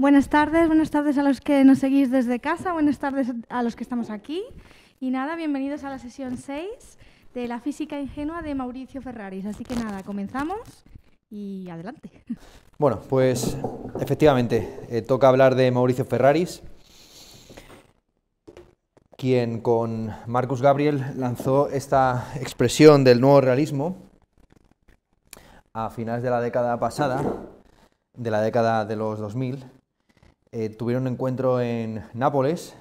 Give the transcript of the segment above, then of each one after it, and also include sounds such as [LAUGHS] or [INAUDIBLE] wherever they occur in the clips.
Buenas tardes, buenas tardes a los que nos seguís desde casa, buenas tardes a los que estamos aquí. Y nada, bienvenidos a la sesión 6 de la física ingenua de Mauricio Ferraris. Así que nada, comenzamos y adelante. Bueno, pues efectivamente, eh, toca hablar de Mauricio Ferraris, quien con Marcus Gabriel lanzó esta expresión del nuevo realismo a finales de la década pasada, de la década de los 2000, eh, tuvieron un encuentro en Nápoles,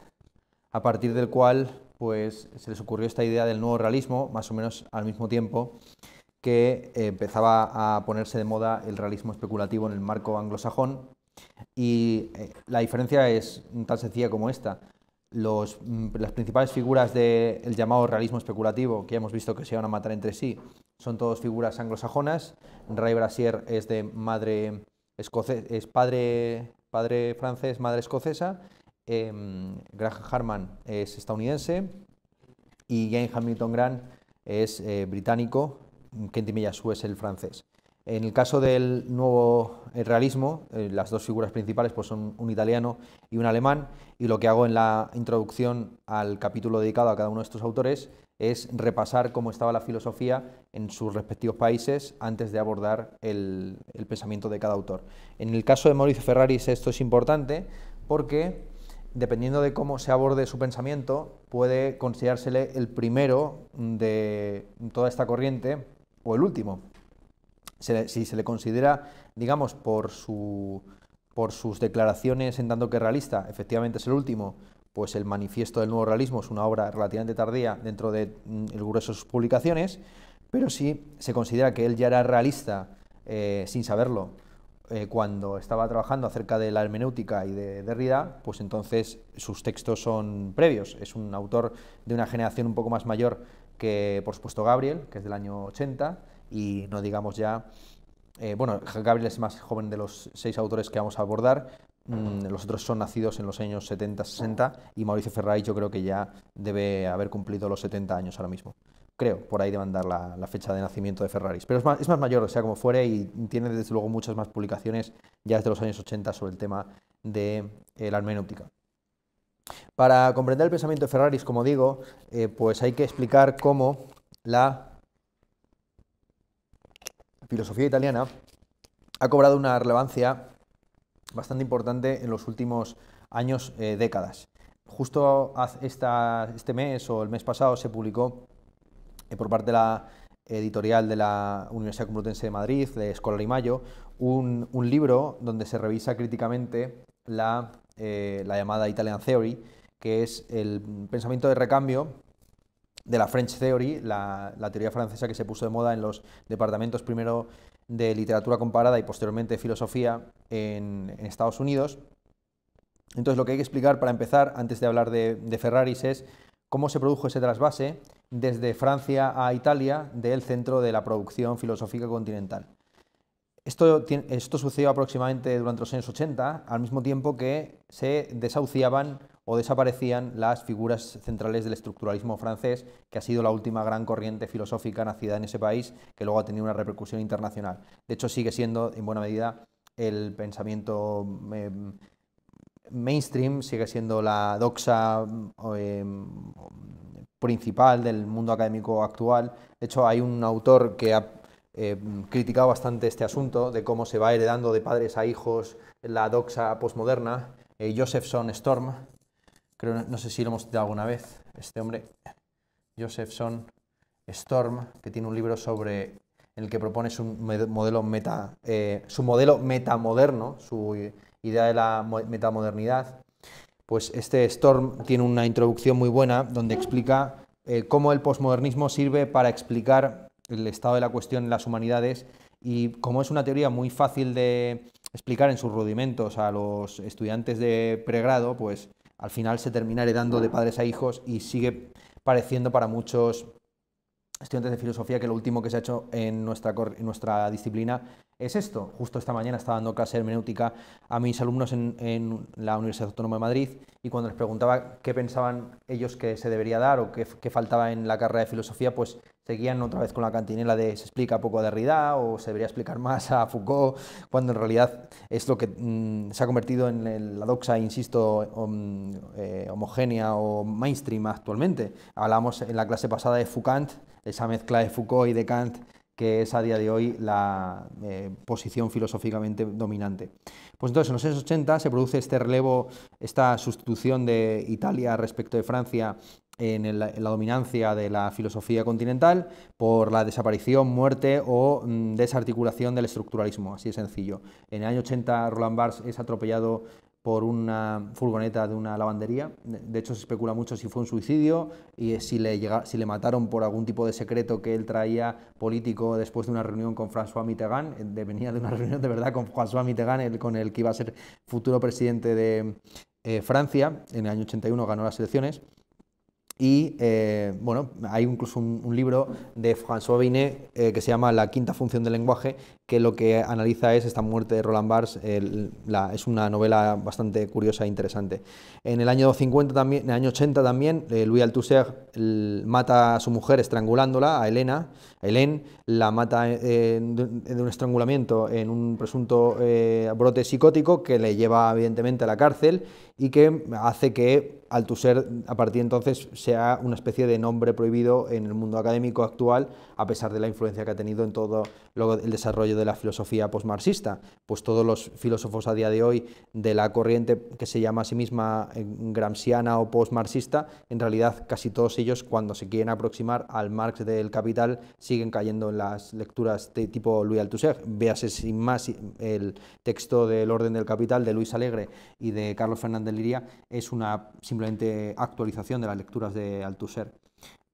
a partir del cual pues, se les ocurrió esta idea del nuevo realismo, más o menos al mismo tiempo que eh, empezaba a ponerse de moda el realismo especulativo en el marco anglosajón. Y eh, la diferencia es tan sencilla como esta. Los, mm, las principales figuras del llamado realismo especulativo, que hemos visto que se iban a matar entre sí, son todas figuras anglosajonas. Ray Brasier es de madre es padre padre francés, madre escocesa, em, Graham Harman es estadounidense y Jane Hamilton Grant es eh, británico, Kenty Miyashu es el francés. En el caso del nuevo eh, realismo, eh, las dos figuras principales pues, son un italiano y un alemán, y lo que hago en la introducción al capítulo dedicado a cada uno de estos autores es repasar cómo estaba la filosofía en sus respectivos países antes de abordar el, el pensamiento de cada autor. En el caso de Mauricio Ferraris esto es importante porque dependiendo de cómo se aborde su pensamiento, puede considerársele el primero de toda esta corriente o el último se, si se le considera, digamos, por, su, por sus declaraciones en tanto que realista, efectivamente es el último, pues el Manifiesto del Nuevo Realismo es una obra relativamente tardía dentro del de, mm, grueso de sus publicaciones, pero si se considera que él ya era realista eh, sin saberlo. Eh, cuando estaba trabajando acerca de la hermenéutica y de Derrida, pues entonces sus textos son previos. Es un autor de una generación un poco más mayor que, por supuesto, Gabriel, que es del año 80, y no digamos ya... Eh, bueno, Gabriel es más joven de los seis autores que vamos a abordar, mm, los otros son nacidos en los años 70, 60 y Mauricio Ferraris yo creo que ya debe haber cumplido los 70 años ahora mismo. Creo, por ahí demandar la, fecha de nacimiento de Ferraris. Pero es más, mayor, o sea como fuere, y tiene desde luego muchas más publicaciones ya desde los años 80 sobre el tema de eh, la la óptica. Para comprender el pensamiento de Ferraris, como digo, eh, pues hay que explicar cómo la filosofía italiana ha cobrado una relevancia bastante importante en los últimos años, eh, décadas. Justo este mes o el mes pasado se publicó eh, por parte de la editorial de la Universidad Complutense de Madrid, de Escolar y Mayo, un, libro donde se revisa críticamente eh, la llamada Italian Theory, que es el pensamiento de recambio de la French Theory, la, teoría francesa que se puso de moda en los departamentos primero de literatura comparada y posteriormente de filosofía en, Estados Unidos. Entonces lo que hay que explicar para empezar, antes de hablar de, Ferraris, es cómo se produjo ese trasvase desde Francia a Italia del centro de la producción filosófica continental. Esto, esto, sucedió aproximadamente durante los años 80, al mismo tiempo que se desahuciaban o desaparecían las figuras centrales del estructuralismo francés, que ha sido la última gran corriente filosófica nacida en ese país, que luego ha tenido una repercusión internacional. De hecho, sigue siendo, en buena medida, el pensamiento em, mainstream, sigue siendo la doxa em, principal del mundo académico actual. De hecho, hay un autor que ha em, criticado bastante este asunto de cómo se va heredando de padres a hijos la doxa postmoderna, eh, Josephson Storm, no sé si lo hemos citado alguna vez, este hombre, Josephson Storm, que tiene un libro sobre en el que propone su modelo meta, eh, su modelo metamoderno, su idea de la metamodernidad. Pues este Storm tiene una introducción muy buena donde explica eh, cómo el posmodernismo sirve para explicar el estado de la cuestión en las humanidades y cómo es una teoría muy fácil de explicar en sus rudimentos a los estudiantes de pregrado, pues al final se termina heredando de padres a hijos y sigue pareciendo para muchos estudiantes de filosofía que lo último que se ha hecho en nuestra, nuestra disciplina es esto. Justo esta mañana estaba dando clase hermenéutica a mis alumnos en, la Universidad Autónoma de Madrid y cuando les preguntaba qué pensaban ellos que se debería dar o qué faltaba en la carrera de filosofía, pues seguían otra vez con la cantinela de se explica poco a Derrida o se debería explicar más a Foucault, cuando en realidad es lo que mm, se ha convertido en la doxa, insisto, eh, homogénea o mainstream actualmente. Hablamos en la clase pasada de Foucault, esa mezcla de Foucault y de Kant que es a día de hoy la eh, posición filosóficamente dominante. Pues entonces, en los años 80 se produce este relevo, esta sustitución de Italia respecto de Francia en, la dominancia de la filosofía continental por la desaparición, muerte o mm, desarticulación del estructuralismo, así de sencillo. En el año 80 Roland Barthes es atropellado por una furgoneta de una lavandería. De hecho, se especula mucho si fue un suicidio y si le, si le mataron por algún tipo de secreto que él traía político después de una reunión con François Mitterrand. Eh, venía de una [LAUGHS] reunión de verdad con François Mitterrand, el, con el que iba a ser futuro presidente de eh, Francia. En el año 81 ganó las elecciones. Y eh, bueno, hay incluso un, libro de François Binet eh, que se llama La quinta función del lenguaje, que lo que analiza es esta muerte de Roland Barthes. es una novela bastante curiosa e interesante. En el año 50 también, el año 80 también, eh, Louis Althusser mata a su mujer estrangulándola, a Elena, Helén la mata de un estrangulamiento en un presunto eh, brote psicótico que le lleva evidentemente a la cárcel y que hace que Althusser a partir de entonces sea una especie de nombre prohibido en el mundo académico actual a pesar de la influencia que ha tenido en todo el desarrollo de la filosofía postmarxista. Pues todos los filósofos a día de hoy de la corriente que se llama a sí misma eh, gramsciana o postmarxista, en realidad casi todos ellos cuando se quieren aproximar al Marx del Capital siguen cayendo en las lecturas de tipo Louis Althusser. Véase sin más el texto del Orden del Capital de Luis Alegre y de Carlos Fernández Liria, es una simplemente actualización de las lecturas de Althusser.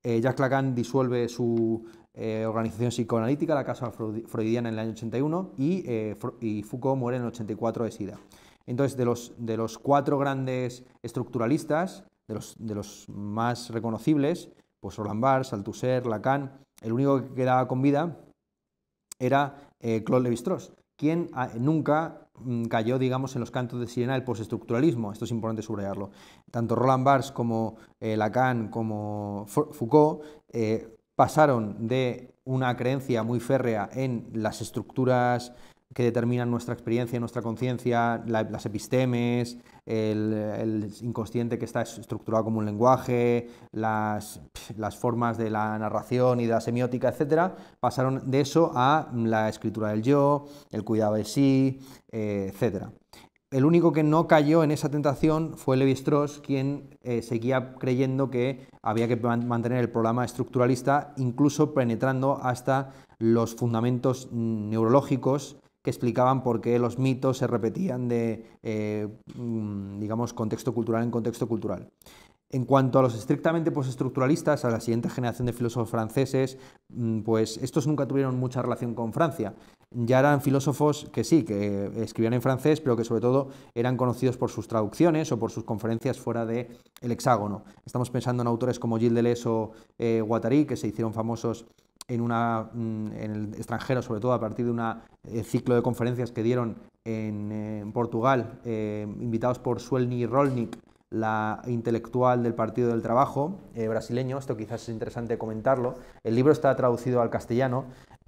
Eh, Jacques Lacan disuelve su eh, organización psicoanalítica, la casa freudiana en el año 81 eh, y, Foucault muere en el 84 de SIDA. Entonces, de los, de los cuatro grandes estructuralistas, de los, de los más reconocibles, pues Roland Barthes, Althusser, Lacan, el único que quedaba con vida era eh, Claude Lévi-Strauss, quien ah, nunca mm, cayó, digamos, en los cantos de sirena del postestructuralismo. Esto es importante subrayarlo. Tanto Roland Barthes como Lacan como Foucault pasaron de una creencia muy férrea en las estructuras que determinan nuestra experiencia, nuestra conciencia, las epistemes, el, inconsciente que está estructurado como un lenguaje, las, formas de la narración y de la semiótica, etc., pasaron de eso a la escritura del yo, el cuidado de sí, eh, etcétera el único que no cayó en esa tentación fue Levi Strauss, quien eh, seguía creyendo que había que mantener el programa estructuralista, incluso penetrando hasta los fundamentos mm, neurológicos que explicaban por qué los mitos se repetían de, eh, mm, digamos, contexto cultural en contexto cultural. En cuanto a los estrictamente postestructuralistas, a la siguiente generación de filósofos franceses, mm, pues estos nunca tuvieron mucha relación con Francia ya eran filósofos que sí, que escribían en francés, pero que sobre todo eran conocidos por sus traducciones o por sus conferencias fuera del el hexágono. Estamos pensando en autores como Gilles Deleuze o eh, Guattari, que se hicieron famosos en, una, mm, en el extranjero, sobre todo a partir de un eh, ciclo de conferencias que dieron en, Portugal, eh, invitados por Suelny Rolnik, la intelectual del Partido del Trabajo brasileño. Esto quizás es interesante comentarlo. El libro está traducido al castellano.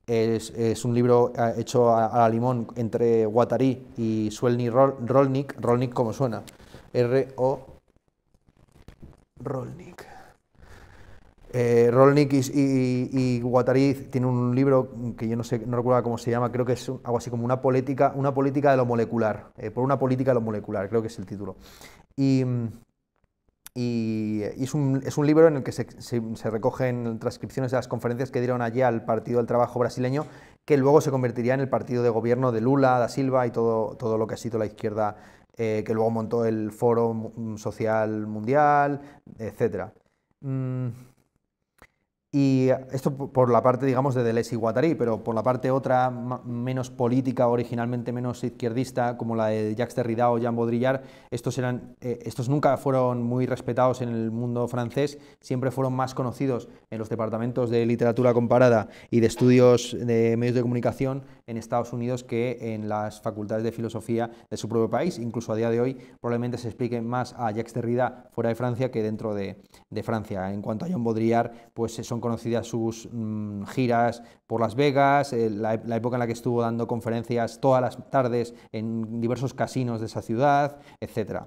Es, un libro eh, hecho a, la limón entre Guattari y Suelni Rolnik. Rolnik, como suena? R-O. Rolnik. Eh, Rolnik y, y, tiene tienen un libro que yo no sé, no recuerdo cómo se llama, creo que es algo así como una política, una política de lo molecular, eh, por una política de lo molecular, creo que es el título. Y mm, y, es, un, libro en el que se, recogen transcripciones de las conferencias que dieron allí al Partido del Trabajo brasileño, que luego se convertiría en el partido de gobierno de Lula, da Silva y todo, todo lo que ha sido la izquierda, eh, que luego montó el Foro Social Mundial, etc. Y esto por la parte, digamos, de Deleuze y Guattari, pero por la parte otra, menos política, originalmente menos izquierdista, como la de Jacques Derrida o Jean Baudrillard, estos, eran, eh, estos nunca fueron muy respetados en el mundo francés, siempre fueron más conocidos en los departamentos de literatura comparada y de estudios de medios de comunicación en Estados Unidos que en las facultades de filosofía de su propio país. Incluso a día de hoy probablemente se explique más a Jacques Derrida fuera de Francia que dentro de, de Francia. En cuanto a Jean Baudrillard, pues eh, son conocidas sus mm, giras por Las Vegas, eh, la, época en la que estuvo dando conferencias todas las tardes en diversos casinos de esa ciudad, etc.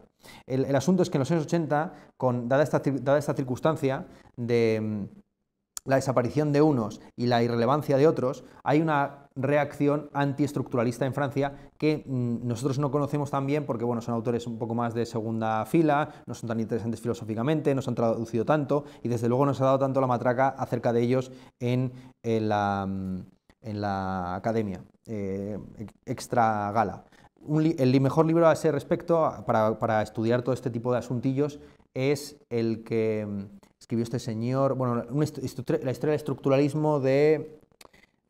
El, asunto es que en los años 80, con, dada, esta, dada esta circunstancia de... Mm, la desaparición de unos y la irrelevancia de otros, hay una reacción antiestructuralista en Francia que mm, nosotros no conocemos tan bien porque bueno, son autores un poco más de segunda fila, no son tan interesantes filosóficamente, no se han traducido tanto y desde luego no se ha dado tanto la matraca acerca de ellos en, la, mm, en la, academia eh, extra gala. el mejor libro a ese respecto para, para, estudiar todo este tipo de asuntillos es el que mm, escribió este señor, bueno, la historia del estructuralismo de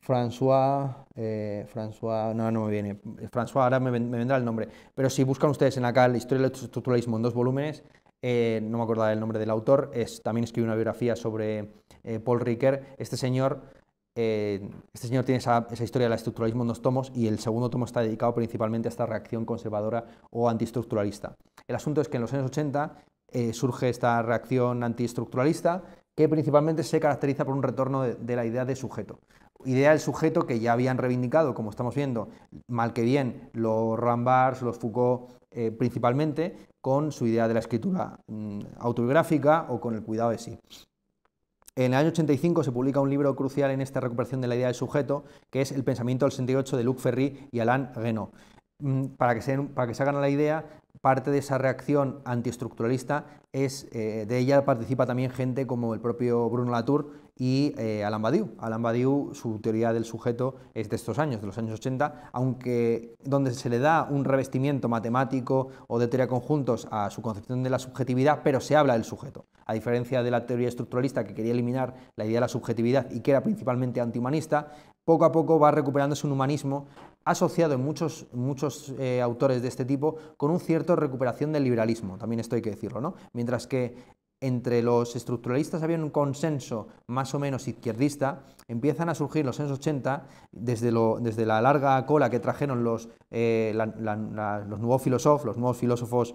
François, eh, François, no, no me viene, François, ahora me, vendrá el nombre, pero si buscan ustedes en acá la historia del estructuralismo en dos volúmenes, eh, no me acordaba el nombre del autor, es, también escribió una biografía sobre eh, Paul Ricker, este señor... Este señor tiene esa, esa, historia del estructuralismo en dos tomos y el segundo tomo está dedicado principalmente a esta reacción conservadora o antiestructuralista. El asunto es que en los años 80 eh, surge esta reacción antiestructuralista que principalmente se caracteriza por un retorno de, la idea de sujeto. Idea del sujeto que ya habían reivindicado, como estamos viendo, mal que bien, los Rambars, los Foucault eh, principalmente, con su idea de la escritura mm, autobiográfica o con el cuidado de sí. En el año 85 se publica un libro crucial en esta recuperación de la idea del sujeto, que es El pensamiento del 68 de Luc Ferry y Alain Renaud. Mm, para que, se, para que se hagan la idea, parte de esa reacción antiestructuralista es, eh, de ella participa también gente como el propio Bruno Latour y eh, Alain Badiou. Alain Badiou, su teoría del sujeto es de estos años, de los años 80, aunque donde se le da un revestimiento matemático o de teoría conjuntos a su concepción de la subjetividad, pero se habla del sujeto. A diferencia de la teoría estructuralista que quería eliminar la idea de la subjetividad y que era principalmente antihumanista, poco a poco va recuperándose un humanismo asociado en muchos, muchos eh, autores de este tipo con un cierto recuperación del liberalismo, también esto hay que decirlo, ¿no? Mientras que entre los estructuralistas había un consenso más o menos izquierdista, empiezan a surgir los años 80, desde, lo, desde la larga cola que trajeron los, eh, los nuevos filósofos, los nuevos filósofos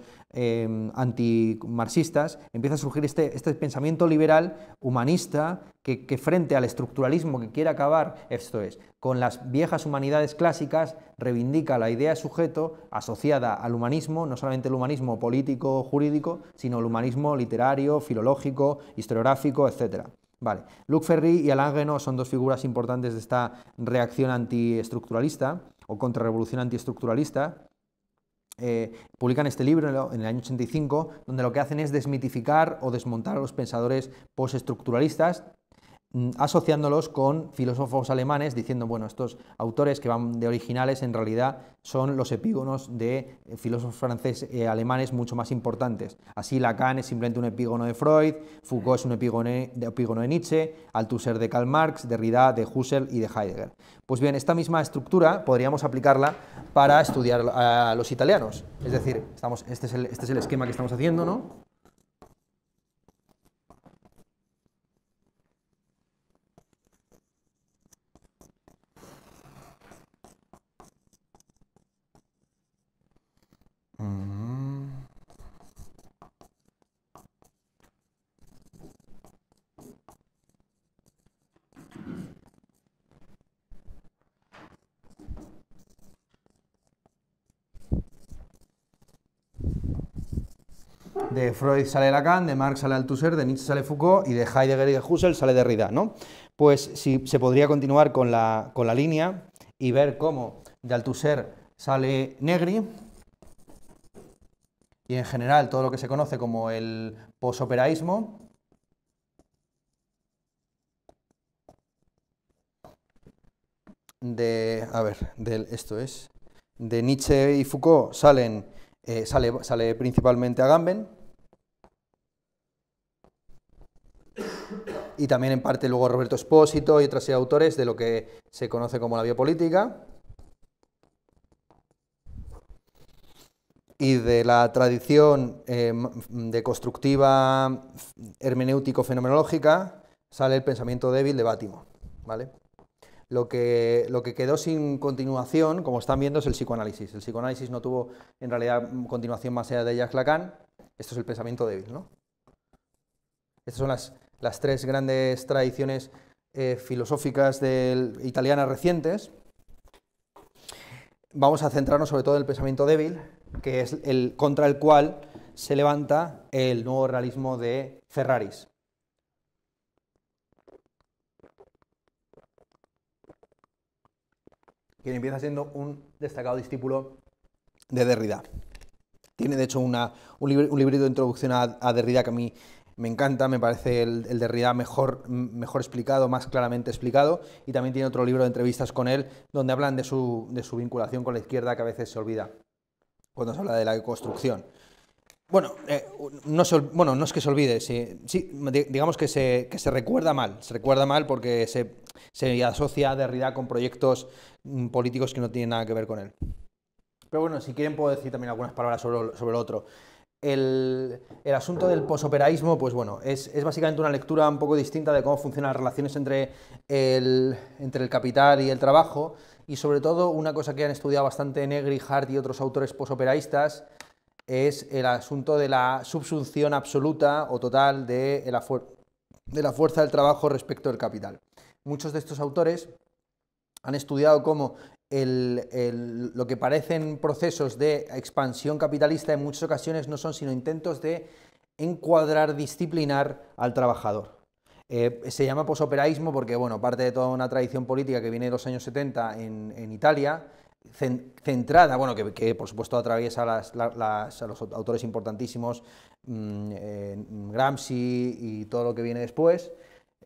antimarxistas, empieza a surgir este, este pensamiento liberal, humanista, que, frente al estructuralismo que quiere acabar, esto es, con las viejas humanidades clásicas, reivindica la idea de sujeto asociada al humanismo, no solamente el humanismo político, jurídico, sino el humanismo literario, filológico, historiográfico, etc. Vale. Luc Ferry y Alain son dos figuras importantes de esta reacción antiestructuralista o contrarrevolución antiestructuralista. Eh, publican este libro en el año 85, donde lo que hacen es desmitificar o desmontar a los pensadores postestructuralistas, Mm, asociándolos con filósofos alemanes, diciendo, bueno, estos autores que van de originales en realidad son los epígonos de eh, filósofos franceses eh, alemanes mucho más importantes. Así Lacan es simplemente un epígono de Freud, Foucault es un epígono de, epígono de Nietzsche, Althusser de Karl Marx, Derrida de Husserl y de Heidegger. Pues bien, esta misma estructura podríamos aplicarla para estudiar a los italianos. Es decir, este, es el, este es el esquema que estamos haciendo, ¿no? De Freud sale Lacan, de Marx sale Althusser, de Nietzsche sale Foucault y de Heidegger y de Husserl sale Derrida, ¿no? Pues si se podría continuar con la, con la línea y ver cómo de Althusser sale Negri, y en general todo lo que se conoce como el posoperaísmo, de, a ver, de, esto es, de Nietzsche y Foucault salen, eh, sale, sale principalmente Agamben, y también en parte luego Roberto Espósito y otros autores de lo que se conoce como la biopolítica. y de la tradición eh, de constructiva hermenéutico-fenomenológica sale el pensamiento débil de Bátimo. ¿vale? Lo, que, lo que quedó sin continuación, como están viendo, es el psicoanálisis. El psicoanálisis no tuvo en realidad continuación más allá de Jacques Lacan. Esto es el pensamiento débil. ¿no? Estas son las, tres grandes tradiciones eh, filosóficas italianas recientes. Vamos a centrarnos sobre todo en el pensamiento débil, que es el contra el cual se levanta el nuevo realismo de Ferraris. quien empieza siendo un destacado discípulo de Derrida. Tiene, de hecho, un, librito de introducción a, Derrida que a mí me encanta, me parece el, el Derrida mejor, explicado, más claramente explicado, y también tiene otro libro de entrevistas con él, donde hablan de su vinculación con la izquierda que a veces se olvida cuando se habla de la construcción. Bueno, eh, no, bueno no es que se olvide, si digamos que se, recuerda mal, se recuerda mal porque se, asocia de Derrida con proyectos mm, políticos que no tienen nada que ver con él. Pero bueno, si quieren puedo decir también algunas palabras sobre, sobre lo otro. El, asunto del posoperaísmo, pues bueno, es, básicamente una lectura un poco distinta de cómo funcionan las relaciones entre entre el capital y el trabajo. Y sobre todo, una cosa que han estudiado bastante Negri, Hart y otros autores posoperaístas es el asunto de la subsunción absoluta o total de la, fuerza del trabajo respecto del capital. Muchos de estos autores han estudiado cómo lo que parecen procesos de expansión capitalista en muchas ocasiones no son sino intentos de encuadrar, disciplinar al trabajador. Eh, se llama posoperaísmo porque, bueno, parte de toda una tradición política que viene de los años 70 en, Italia, centrada, bueno, que, por supuesto atraviesa a los autores importantísimos, mm, eh, Gramsci y todo lo que viene después,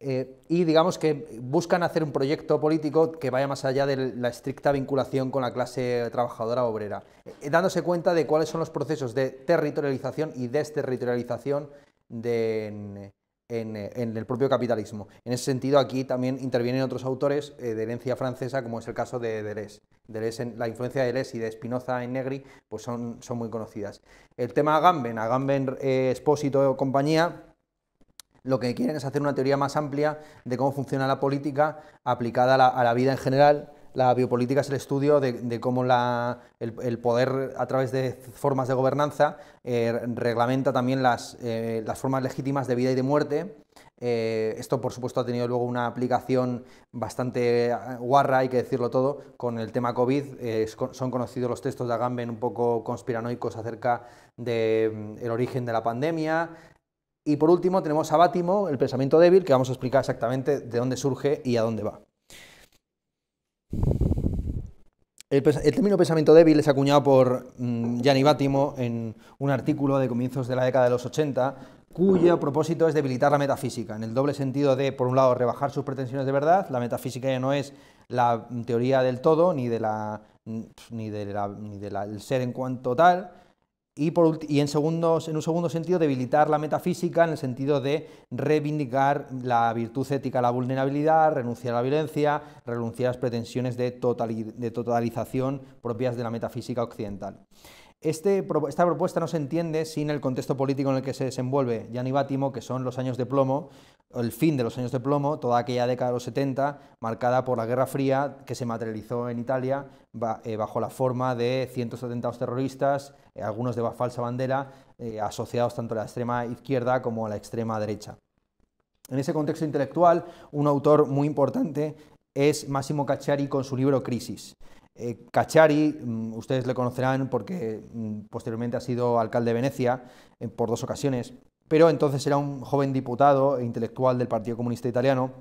eh, y digamos que buscan hacer un proyecto político que vaya más allá de la estricta vinculación con la clase trabajadora obrera, dándose cuenta de cuáles son los procesos de territorialización y desterritorialización de, eh, en, el propio capitalismo. En ese sentido, aquí también intervienen otros autores eh, de herencia francesa, como es el caso de Deleuze. Deleuze la influencia de Deleuze y de Spinoza en Negri pues son, son muy conocidas. El tema Agamben, Agamben, eh, Espósito, Expósito compañía, lo que quieren es hacer una teoría más amplia de cómo funciona la política aplicada a la vida en general la biopolítica es el estudio de, cómo el, poder a través de formas de gobernanza eh, reglamenta también eh, las, formas legítimas de vida y de muerte. Eh, esto, por supuesto, ha tenido luego una aplicación bastante guarra, hay que decirlo todo, con el tema COVID. son conocidos los textos de Agamben un poco conspiranoicos acerca del mm, origen de la pandemia. Y por último, tenemos a Bátimo, el pensamiento débil, que vamos a explicar exactamente de dónde surge y a dónde va. El, término pensamiento débil es acuñado por mm, Gianni Bátimo en un artículo de comienzos de la década de los 80, cuyo propósito es debilitar la metafísica, en el doble sentido de, por un lado, rebajar sus pretensiones de verdad, la metafísica ya no es la teoría del todo, ni del mm, ser en cuanto tal, y, en, un segundo sentido, debilitar la metafísica en el sentido de reivindicar la virtud ética, la vulnerabilidad, renunciar a la violencia, renunciar a las pretensiones de totalización propias de la metafísica occidental. Este esta propuesta no se entiende sin el contexto político en el que se desenvuelve Gianni Bátimo, que son los años de plomo, el fin de los años de plomo, toda aquella década de los 70, marcada por la Guerra Fría, que se materializó en Italia eh, bajo la forma de cientos de atentados terroristas, eh, algunos de falsa bandera, eh, asociados tanto a la extrema izquierda como a la extrema derecha. En ese contexto intelectual, un autor muy importante es Máximo Cacciari con su libro Crisis. Eh, Cacciari, mm, ustedes le conocerán porque mm, posteriormente ha sido alcalde de Venecia eh, por dos ocasiones, pero entonces era un joven diputado e intelectual del Partido Comunista Italiano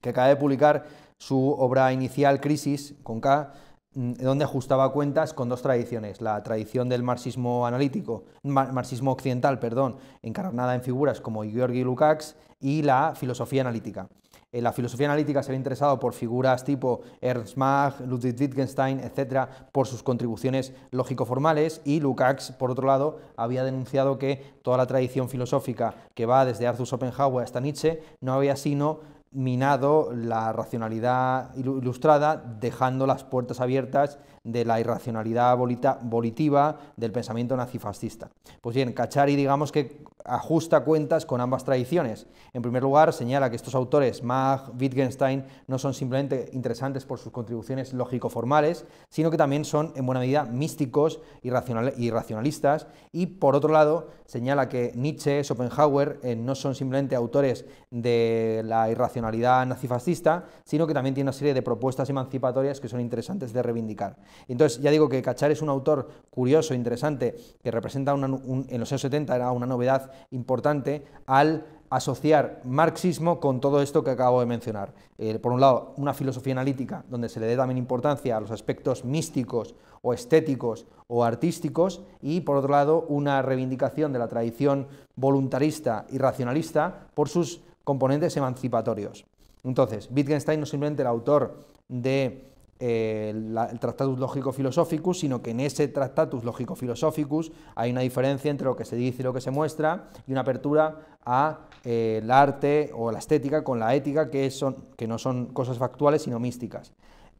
que acaba de publicar su obra inicial Crisis con K, mm, donde ajustaba cuentas con dos tradiciones, la tradición del marxismo analítico, marxismo occidental, perdón, encarnada en figuras como Georgi Lukács y la filosofía analítica. Eh, la filosofía analítica se había interesado por figuras tipo Ernst Mach, Ludwig Wittgenstein, etc., por sus contribuciones lógico-formales, y Lukács, por otro lado, había denunciado que toda la tradición filosófica que va desde Arthur Schopenhauer hasta Nietzsche no había sino minado la racionalidad ilustrada, dejando las puertas abiertas de la irracionalidad volitiva del pensamiento nazifascista. Pues bien, Cachari digamos que ajusta cuentas con ambas tradiciones. En primer lugar, señala que estos autores, Mach, Wittgenstein, no son simplemente interesantes por sus contribuciones lógico-formales, sino que también son en buena medida místicos, y irracionalistas, y por otro lado, señala que Nietzsche, Schopenhauer eh, no son simplemente autores de la irracionalidad nazifascista, sino que también tiene una serie de propuestas emancipatorias que son interesantes de reivindicar. Entonces, ya digo que Cachar es un autor curioso, interesante, que representa en los años 70 era una novedad importante al asociar marxismo con todo esto que acabo de mencionar. Eh, por un lado, una filosofía analítica donde se le dé también importancia a los aspectos místicos o estéticos o artísticos y, por otro lado, una reivindicación de la tradición voluntarista y racionalista por sus componentes emancipatorios. Entonces, Wittgenstein no simplemente el autor de el Tractatus Logico Philosophicus, sino que en ese Tractatus Logico Philosophicus hay una diferencia entre lo que se dice y lo que se muestra, y una apertura a eh, el arte o la estética con la ética, que, que no son cosas factuales, sino místicas.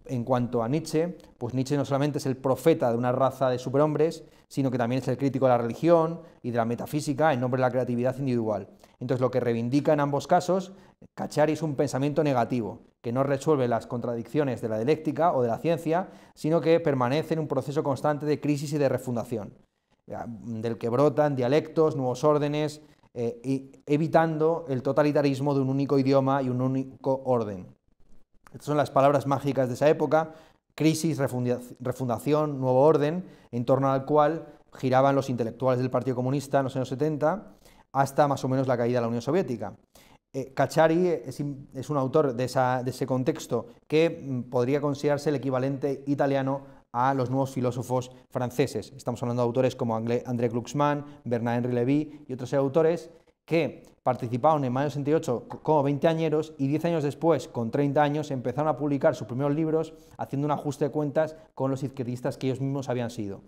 En cuanto a Nietzsche, pues Nietzsche no solamente es el profeta de una raza de superhombres, sino que también es el crítico de la religión y de la metafísica en nombre de la creatividad individual. Entonces, lo que reivindica en ambos casos, Cachari es un pensamiento negativo, que no resuelve las contradicciones de la dialéctica o de la ciencia, sino que permanece en un proceso constante de crisis y de refundación, eh, del que brotan dialectos, nuevos órdenes, eh, evitando el totalitarismo de un único idioma y un único orden. Estas son las palabras mágicas de esa época, crisis, refundación, nuevo orden, en torno al cual giraban los intelectuales del Partido Comunista en los años 70 hasta más o menos la caída de la Unión Soviética. Eh, es, un autor de, ese contexto que mm, podría considerarse el equivalente italiano a los nuevos filósofos franceses. Estamos hablando de autores como André Glucksmann, Bernard-Henri Levy y otros autores que participaron en mayo de 68 como veinteañeros y 10 años después, con 30 años, empezaron a publicar sus primeros libros haciendo un ajuste de cuentas con los izquierdistas que ellos mismos habían sido.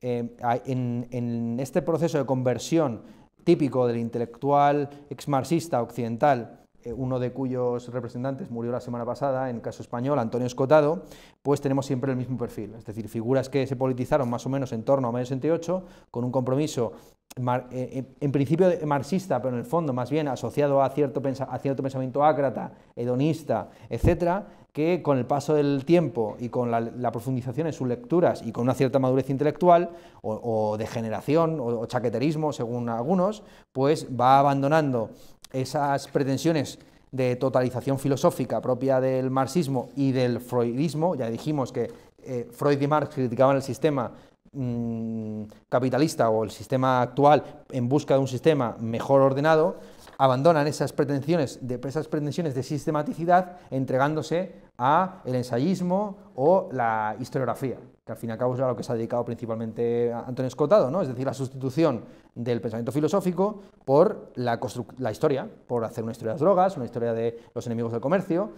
Eh, en este proceso de conversión típico del intelectual exmarxista occidental. Eh, uno de cuyos representantes murió la semana pasada, en caso español, Antonio Escotado, pues tenemos siempre el mismo perfil. Es decir, figuras que se politizaron más o menos en torno a mayo 68, con un compromiso eh, eh, en principio marxista, pero en el fondo más bien asociado a cierto, pensamiento ácrata, hedonista, etcétera, que con el paso del tiempo y con la, profundización en sus lecturas y con una cierta madurez intelectual o, degeneración o chaqueterismo, según algunos, pues va abandonando esas pretensiones de totalización filosófica propia del marxismo y del freudismo, ya dijimos que eh, Freud y Marx criticaban el sistema mm, capitalista o el sistema actual en busca de un sistema mejor ordenado, abandonan esas pretensiones de, esas pretensiones de sistematicidad entregándose a el ensayismo o la historiografía, que al fin y al cabo es a lo que se ha dedicado principalmente Antonio Escotado, ¿no? es decir, la sustitución del pensamiento filosófico por la, la, historia, por hacer una historia de las drogas, una historia de los enemigos del comercio.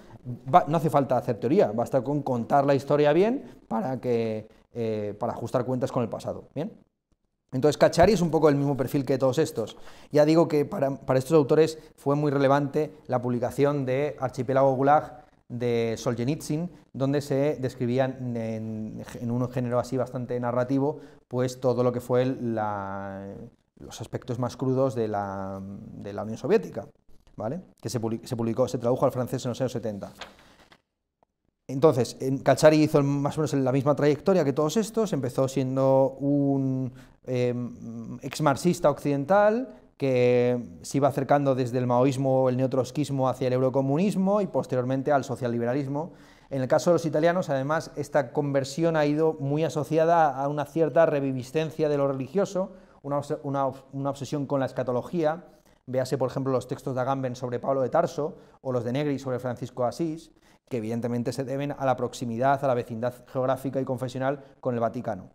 no hace falta hacer teoría, basta con contar la historia bien para, que, eh, para ajustar cuentas con el pasado. ¿bien? Entonces, Cachari es un poco el mismo perfil que todos estos. Ya digo que para, estos autores fue muy relevante la publicación de Archipelago Gulag de Solzhenitsyn, donde se describían en, en, un género así bastante narrativo, pues todo lo que fue la, los aspectos más crudos de la, Unión Soviética, ¿vale? que se publicó, se tradujo al francés en los años 70. Entonces, Calzari hizo más o menos la misma trayectoria que todos estos, empezó siendo un eh, exmarxista occidental que se iba acercando desde el maoísmo, el neotrotskismo hacia el eurocomunismo y posteriormente al socialliberalismo. En el caso de los italianos, además, esta conversión ha ido muy asociada a una cierta reviviscencia de lo religioso, una, obsesión con la escatología, véase por ejemplo los textos de Agamben sobre Pablo de Tarso o los de Negri sobre Francisco Asís, que evidentemente se deben a la proximidad, a la vecindad geográfica y confesional con el Vaticano.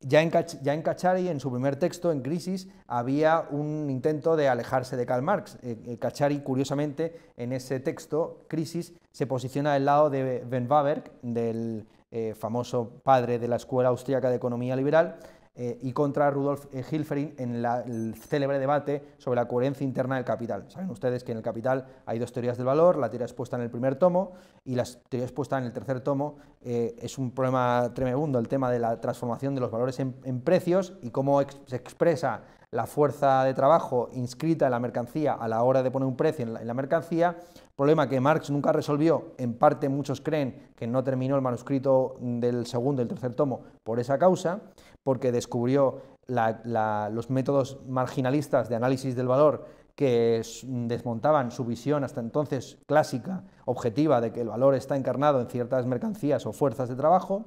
Ya en, ya en Cachari, en su primer texto, en Crisis, había un intento de alejarse de Karl Marx. Eh, eh, Cachari, curiosamente, en ese texto, Crisis, se posiciona del lado de Ben Waberg, del eh, famoso padre de la Escuela Austríaca de Economía Liberal, eh, y contra Rudolf eh, Hilfering en el célebre debate sobre la coherencia interna del capital. Saben ustedes que en el capital hay dos teorías del valor, la teoría expuesta en el primer tomo y la teoría expuesta en el tercer tomo. Eh, es un problema tremendo el tema de la transformación de los valores en, precios y cómo se expresa la fuerza de trabajo inscrita en la mercancía a la hora de poner un precio en la, en la, mercancía, problema que Marx nunca resolvió, en parte muchos creen que no terminó el manuscrito del segundo y el tercer tomo por esa causa, porque descubrió los métodos marginalistas de análisis del valor que desmontaban su visión hasta entonces clásica, objetiva, de que el valor está encarnado en ciertas mercancías o fuerzas de trabajo,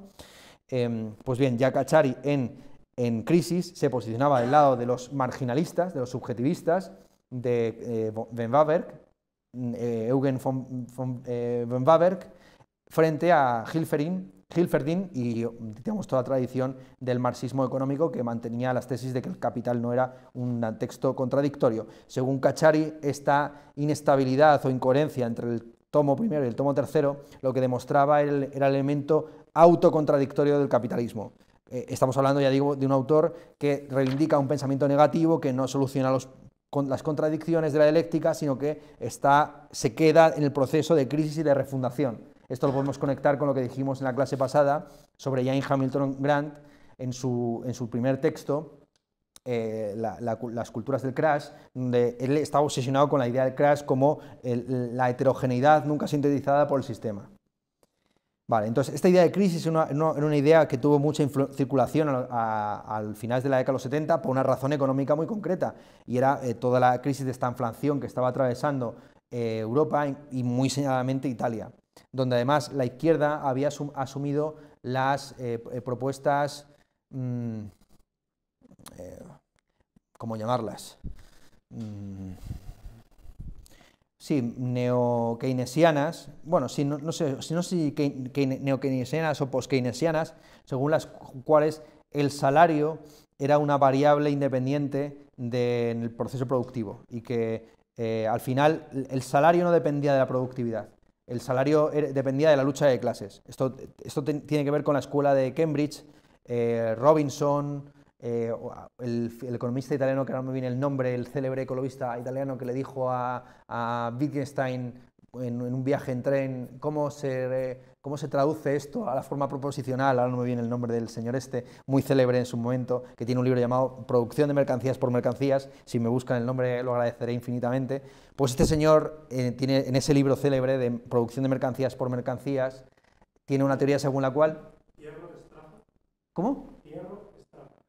em, pues bien, ya Cachari en, en, Crisis se posicionaba del lado de los marginalistas, de los subjetivistas, de eh, mm, eh, Eugen von, von eh, Waberg, frente a Hilferin, Hilferdin y tenemos toda la tradición del marxismo económico que mantenía las tesis de que el capital no era un texto contradictorio. Según Cachari, esta inestabilidad o incoherencia entre el tomo primero y el tomo tercero lo que demostraba era el elemento autocontradictorio del capitalismo. Eh, estamos hablando, ya digo, de un autor que reivindica un pensamiento negativo que no soluciona las contradicciones de la dialéctica, sino que se queda en el proceso de crisis y de refundación. Esto lo podemos conectar con lo que dijimos en la clase pasada sobre Jane Hamilton Grant en su, primer texto, eh, las culturas del crash, donde él estaba obsesionado con la idea del crash como la heterogeneidad nunca sintetizada por el sistema. Vale, entonces esta idea de crisis era una, idea que tuvo mucha circulación al final de la década de los 70 por una razón económica muy concreta, y era eh, toda la crisis de esta inflación que estaba atravesando eh, Europa y muy señaladamente Italia donde además la izquierda había asumido las eh, eh, propuestas, mm, eh, ¿cómo llamarlas? Mm, sí, neo-keynesianas, bueno, no, sé, si no si neo o post según las cuales el salario era una variable independiente del proceso productivo y que al final el salario no dependía de la productividad, el salario dependía de la lucha de clases. Esto, esto tiene que ver con la escuela de Cambridge, eh, Robinson, eh, el, economista italiano, que ahora me viene el nombre, el célebre ecologista italiano que le dijo a, Wittgenstein en, en, un viaje en tren cómo se ¿Cómo se traduce esto a la forma proposicional? Ahora no me viene el nombre del señor este, muy célebre en su momento, que tiene un libro llamado Producción de mercancías por mercancías. Si me buscan el nombre lo agradeceré infinitamente. Pues este señor eh, tiene en ese libro célebre de Producción de mercancías por mercancías, tiene una teoría según la cual... Estrafa? ¿Cómo?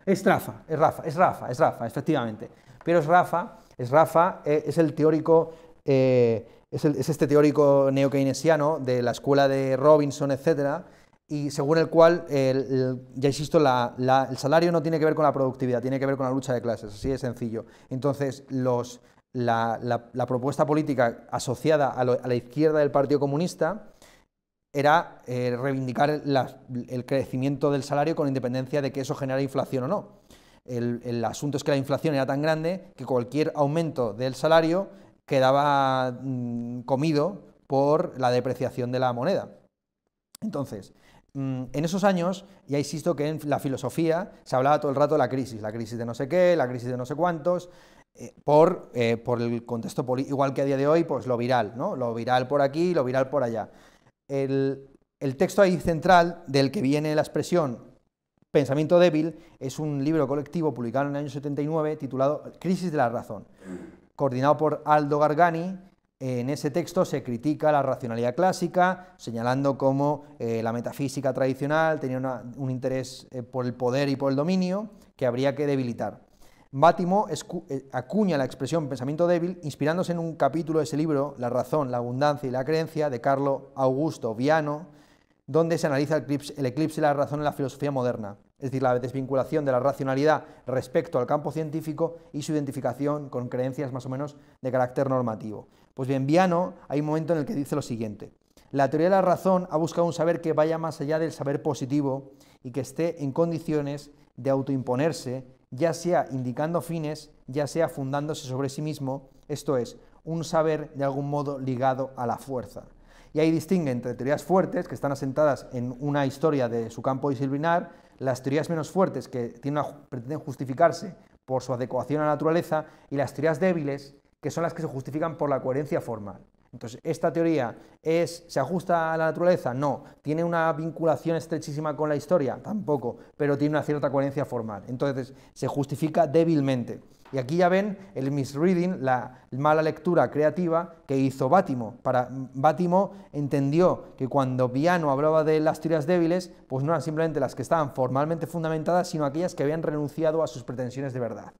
Estrafa? es Rafa, es Rafa, es Rafa, efectivamente. Pero es Rafa, es Rafa, eh, es el teórico... Eh, es, este teórico keynesiano de la escuela de Robinson, etcétera, y según el cual, ya insisto, el salario no tiene que ver con la productividad, tiene que ver con la lucha de clases, así de sencillo. Entonces, los, la, propuesta política asociada a, la izquierda del Partido Comunista era eh, reivindicar el crecimiento del salario con independencia de que eso genera inflación o no. el, asunto es que la inflación era tan grande que cualquier aumento del salario quedaba mm, comido por la depreciación de la moneda. Entonces, mm, en esos años, ya insisto que en la filosofía se hablaba todo el rato de la crisis, la crisis de no sé qué, la crisis de no sé cuántos, eh, eh, por, el contexto igual que a día de hoy, pues lo viral, ¿no? Lo viral por aquí, lo viral por allá. El, el texto ahí central del que viene la expresión Pensamiento débil es un libro colectivo publicado en el año 79 titulado Crisis de la razón coordinado por Aldo Gargani, en ese texto se critica la racionalidad clásica, señalando cómo eh, la metafísica tradicional tenía un interés eh, por el poder y por el dominio que habría que debilitar. Bátimo eh, acuña la expresión pensamiento débil, inspirándose en un capítulo de ese libro, La razón, la abundancia y la creencia, de Carlo Augusto Viano, donde se analiza el eclipse de la razón en la filosofía moderna es decir, la desvinculación de la racionalidad respecto al campo científico y su identificación con creencias más o menos de carácter normativo. Pues bien, Viano hay un momento en el que dice lo siguiente. La teoría de la razón ha buscado un saber que vaya más allá del saber positivo y que esté en condiciones de autoimponerse, ya sea indicando fines, ya sea fundándose sobre sí mismo, esto es, un saber de algún modo ligado a la fuerza. Y ahí distingue entre teorías fuertes, que están asentadas en una historia de su campo disciplinar, las teorías menos fuertes que pretenden justificarse por su adecuación a la naturaleza y las teorías débiles que son las que se justifican por la coherencia formal. Entonces, ¿esta teoría es, se ajusta a la naturaleza? No. ¿Tiene una vinculación estrechísima con la historia? Tampoco, pero tiene una cierta coherencia formal. Entonces, se justifica débilmente. Y aquí ya ven el misreading, la mala lectura creativa que hizo Bátimo. Para Bátimo entendió que cuando Piano hablaba de las teorías débiles, pues no eran simplemente las que estaban formalmente fundamentadas, sino aquellas que habían renunciado a sus pretensiones de verdad.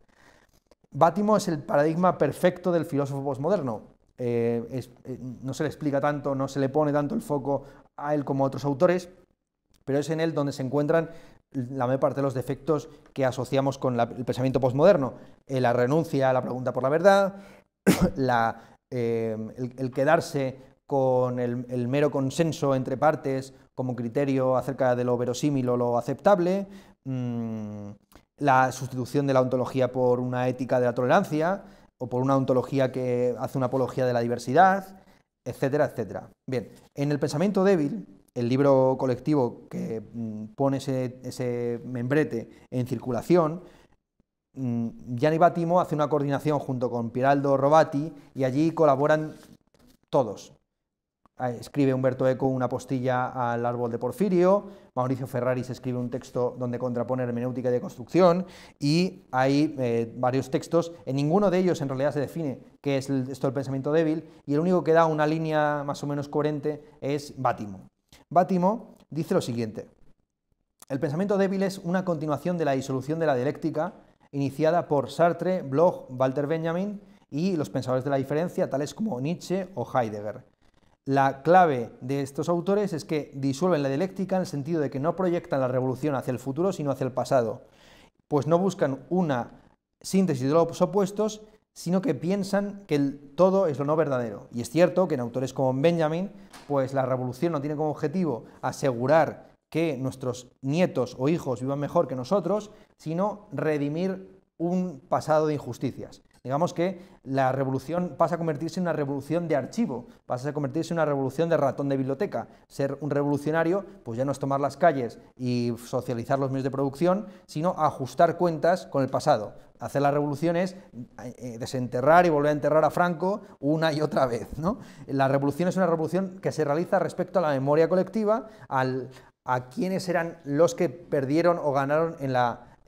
Bátimo es el paradigma perfecto del filósofo postmoderno. Eh, eh, no se le explica tanto, no se le pone tanto el foco a él como a otros autores, pero es en él donde se encuentran la mayor parte de los defectos que asociamos con el pensamiento postmoderno. Eh, la renuncia a la pregunta por la verdad, [COUGHS] eh, el, quedarse con el, mero consenso entre partes como criterio acerca de lo verosímil o lo aceptable, mm, la sustitución de la ontología por una ética de la tolerancia o por una ontología que hace una apología de la diversidad, etcétera, etcétera. Bien, en el pensamiento débil, el libro colectivo que mm, pone ese, membrete en circulación, mm, Gianni Batimo hace una coordinación junto con Piraldo Robati y allí colaboran todos. Ah, escribe Humberto Eco una postilla al árbol de Porfirio, Mauricio Ferraris escribe un texto donde contrapone hermenéutica y construcción y hay eh, varios textos, en ninguno de ellos en realidad se define qué es esto del pensamiento débil, y el único que da una línea más o menos coherente es Bátimo. Bátimo dice lo siguiente. El pensamiento débil es una continuación de la disolución de la dialéctica iniciada por Sartre, Bloch, Walter Benjamin y los pensadores de la diferencia, tales como Nietzsche o Heidegger. La clave de estos autores es que disuelven la dialéctica en el sentido de que no proyectan la revolución hacia el futuro, sino hacia el pasado, pues no buscan una síntesis de los opuestos, sino que piensan que todo es lo no verdadero. Y es cierto que en autores como Benjamin, pues la revolución no tiene como objetivo asegurar que nuestros nietos o hijos vivan mejor que nosotros, sino redimir un pasado de injusticias. Digamos que la revolución pasa a convertirse en una revolución de archivo, pasa a convertirse en una revolución de ratón de biblioteca. Ser un revolucionario, pues ya no es tomar las calles y socializar los medios de producción, sino ajustar cuentas con el pasado. Hacer las revoluciones, eh, eh, desenterrar y volver a enterrar a Franco una y otra vez. La revolución es una revolución que se realiza respecto a la memoria colectiva, al, a quienes eran los que perdieron o ganaron en,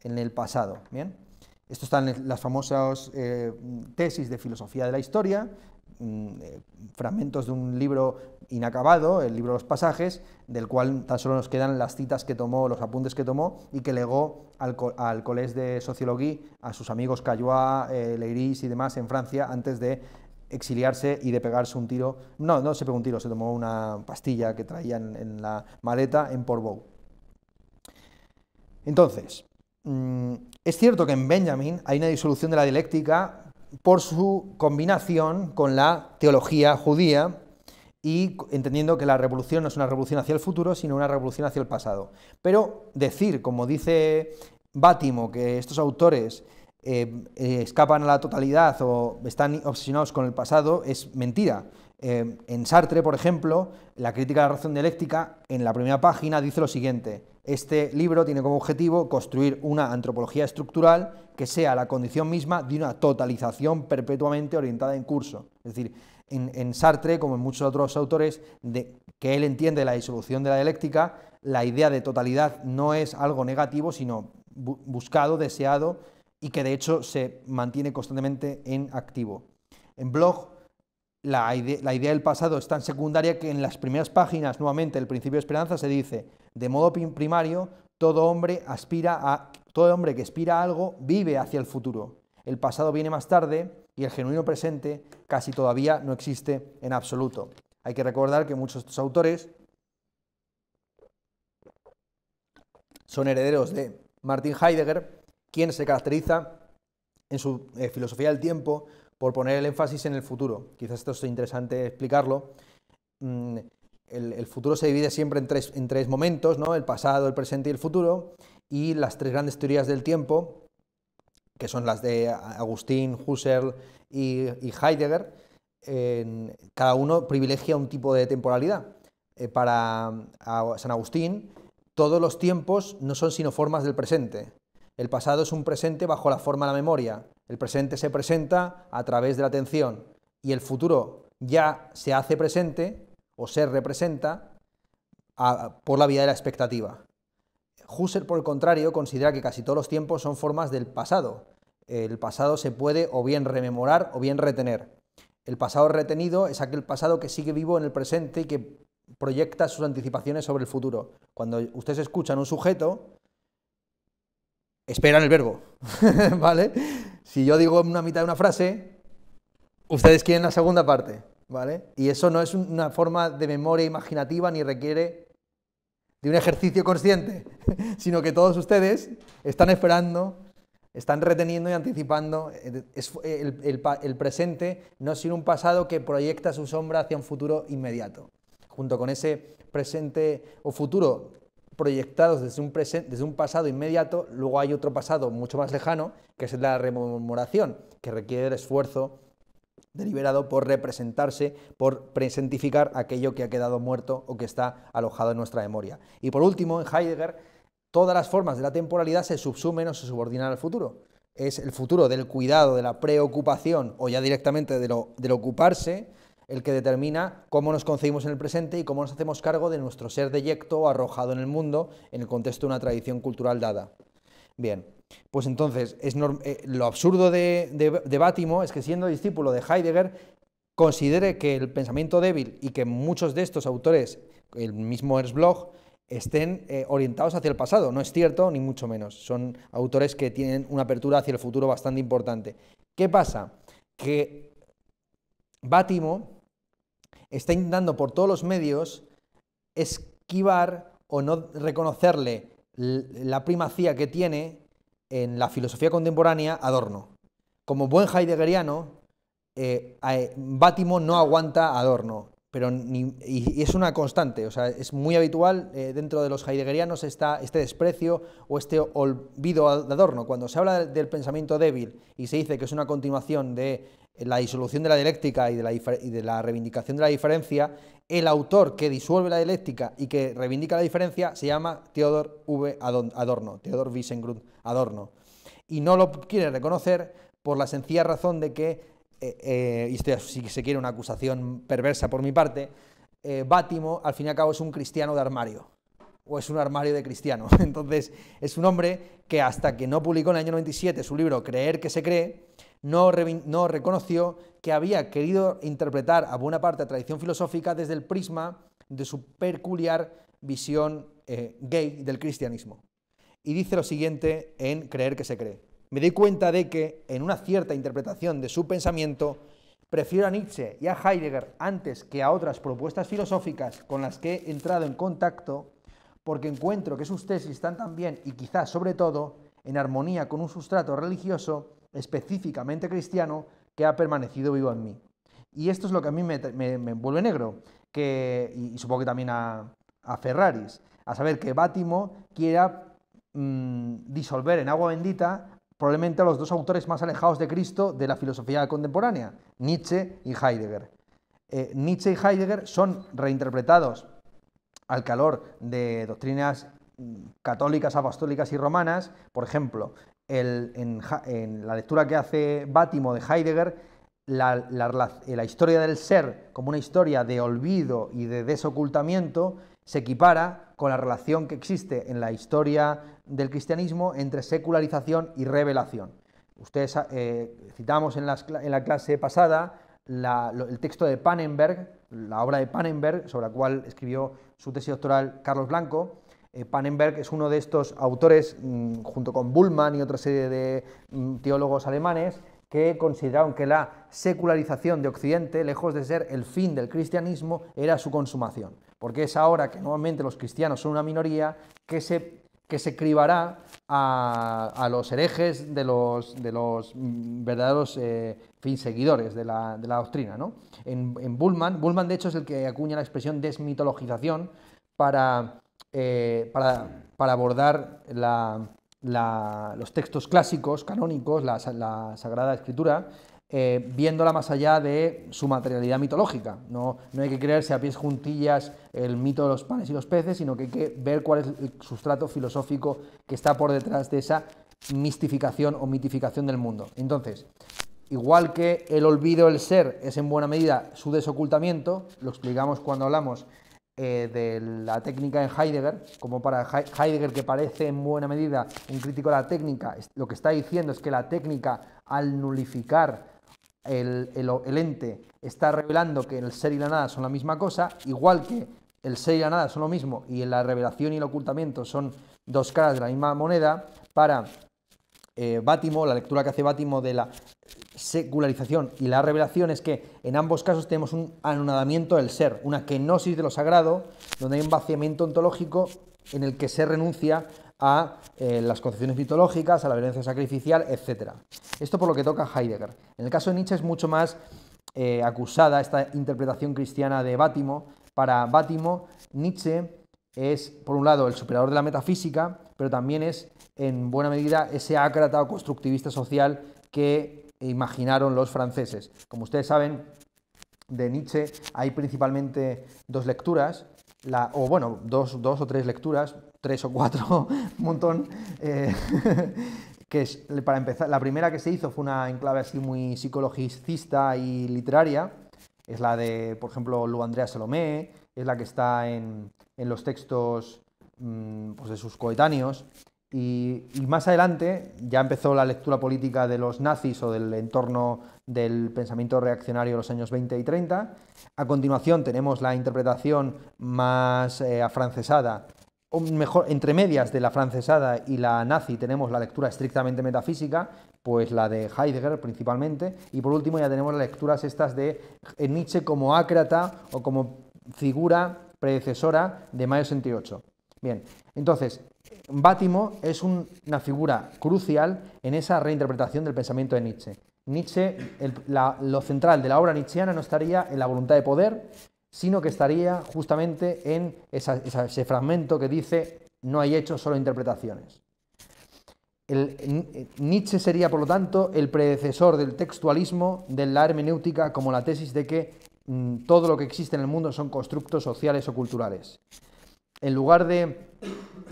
en el pasado. ¿bien? Estos están las famosas eh, tesis de filosofía de la historia, mm, eh, fragmentos de un libro inacabado, el libro Los Pasajes, del cual tan solo nos quedan las citas que tomó, los apuntes que tomó y que legó al, al de Sociología, a sus amigos Callois, eh, Leiris y demás en Francia antes de exiliarse y de pegarse un tiro. No, no se pegó un tiro, se tomó una pastilla que traían en, la maleta en Portbou. Entonces, Mm, es cierto que en Benjamin hay una disolución de la dialéctica por su combinación con la teología judía y entendiendo que la revolución no es una revolución hacia el futuro, sino una revolución hacia el pasado. Pero decir, como dice Bátimo, que estos autores eh, eh, escapan a la totalidad o están obsesionados con el pasado es mentira. Eh, en Sartre, por ejemplo, la crítica de la razón dialéctica, en la primera página dice lo siguiente, este libro tiene como objetivo construir una antropología estructural que sea la condición misma de una totalización perpetuamente orientada en curso. Es decir, en, Sartre, como en muchos otros autores, de, que él entiende la disolución de la dialéctica, la idea de totalidad no es algo negativo, sino buscado, deseado y que de hecho se mantiene constantemente en activo. En Bloch la, idea del pasado es tan secundaria que en las primeras páginas, nuevamente, el principio de esperanza se dice, de modo primario, todo hombre aspira a todo hombre que aspira a algo vive hacia el futuro. El pasado viene más tarde y el genuino presente casi todavía no existe en absoluto. Hay que recordar que muchos de estos autores son herederos de Martin Heidegger, quien se caracteriza en su eh, filosofía del tiempo por poner el énfasis en el futuro. Quizás esto es interesante explicarlo. Mm, el, futuro se divide siempre en tres, momentos, ¿no? el pasado, el presente y el futuro, y las tres grandes teorías del tiempo, que son las de Agustín, Husserl y, Heidegger, cada uno privilegia un tipo de temporalidad. Eh, para San Agustín, todos los tiempos no son sino formas del presente. El pasado es un presente bajo la forma de la memoria. El presente se presenta a través de la atención y el futuro ya se hace presente o se representa por la vía de la expectativa. Husserl, por el contrario, considera que casi todos los tiempos son formas del pasado. El pasado se puede o bien rememorar o bien retener. El pasado retenido es aquel pasado que sigue vivo en el presente y que proyecta sus anticipaciones sobre el futuro. Cuando ustedes escuchan un sujeto, esperan el verbo, [LAUGHS] ¿vale? Si yo digo una mitad de una frase, ustedes quieren la segunda parte, ¿vale? Y eso no es una forma de memoria imaginativa ni requiere de un ejercicio consciente, [LAUGHS] sino que todos ustedes están esperando, están reteniendo y anticipando. Eh, eh, el, presente no es un pasado que proyecta su sombra hacia un futuro inmediato. Junto con ese presente o futuro proyectados desde un, presente, desde un pasado inmediato, luego hay otro pasado mucho más lejano, que es la rememoración, que requiere el esfuerzo deliberado por representarse, por presentificar aquello que ha quedado muerto o que está alojado en nuestra memoria. Y por último, en Heidegger, todas las formas de la temporalidad se subsumen o se subordinan al futuro. Es el futuro del cuidado, de la preocupación o ya directamente del ocuparse, el que determina cómo nos concebimos en el presente y cómo nos hacemos cargo de nuestro ser deyecto o arrojado en el mundo en el contexto de una tradición cultural dada. Bien, pues entonces, eh, lo absurdo de, Bátimo es que siendo discípulo de Heidegger, considere que el pensamiento débil y que muchos de estos autores, el mismo Erzblog, estén eh, orientados hacia el pasado. No es cierto, ni mucho menos. Son autores que tienen una apertura hacia el futuro bastante importante. ¿Qué pasa? Que Bátimo está intentando por todos los medios esquivar o no reconocerle la primacía que tiene en la filosofía contemporánea Adorno. Como buen heideggeriano, eh, eh, Bátimo no aguanta Adorno, pero y, es una constante, o sea, es muy habitual eh, dentro de los heideggerianos está este desprecio o este olvido de Adorno. Cuando se habla del pensamiento débil y se dice que es una continuación de la disolución de la dialéctica y de la, reivindicación de la diferencia, el autor que disuelve la dialéctica y que reivindica la diferencia se llama Theodor V. Adorno, Theodor Wiesengrund Adorno. Y no lo quiere reconocer por la sencilla razón de que, eh, eh, y esto si se quiere una acusación perversa por mi parte, eh, Bátimo al fin y al cabo es un cristiano de armario, o es un armario de cristiano. [LAUGHS] Entonces es un hombre que hasta que no publicó en el año 97 su libro Creer que se cree, no, reconoció que había querido interpretar a buena parte la tradición filosófica desde el prisma de su peculiar visión eh, gay del cristianismo. Y dice lo siguiente en Creer que se cree. Me doy cuenta de que, en una cierta interpretación de su pensamiento, prefiero a Nietzsche y a Heidegger antes que a otras propuestas filosóficas con las que he entrado en contacto, porque encuentro que sus tesis están también, y quizás sobre todo, en armonía con un sustrato religioso específicamente cristiano, que ha permanecido vivo en mí. Y esto es lo que a mí me, vuelve negro, y, supongo que también a, Ferraris, a saber que Bátimo quiera mm, disolver en agua bendita probablemente a los dos autores más alejados de Cristo de la filosofía contemporánea, Nietzsche y Heidegger. Eh, Nietzsche y Heidegger son reinterpretados al calor de doctrinas mm, católicas, apostólicas y romanas, por ejemplo, en, la lectura que hace Bátimo de Heidegger, eh, la, historia del ser como una historia de olvido y de desocultamiento se equipara con la relación que existe en la historia del cristianismo entre secularización y revelación. Ustedes eh, citamos en, la clase pasada el texto de Panenberg, la obra de Panenberg, sobre la cual escribió su tesis doctoral Carlos Blanco, eh, Pannenberg es uno de estos autores, mm, junto con Bullmann y otra serie de mm, teólogos alemanes, que consideraron que la secularización de Occidente, lejos de ser el fin del cristianismo, era su consumación. Porque es ahora que nuevamente los cristianos son una minoría que se, que se cribará a, los herejes de los, de los mm, verdaderos eh, fin seguidores de la, doctrina. ¿no? En, en Bullman, de hecho es el que acuña la expresión desmitologización para eh, para, abordar los textos clásicos, canónicos, la, Sagrada Escritura, eh, viéndola más allá de su materialidad mitológica. No, no, hay que creerse a pies juntillas el mito de los panes y los peces, sino que hay que ver cuál es el sustrato filosófico que está por detrás de esa mistificación o mitificación del mundo. Entonces, igual que el olvido del ser es en buena medida su desocultamiento, lo explicamos cuando hablamos eh, de la técnica en Heidegger, como para Heidegger que parece en buena medida un crítico de la técnica, lo que está diciendo es que la técnica al nulificar el, el ente está revelando que el ser y la nada son la misma cosa, igual que el ser y la nada son lo mismo y la revelación y el ocultamiento son dos caras de la misma moneda, para eh, Bátimo, la lectura que hace Bátimo de la secularización y la revelación es que en ambos casos tenemos un anonadamiento del ser, una kenosis de lo sagrado, donde hay un vaciamiento ontológico en el que se renuncia a eh, las concepciones mitológicas, a la violencia sacrificial, etc. Esto por lo que toca Heidegger. En el caso de Nietzsche es mucho más eh, acusada esta interpretación cristiana de Bátimo. Para Bátimo, Nietzsche es, por un lado, el superador de la metafísica, pero también es en buena medida ese ácrata o constructivista social que imaginaron los franceses. Como ustedes saben, de Nietzsche hay principalmente dos lecturas, la, o bueno, dos, dos, o tres lecturas, tres o cuatro, [LAUGHS] un montón. Eh, [LAUGHS] que para empezar, la primera que se hizo fue una enclave así muy psicologicista y literaria, es la de, por ejemplo, Lu Andrea Salomé, es la que está en, en los textos Mm, pues de sus coetáneos. Y, más adelante ya empezó la lectura política de los nazis o del entorno del pensamiento reaccionario de los años 20 y 30. A continuación tenemos la interpretación más eh, afrancesada, o mejor, entre medias de la francesada y la nazi tenemos la lectura estrictamente metafísica, pues la de Heidegger principalmente, y por último ya tenemos las lecturas estas de eh, Nietzsche como ácrata o como figura predecesora de Mayo 68. Bien, entonces, Bátimo es una figura crucial en esa reinterpretación del pensamiento de Nietzsche. Nietzsche, lo central de la obra nietzscheana no estaría en la voluntad de poder, sino que estaría justamente en ese fragmento que dice no hay hechos, solo interpretaciones. Nietzsche sería, por lo tanto, el predecesor del textualismo, de la hermenéutica, como la tesis de que mm, todo lo que existe en el mundo son constructos sociales o culturales en lugar de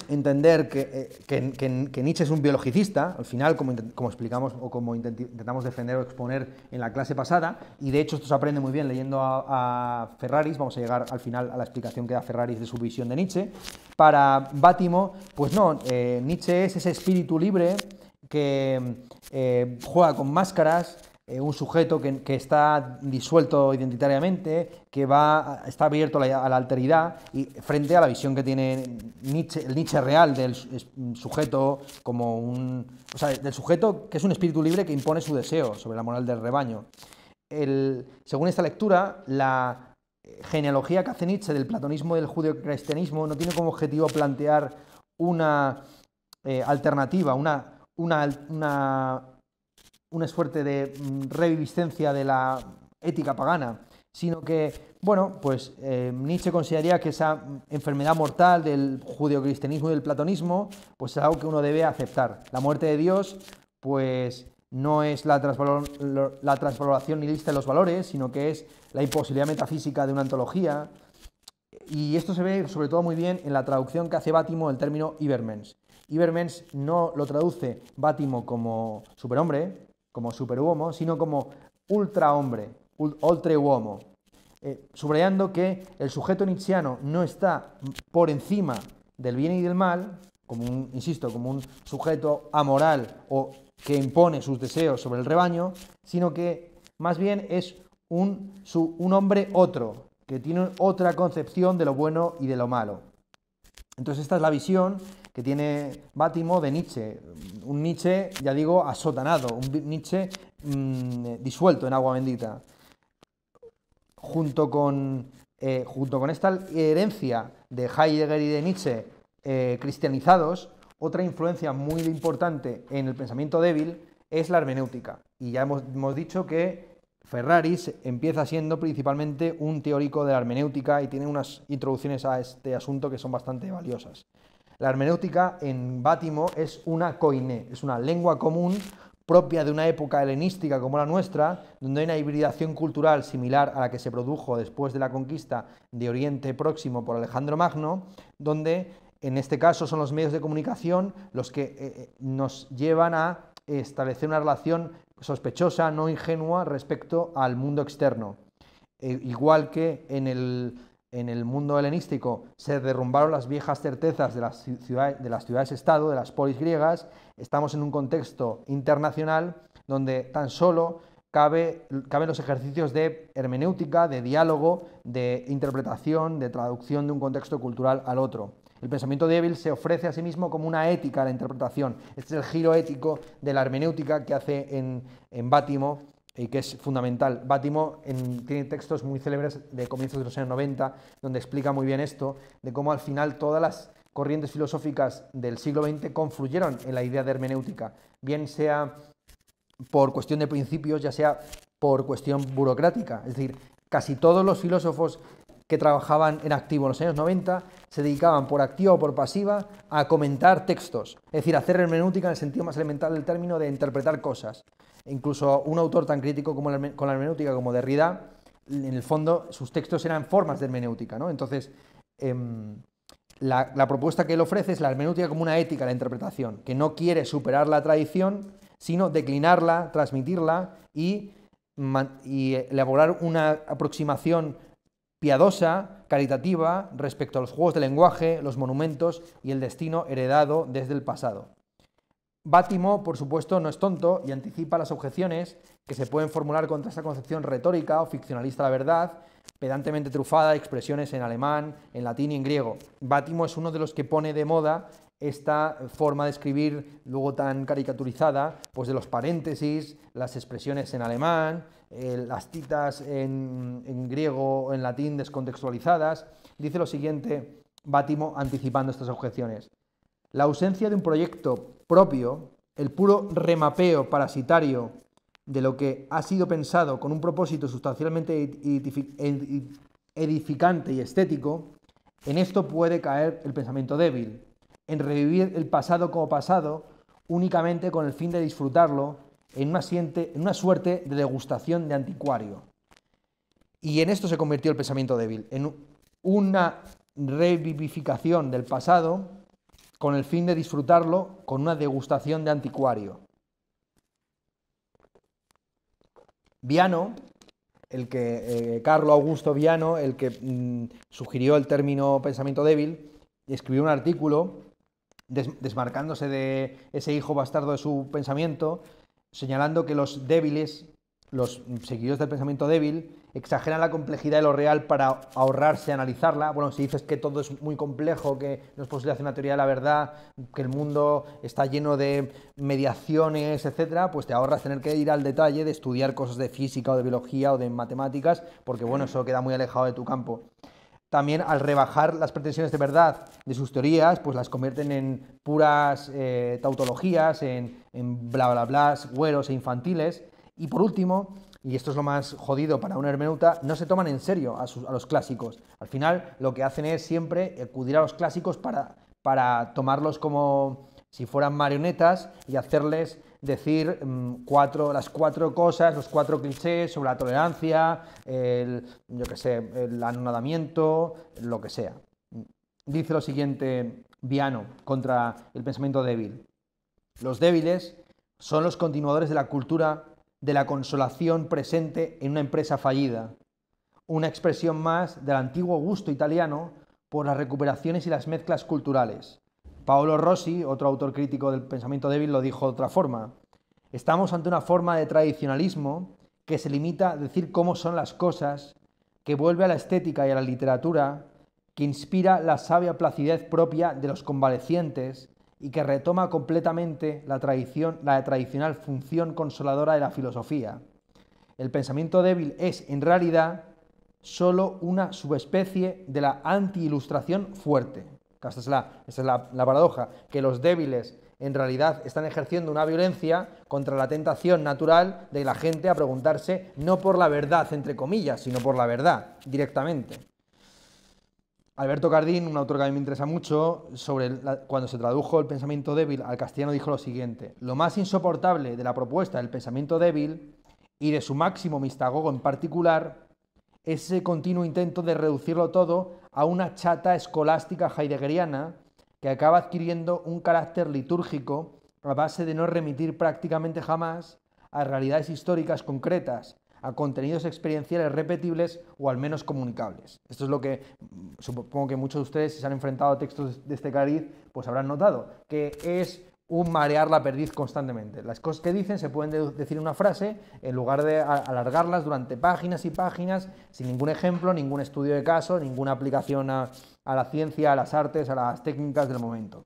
entender eh, que, Nietzsche es un biologicista, al final, como, explicamos o como intentamos defender o exponer en la clase pasada, y de hecho esto se aprende muy bien leyendo a, Ferraris, vamos a llegar al final a la explicación que da Ferraris de su visión de Nietzsche, para Bátimo, pues no, eh, Nietzsche es ese espíritu libre que eh, juega con máscaras, eh, un sujeto que, está disuelto identitariamente, que va, está abierto a la, alteridad, y frente a la visión que tiene Nietzsche, el Nietzsche real del sujeto como un. O sea, del sujeto que es un espíritu libre que impone su deseo sobre la moral del rebaño. El, según esta lectura, la genealogía que hace Nietzsche del platonismo y del judeocristianismo no tiene como objetivo plantear una eh, alternativa, una, una una esfuerzo de mm, reviviscencia de la ética pagana, sino que, bueno, pues em, Nietzsche consideraría que esa enfermedad mortal del judeocristianismo y del platonismo, pues es algo que uno debe aceptar. La muerte de Dios, pues no es la, transvalor ni lista de los valores, sino que es la imposibilidad metafísica de una antología. Y esto se ve sobre todo muy bien en la traducción que hace Bátimo del término Ibermens. Ibermens no lo traduce Bátimo como superhombre, como superhumo, sino como ultrahombre, ultra eh, subrayando que el sujeto nietzscheano no está por encima del bien y del mal, como un, insisto, como un sujeto amoral o que impone sus deseos sobre el rebaño, sino que más bien es un, un hombre otro, que tiene otra concepción de lo bueno y de lo malo. Entonces esta es la visión que tiene Bátimo de Nietzsche. Un Nietzsche, ya digo, asotanado, un Nietzsche mm, disuelto en agua bendita. Junto con, eh, junto con esta herencia de Heidegger y de Nietzsche eh, cristianizados, otra influencia muy importante en el pensamiento débil es la hermenéutica. Y ya hemos, dicho que Ferraris empieza siendo principalmente un teórico de la hermenéutica y tiene unas introducciones a este asunto que son bastante valiosas. La hermenéutica en Bátimo es una coine, es una lengua común propia de una época helenística como la nuestra, donde hay una hibridación cultural similar a la que se produjo después de la conquista de Oriente Próximo por Alejandro Magno, donde en este caso son los medios de comunicación los que eh, eh, nos llevan a establecer una relación sospechosa, no ingenua, respecto al mundo externo. Eh, igual que en el en el mundo helenístico se derrumbaron las viejas certezas de las, ciudades de las ciudades-estado, de las polis griegas, estamos en un contexto internacional donde tan solo cabe, caben los ejercicios de hermenéutica, de diálogo, de interpretación, de traducción de un contexto cultural al otro. El pensamiento débil se ofrece a sí mismo como una ética a la interpretación. Este es el giro ético de la hermenéutica que hace en Bátimo y que es fundamental. Bátimo tiene textos muy célebres de comienzos de los años 90, donde explica muy bien esto, de cómo al final todas las corrientes filosóficas del siglo XX confluyeron en la idea de hermenéutica, bien sea por cuestión de principios, ya sea por cuestión burocrática. Es decir, casi todos los filósofos que trabajaban en activo en los años 90 se dedicaban por activa o por pasiva a comentar textos, es decir, hacer hermenéutica en el sentido más elemental del término de interpretar cosas. Incluso un autor tan crítico como con la hermenéutica como Derrida, en el fondo sus textos eran formas de hermenéutica. ¿no? Entonces, em, la, propuesta que él ofrece es la hermenéutica como una ética, la interpretación, que no quiere superar la tradición, sino declinarla, transmitirla y elaborar una aproximación piadosa, caritativa, respecto a los juegos de lenguaje, los monumentos y el destino heredado desde el pasado. Bátimo, por supuesto, no es tonto y anticipa las objeciones que se pueden formular contra esta concepción retórica o ficcionalista de la verdad, pedantemente trufada de expresiones en alemán, en latín y en griego. Bátimo es uno de los que pone de moda esta forma de escribir luego tan caricaturizada, pues de los paréntesis, las expresiones en alemán, eh, las citas en, en griego o en latín descontextualizadas, dice lo siguiente Bátimo anticipando estas objeciones. La ausencia de un proyecto propio, el puro remapeo parasitario de lo que ha sido pensado con un propósito sustancialmente edificante y estético, en esto puede caer el pensamiento débil, en revivir el pasado como pasado únicamente con el fin de disfrutarlo en una, en una suerte de degustación de anticuario. Y en esto se convirtió el pensamiento débil, en una revivificación del pasado con el fin de disfrutarlo con una degustación de anticuario. Viano, el que Carlos eh, Carlo Augusto Viano, el que mm, sugirió el término pensamiento débil, escribió un artículo desmarcándose de ese hijo bastardo de su pensamiento, señalando que los débiles los seguidores del pensamiento débil exageran la complejidad de lo real para ahorrarse analizarla. Bueno, si dices que todo es muy complejo, que no es posible hacer una teoría de la verdad, que el mundo está lleno de mediaciones, etcétera, pues te ahorras tener que ir al detalle de estudiar cosas de física o de biología o de matemáticas, porque bueno, eso queda muy alejado de tu campo. También al rebajar las pretensiones de verdad de sus teorías, pues las convierten en puras eh, tautologías, en, bla bla bla, güeros e infantiles y por último, y esto es lo más jodido para un hermenuta, no se toman en serio a, los clásicos. Al final lo que hacen es siempre acudir a los clásicos para, para tomarlos como si fueran marionetas y hacerles decir mm, cuatro, las cuatro cosas, los cuatro clichés sobre la tolerancia, el, yo que sé, el anonadamiento, lo que sea. Dice lo siguiente Viano contra el pensamiento débil. Los débiles son los continuadores de la cultura de la consolación presente en una empresa fallida, una expresión más del antiguo gusto italiano por las recuperaciones y las mezclas culturales. Paolo Rossi, otro autor crítico del pensamiento débil, lo dijo de otra forma. Estamos ante una forma de tradicionalismo que se limita a decir cómo son las cosas, que vuelve a la estética y a la literatura, que inspira la sabia placidez propia de los convalecientes, y que retoma completamente la, tradición, la tradicional función consoladora de la filosofía. El pensamiento débil es, en realidad, solo una subespecie de la anti-ilustración fuerte. Esta es, la, es la paradoja, que los débiles en realidad están ejerciendo una violencia contra la tentación natural de la gente a preguntarse no por la verdad, entre comillas, sino por la verdad directamente. Alberto Cardín, un autor que a mí me interesa mucho, sobre cuando se tradujo el pensamiento débil al castellano dijo lo siguiente, lo más insoportable de la propuesta del pensamiento débil y de su máximo mistagogo en particular ese continuo intento de reducirlo todo a una chata escolástica heideggeriana que acaba adquiriendo un carácter litúrgico a base de no remitir prácticamente jamás a realidades históricas concretas, a contenidos experienciales repetibles o al menos comunicables. Esto es lo que mm, supongo que muchos de ustedes, si se han enfrentado a textos de este cariz, pues habrán notado, que es un marear la perdiz constantemente. Las cosas que dicen se pueden decir en una frase en lugar de alargarlas durante páginas y páginas sin ningún ejemplo, ningún estudio de caso, ninguna aplicación a la ciencia, a las artes, a las técnicas del momento.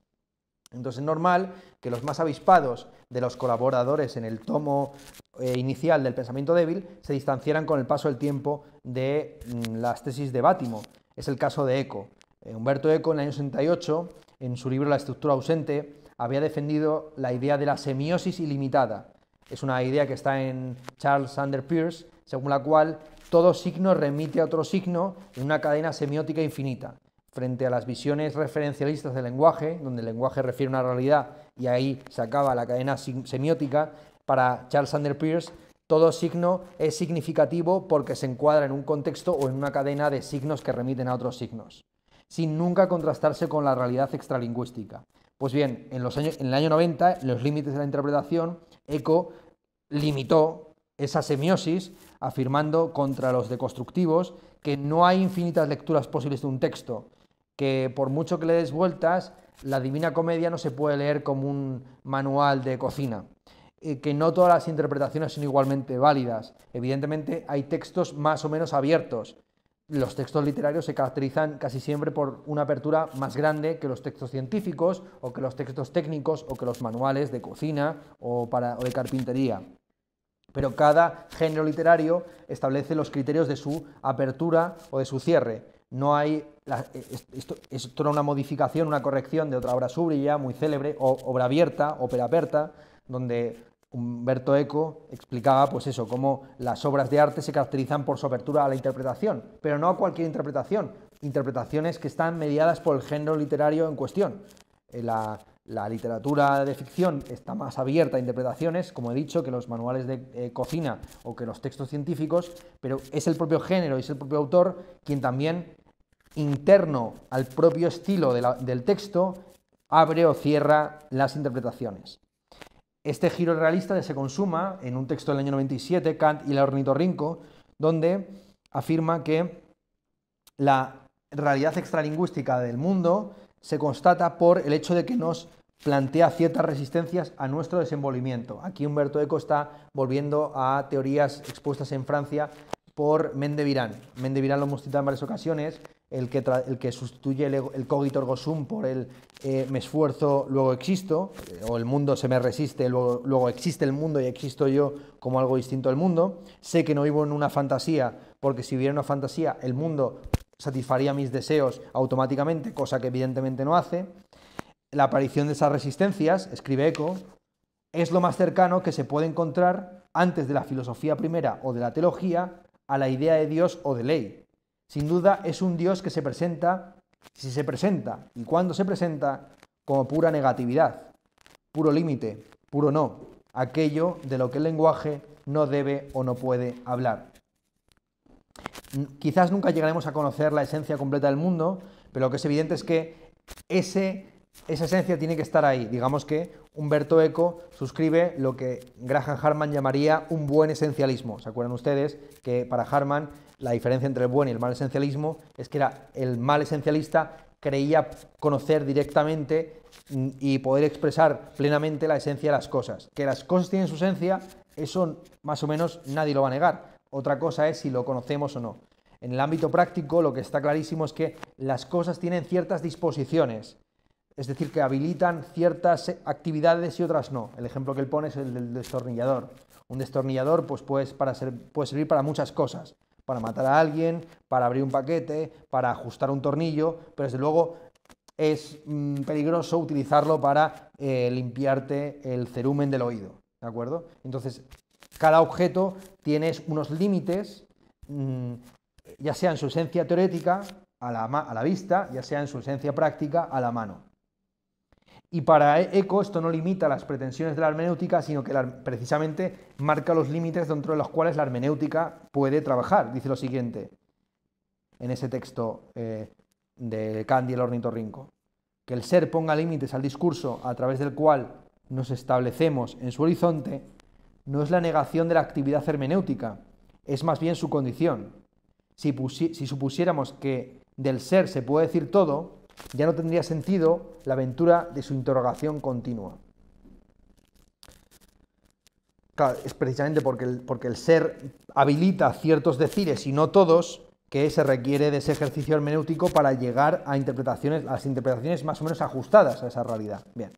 Entonces es normal que los más avispados de los colaboradores en el tomo eh, inicial del pensamiento débil se distanciaran con el paso del tiempo de mm, las tesis de Bátimo. Es el caso de Eco. Eh, Humberto Eco en el año 68, en su libro La estructura ausente, había defendido la idea de la semiosis ilimitada. Es una idea que está en Charles Sander Peirce, según la cual todo signo remite a otro signo en una cadena semiótica infinita frente a las visiones referencialistas del lenguaje, donde el lenguaje refiere a una realidad y ahí se acaba la cadena semiótica, para Charles Sander Peirce, todo signo es significativo porque se encuadra en un contexto o en una cadena de signos que remiten a otros signos, sin nunca contrastarse con la realidad extralingüística. Pues bien, en, los en el año 90, en los límites de la interpretación, Eco limitó esa semiosis afirmando contra los deconstructivos que no hay infinitas lecturas posibles de un texto, que por mucho que le des vueltas, la Divina Comedia no se puede leer como un manual de cocina, y eh, que no todas las interpretaciones son igualmente válidas. Evidentemente hay textos más o menos abiertos. Los textos literarios se caracterizan casi siempre por una apertura más grande que los textos científicos o que los textos técnicos o que los manuales de cocina o, para, o de carpintería. Pero cada género literario establece los criterios de su apertura o de su cierre. No hay eh, esto, era una modificación, una corrección de otra obra ya muy célebre, obra abierta, ópera aperta, donde Humberto Eco explicaba, pues eso, cómo las obras de arte se caracterizan por su apertura a la interpretación, pero no a cualquier interpretación, interpretaciones que están mediadas por el género literario en cuestión. Eh, la, literatura de ficción está más abierta a interpretaciones, como he dicho, que los manuales de eh, cocina o que los textos científicos, pero es el propio género, es el propio autor quien también interno al propio estilo del texto, abre o cierra las interpretaciones. Este giro realista se consuma en un texto del año 97, Kant y la ornitorrinco, donde afirma que la realidad extralingüística del mundo se constata por el hecho de que nos plantea ciertas resistencias a nuestro desenvolvimiento. Aquí Humberto Eco está volviendo a teorías expuestas en Francia por Mendevirán. Mendevirán lo hemos citado en varias ocasiones el que, el que sustituye el, el, cogitor gosum por el eh, me esfuerzo, luego existo, eh, o el mundo se me resiste, luego, existe el mundo y existo yo como algo distinto al mundo. Sé que no vivo en una fantasía, porque si viviera una fantasía, el mundo satisfaría mis deseos automáticamente, cosa que evidentemente no hace. La aparición de esas resistencias, escribe Eco, es lo más cercano que se puede encontrar antes de la filosofía primera o de la teología a la idea de Dios o de ley, sin duda es un Dios que se presenta, si se presenta y cuando se presenta, como pura negatividad, puro límite, puro no, aquello de lo que el lenguaje no debe o no puede hablar. Quizás nunca llegaremos a conocer la esencia completa del mundo, pero lo que es evidente es que esa esencia tiene que estar ahí. Digamos que Humberto Eco suscribe lo que Graham Harman llamaría un buen esencialismo. ¿Se acuerdan ustedes que para Harman la diferencia entre el buen y el mal esencialismo es que el mal esencialista creía conocer directamente y poder expresar plenamente la esencia de las cosas. Que las cosas tienen su esencia, eso más o menos nadie lo va a negar. Otra cosa es si lo conocemos o no. En el ámbito práctico lo que está clarísimo es que las cosas tienen ciertas disposiciones, es decir, que habilitan ciertas actividades y otras no. El ejemplo que él pone es el del destornillador. Un destornillador pues, para puede servir para muchas cosas para matar a alguien, para abrir un paquete, para ajustar un tornillo, pero desde luego es mm, peligroso utilizarlo para eh, limpiarte el cerumen del oído, ¿de acuerdo? Entonces, cada objeto tiene unos límites, mm, ya sea en su esencia teórica, a la, a la vista, ya sea en su esencia práctica, a la mano. Y para ECO esto no limita las pretensiones de la hermenéutica, sino que precisamente marca los límites dentro de los cuales la hermenéutica puede trabajar. Dice lo siguiente en ese texto eh, de Candy el ornitorrinco. Que el ser ponga límites al discurso a través del cual nos establecemos en su horizonte no es la negación de la actividad hermenéutica, es más bien su condición. si supusiéramos que del ser se puede decir todo, ya no tendría sentido la aventura de su interrogación continua. Claro, es precisamente porque el, ser habilita ciertos decires y no todos, que se requiere de ese ejercicio hermenéutico para llegar a, interpretaciones, a las interpretaciones más o menos ajustadas a esa realidad. Bien.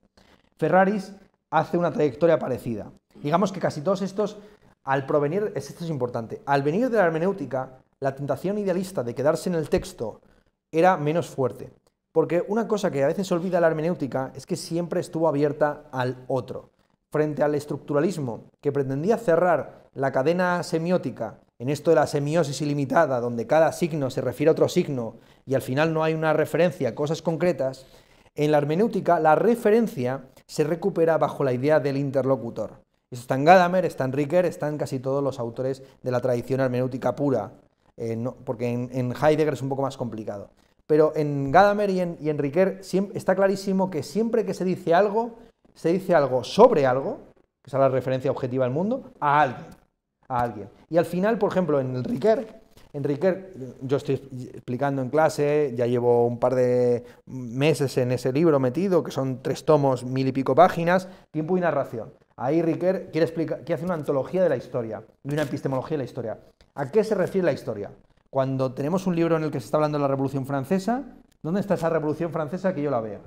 Ferraris hace una trayectoria parecida. Digamos que casi todos estos, al provenir, esto es importante, al venir de la hermenéutica, la tentación idealista de quedarse en el texto era menos fuerte. Porque una cosa que a veces olvida la hermenéutica es que siempre estuvo abierta al otro. Frente al estructuralismo, que pretendía cerrar la cadena semiótica en esto de la semiosis ilimitada, donde cada signo se refiere a otro signo y al final no hay una referencia a cosas concretas, en la hermenéutica la referencia se recupera bajo la idea del interlocutor. Eso está en Gadamer, está en Ricker, están casi todos los autores de la tradición hermenéutica pura, eh, porque en Heidegger es un poco más complicado pero en Gadamer y en, Riker está clarísimo que siempre que se dice algo, se dice algo sobre algo, que es la referencia objetiva al mundo, a alguien. A alguien. Y al final, por ejemplo, en Riker, en yo estoy explicando en clase, ya llevo un par de meses en ese libro metido, que son tres tomos, mil y pico páginas, tiempo y narración. Ahí Riker quiere, explicar, quiere hacer una antología de la historia y una epistemología de la historia. ¿A qué se refiere la historia? Cuando tenemos un libro en el que se está hablando de la Revolución Francesa, ¿dónde está esa Revolución Francesa que yo la veo?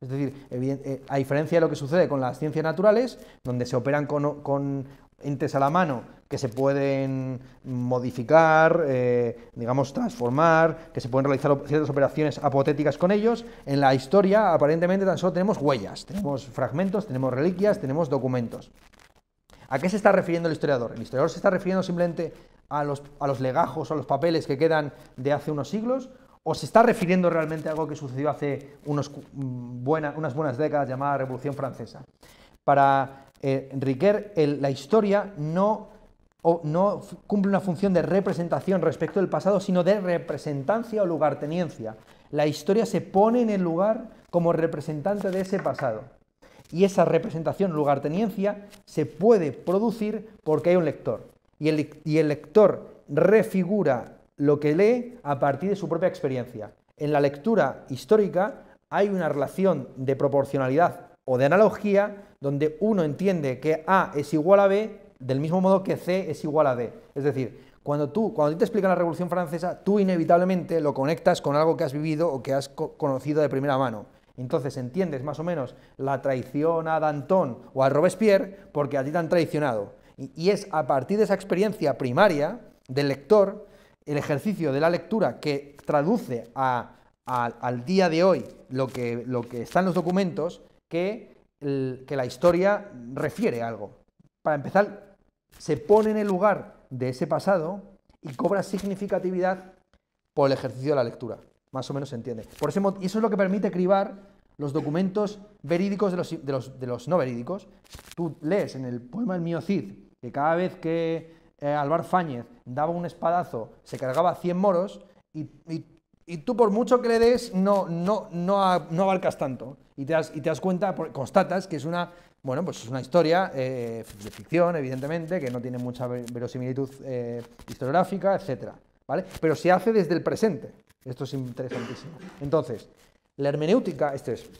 Es decir, eh, a diferencia de lo que sucede con las ciencias naturales, donde se operan con, entes a la mano que se pueden modificar, eh, digamos, transformar, que se pueden realizar ciertas operaciones apotéticas con ellos. En la historia, aparentemente, tan solo tenemos huellas, tenemos fragmentos, tenemos reliquias, tenemos documentos. ¿A qué se está refiriendo el historiador? El historiador se está refiriendo simplemente a los, a los legajos, a los papeles que quedan de hace unos siglos, o se está refiriendo realmente a algo que sucedió hace mm, unas buenas décadas llamada Revolución Francesa. Para Enrique, eh, la historia no, cumple una función de representación respecto del pasado, sino de representancia o lugarteniencia. La historia se pone en el lugar como representante de ese pasado. Y esa representación, lugarteniencia, se puede producir porque hay un lector y el, lector refigura lo que lee a partir de su propia experiencia. En la lectura histórica hay una relación de proporcionalidad o de analogía donde uno entiende que A es igual a B del mismo modo que C es igual a D. Es decir, cuando tú cuando te explican la Revolución Francesa, tú inevitablemente lo conectas con algo que has vivido o que has conocido de primera mano. Entonces entiendes más o menos la traición a Danton o a Robespierre porque a ti te han traicionado. Y es a partir de esa experiencia primaria del lector, el ejercicio de la lectura que traduce al día de hoy lo que, lo que está en los documentos, que, que la historia refiere algo. Para empezar, se pone en el lugar de ese pasado y cobra significatividad por el ejercicio de la lectura. Más o menos se entiende. Por y eso es lo que permite cribar los documentos verídicos de los, de los no verídicos. Tú lees en el poema El mío Cid que cada vez que Álvar eh, Fáñez daba un espadazo, se cargaba 100 moros y, tú por mucho que le des, no, no, no, abarcas tanto. Y te, das, y te das cuenta, constatas que es una, bueno, pues es una historia eh, de ficción, evidentemente, que no tiene mucha verosimilitud eh, historiográfica, etc. ¿vale? Pero se hace desde el presente. Esto es interesantísimo. Entonces, la hermenéutica, este es,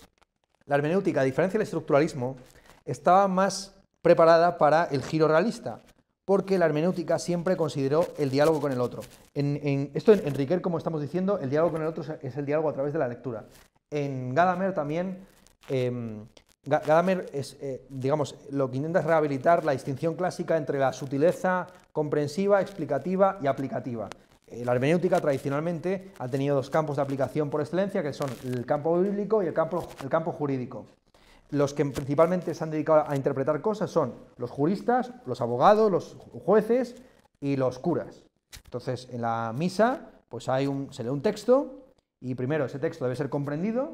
la hermenéutica, a diferencia del estructuralismo, estaba más preparada para el giro realista, porque la hermenéutica siempre consideró el diálogo con el otro. En, esto en, como estamos diciendo, el diálogo con el otro es el diálogo a través de la lectura. En Gadamer también, em, Gadamer es, eh, digamos, lo que intenta es rehabilitar la distinción clásica entre la sutileza comprensiva, explicativa y aplicativa. Eh, la hermenéutica tradicionalmente ha tenido dos campos de aplicación por excelencia, que son el campo bíblico y el campo, el campo jurídico los que principalmente se han dedicado a interpretar cosas son los juristas, los abogados, los jueces y los curas. Entonces, en la misa, pues hay se lee un texto y primero ese texto debe ser comprendido,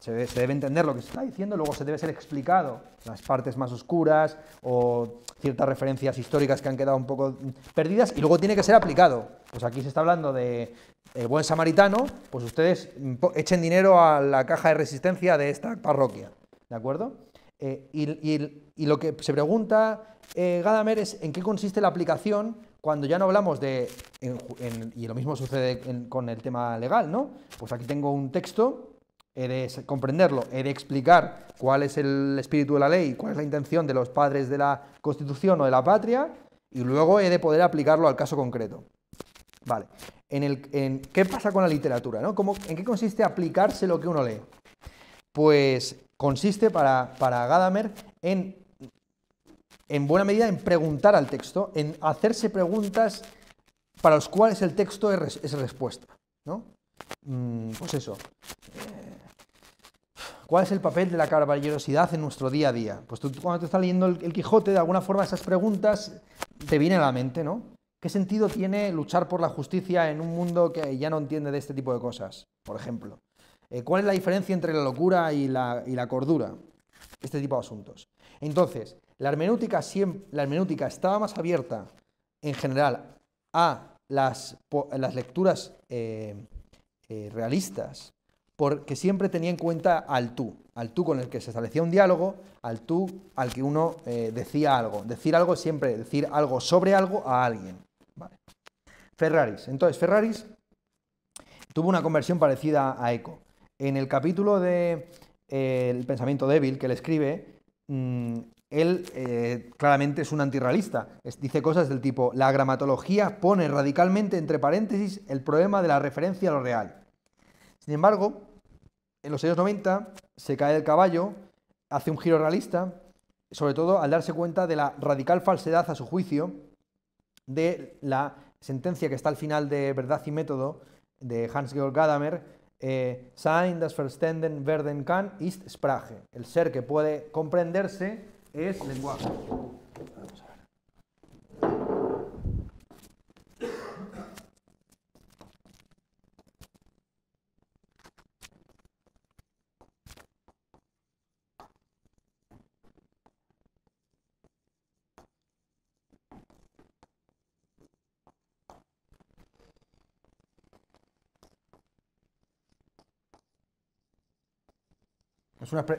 se debe, entender lo que se está diciendo, luego se debe ser explicado las partes más oscuras o ciertas referencias históricas que han quedado un poco perdidas y luego tiene que ser aplicado. Pues aquí se está hablando de buen samaritano, pues ustedes echen dinero a la caja de resistencia de esta parroquia. ¿De acuerdo? Eh, y, lo que se pregunta eh, Gadamer es en qué consiste la aplicación cuando ya no hablamos de... y lo mismo sucede con el tema legal, ¿no? Pues aquí tengo un texto, he de comprenderlo, he de explicar cuál es el espíritu de la ley, cuál es la intención de los padres de la Constitución o de la patria, y luego he de poder aplicarlo al caso concreto. Vale. En el, en, ¿Qué pasa con la literatura? ¿no? ¿En qué consiste aplicarse lo que uno lee? Pues consiste para, Gadamer en, en buena medida, en preguntar al texto, en hacerse preguntas para los cuales el texto es, respuesta. ¿no? Mm, pues eso. Eh, ¿Cuál es el papel de la caballerosidad en nuestro día a día? Pues tú cuando te estás leyendo el, el, Quijote, de alguna forma esas preguntas te vienen a la mente, ¿no? ¿Qué sentido tiene luchar por la justicia en un mundo que ya no entiende de este tipo de cosas, por ejemplo? Eh, ¿Cuál es la diferencia entre la locura y la, cordura? Este tipo de asuntos. Entonces, la hermenéutica, la hermenéutica estaba más abierta en general a las, lecturas eh, eh, realistas, porque siempre tenía en cuenta al tú, al tú con el que se establecía un diálogo, al tú al que uno decía algo. Decir algo siempre, decir algo sobre algo a alguien. Ferraris. Entonces, Ferraris tuvo una conversión parecida a Eco. En el capítulo de eh, El pensamiento débil que mm, él escribe, eh, él claramente es un antirrealista. dice cosas del tipo, la gramatología pone radicalmente entre paréntesis el problema de la referencia a lo real. Sin embargo, en los años 90 se cae del caballo, hace un giro realista, sobre todo al darse cuenta de la radical falsedad a su juicio de la sentencia que está al final de Verdad y Método de Hans-Georg Gadamer, eh, sein das verstanden werden kann, ist Sprache. El ser que puede comprenderse es lenguaje.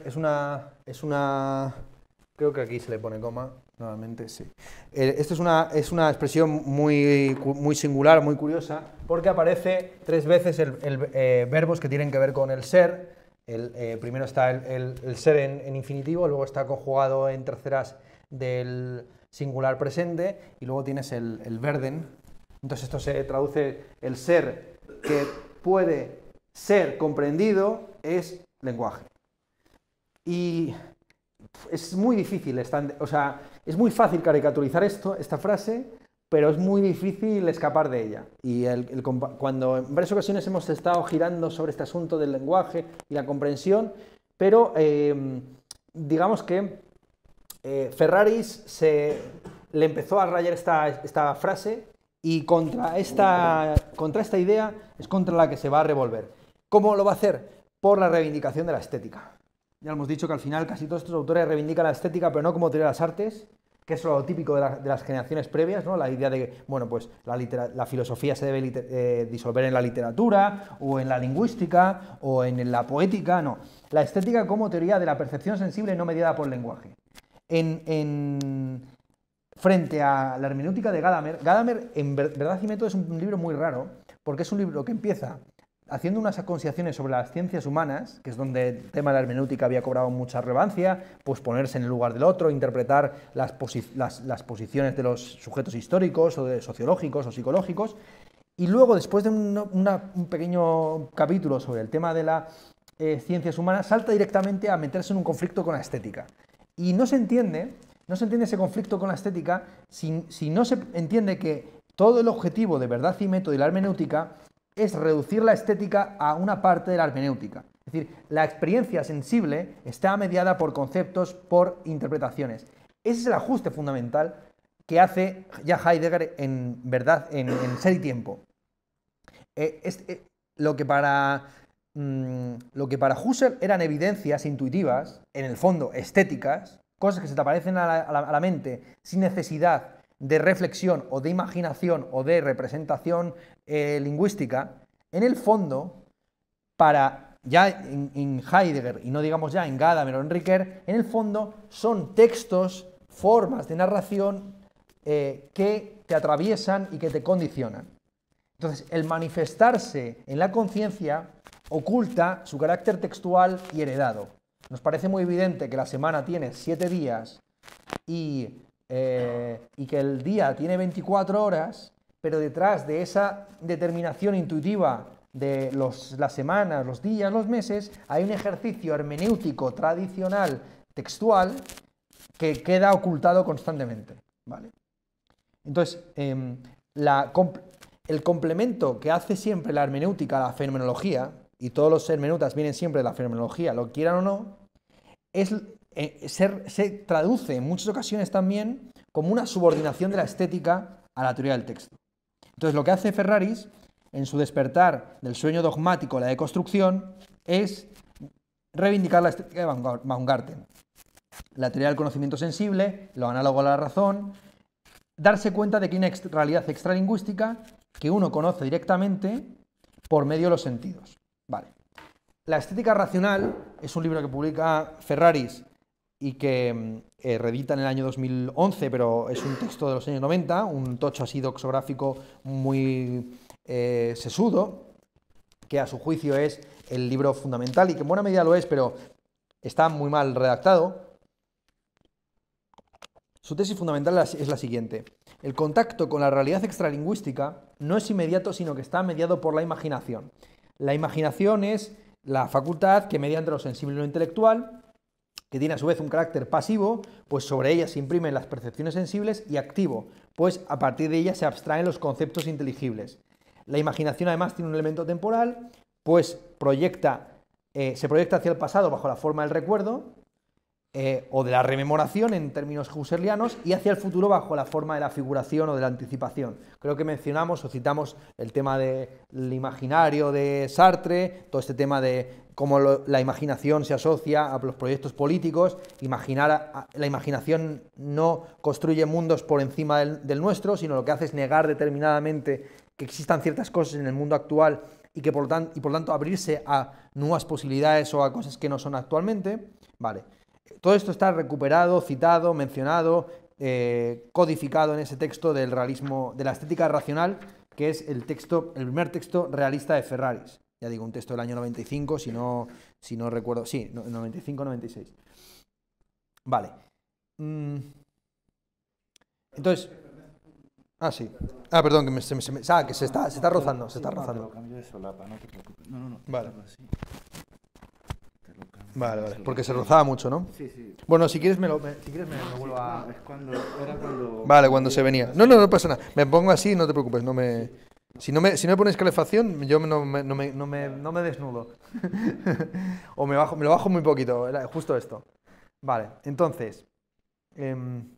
Es una, es una, creo que aquí se le pone coma, Nuevamente, sí. Eh, es una, es una expresión muy, muy singular, muy curiosa, porque aparece tres veces el, eh, verbos que tienen que ver con el ser. El, eh, primero está el, ser en, infinitivo, luego está conjugado en terceras del singular presente y luego tienes el, el verden. Entonces esto se traduce el ser que puede ser comprendido es lenguaje. Y es muy difícil, o sea, es muy fácil caricaturizar esto, esta frase, pero es muy difícil escapar de ella. Y cuando en varias ocasiones hemos estado girando sobre este asunto del lenguaje y la comprensión, pero em, digamos que eh, Ferraris le empezó a rayar esta, frase y contra esta, contra esta idea es contra la que se va a revolver. ¿Cómo lo va a hacer? Por la reivindicación de la estética. Ya hemos dicho que al final casi todos estos autores reivindican la estética, pero no como teoría de las artes, que es lo típico de, las generaciones previas, ¿no? La idea de que, bueno, pues la, filosofía se debe eh, disolver en la literatura, o en la lingüística, o en la poética, no. La estética como teoría de la percepción sensible no mediada por el lenguaje. En, frente a la hermenéutica de Gadamer, Gadamer en Verdad y Método es un libro muy raro, porque es un libro que empieza haciendo unas aconsejaciones sobre las ciencias humanas, que es donde el tema de la hermenéutica había cobrado mucha relevancia, pues ponerse en el lugar del otro, interpretar las, posiciones de los sujetos históricos o de sociológicos o psicológicos. Y luego, después de un, pequeño capítulo sobre el tema de las eh, ciencias humanas, salta directamente a meterse en un conflicto con la estética. Y no se entiende, no se entiende ese conflicto con la estética si, no se entiende que todo el objetivo de verdad y método de la hermenéutica es reducir la estética a una parte de la hermenéutica. Es decir, la experiencia sensible está mediada por conceptos, por interpretaciones. Ese es el ajuste fundamental que hace ya Heidegger en verdad, en, ser y tiempo. Eh, es, eh, lo, que para, mm, lo que para Husserl eran evidencias intuitivas, en el fondo estéticas, cosas que se te aparecen a la mente sin necesidad de reflexión o de imaginación o de representación eh, lingüística, en el fondo, para ya en, Heidegger y no digamos ya en Gadamer o en en el fondo son textos, formas de narración eh, que te atraviesan y que te condicionan. Entonces, el manifestarse en la conciencia oculta su carácter textual y heredado. Nos parece muy evidente que la semana tiene siete días y eh, y que el día tiene 24 horas, pero detrás de esa determinación intuitiva de los, las semanas, los días, los meses, hay un ejercicio hermenéutico tradicional, textual, que queda ocultado constantemente. ¿vale? Entonces, em, el complemento que hace siempre la hermenéutica a la fenomenología, y todos los hermeneutas vienen siempre de la fenomenología, lo quieran o no, es eh, se, traduce en muchas ocasiones también como una subordinación de la estética a la teoría del texto. Entonces, lo que hace Ferraris en su despertar del sueño dogmático, la deconstrucción, es reivindicar la estética de Baumgarten. La teoría del conocimiento sensible, lo análogo a la razón, darse cuenta de que hay una realidad extralingüística que uno conoce directamente por medio de los sentidos. Vale. La estética racional es un libro que publica Ferraris y que mm, eh, reedita en el año 2011, pero es un texto de los años 90, un tocho así doxográfico muy eh, sesudo, que a su juicio es el libro fundamental y que en buena medida lo es, pero está muy mal redactado. Su tesis fundamental es la siguiente. El contacto con la realidad extralingüística no es inmediato, sino que está mediado por la imaginación. La imaginación es la facultad que mediante lo sensible y lo intelectual que tiene a su vez un carácter pasivo, pues sobre ella se imprimen las percepciones sensibles y activo, pues a partir de ella se abstraen los conceptos inteligibles. La imaginación además tiene un elemento temporal, pues proyecta, eh, se proyecta hacia el pasado bajo la forma del recuerdo eh, o de la rememoración en términos husserlianos y hacia el futuro bajo la forma de la figuración o de la anticipación. Creo que mencionamos o citamos el tema del imaginario de Sartre, todo este tema de como la imaginación se asocia a los proyectos políticos, imaginar la imaginación no construye mundos por encima del, nuestro, sino lo que hace es negar determinadamente que existan ciertas cosas en el mundo actual y que por tanto abrirse a nuevas posibilidades o a cosas que no son actualmente. Vale. Todo esto está recuperado, citado, mencionado, eh, codificado en ese texto del realismo, de la estética racional, que es el texto, el primer texto realista de Ferraris ya digo, un texto del año 95, si no, si no recuerdo, sí, 95-96. Vale. Mm. Entonces... Ah, sí. Ah, perdón, que, se, ah, que se, está, se está rozando, se está rozando. no No, Vale. Vale, Porque se rozaba mucho, ¿no? Sí, sí. Bueno, si quieres me lo, vuelvo a... Es Vale, cuando se venía. No, no, no pasa nada. Me pongo así, no te preocupes, no me... Si no me, pones calefacción, yo no me, no me, desnudo. [LAUGHS] o me, bajo, me lo bajo muy poquito, justo esto. Vale, entonces... Em,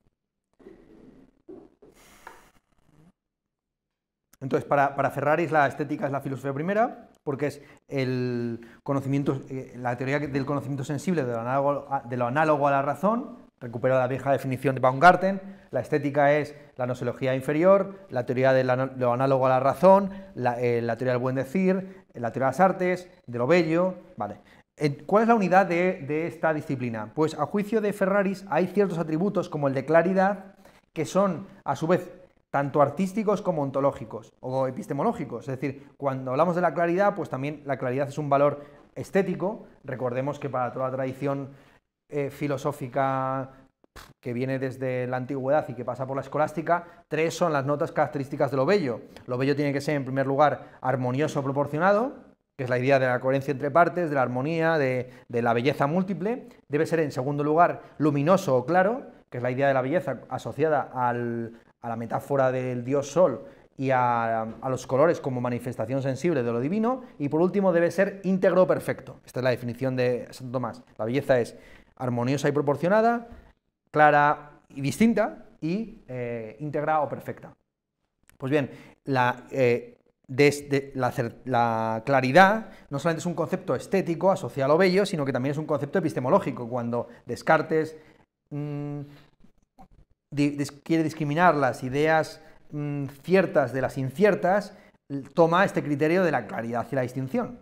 entonces, para, para la estética es la filosofía primera, porque es el conocimiento, eh, la teoría del conocimiento sensible de lo análogo a la razón, Recupero la vieja definición de Baumgarten, la estética es la nosología inferior, la teoría de lo análogo a la razón, eh, la, teoría del buen decir, la teoría de las artes, de lo bello, vale. ¿Cuál es la unidad de, de, esta disciplina? Pues a juicio de Ferraris hay ciertos atributos como el de claridad que son a su vez tanto artísticos como ontológicos o epistemológicos. Es decir, cuando hablamos de la claridad, pues también la claridad es un valor estético. Recordemos que para toda la tradición eh, filosófica que viene desde la antigüedad y que pasa por la escolástica, tres son las notas características de lo bello. Lo bello tiene que ser, en primer lugar, armonioso proporcionado, que es la idea de la coherencia entre partes, de la armonía, de, la belleza múltiple. Debe ser, en segundo lugar, luminoso o claro, que es la idea de la belleza asociada al, a la metáfora del dios sol y a, los colores como manifestación sensible de lo divino. Y por último, debe ser íntegro perfecto. Esta es la definición de Santo Tomás. La belleza es armoniosa y proporcionada, clara y distinta y eh, íntegra o perfecta. Pues bien, la, eh, desde la, claridad no solamente es un concepto estético asociado a bello, sino que también es un concepto epistemológico. Cuando Descartes mm, quiere discriminar las ideas mm, ciertas de las inciertas, toma este criterio de la claridad y la distinción.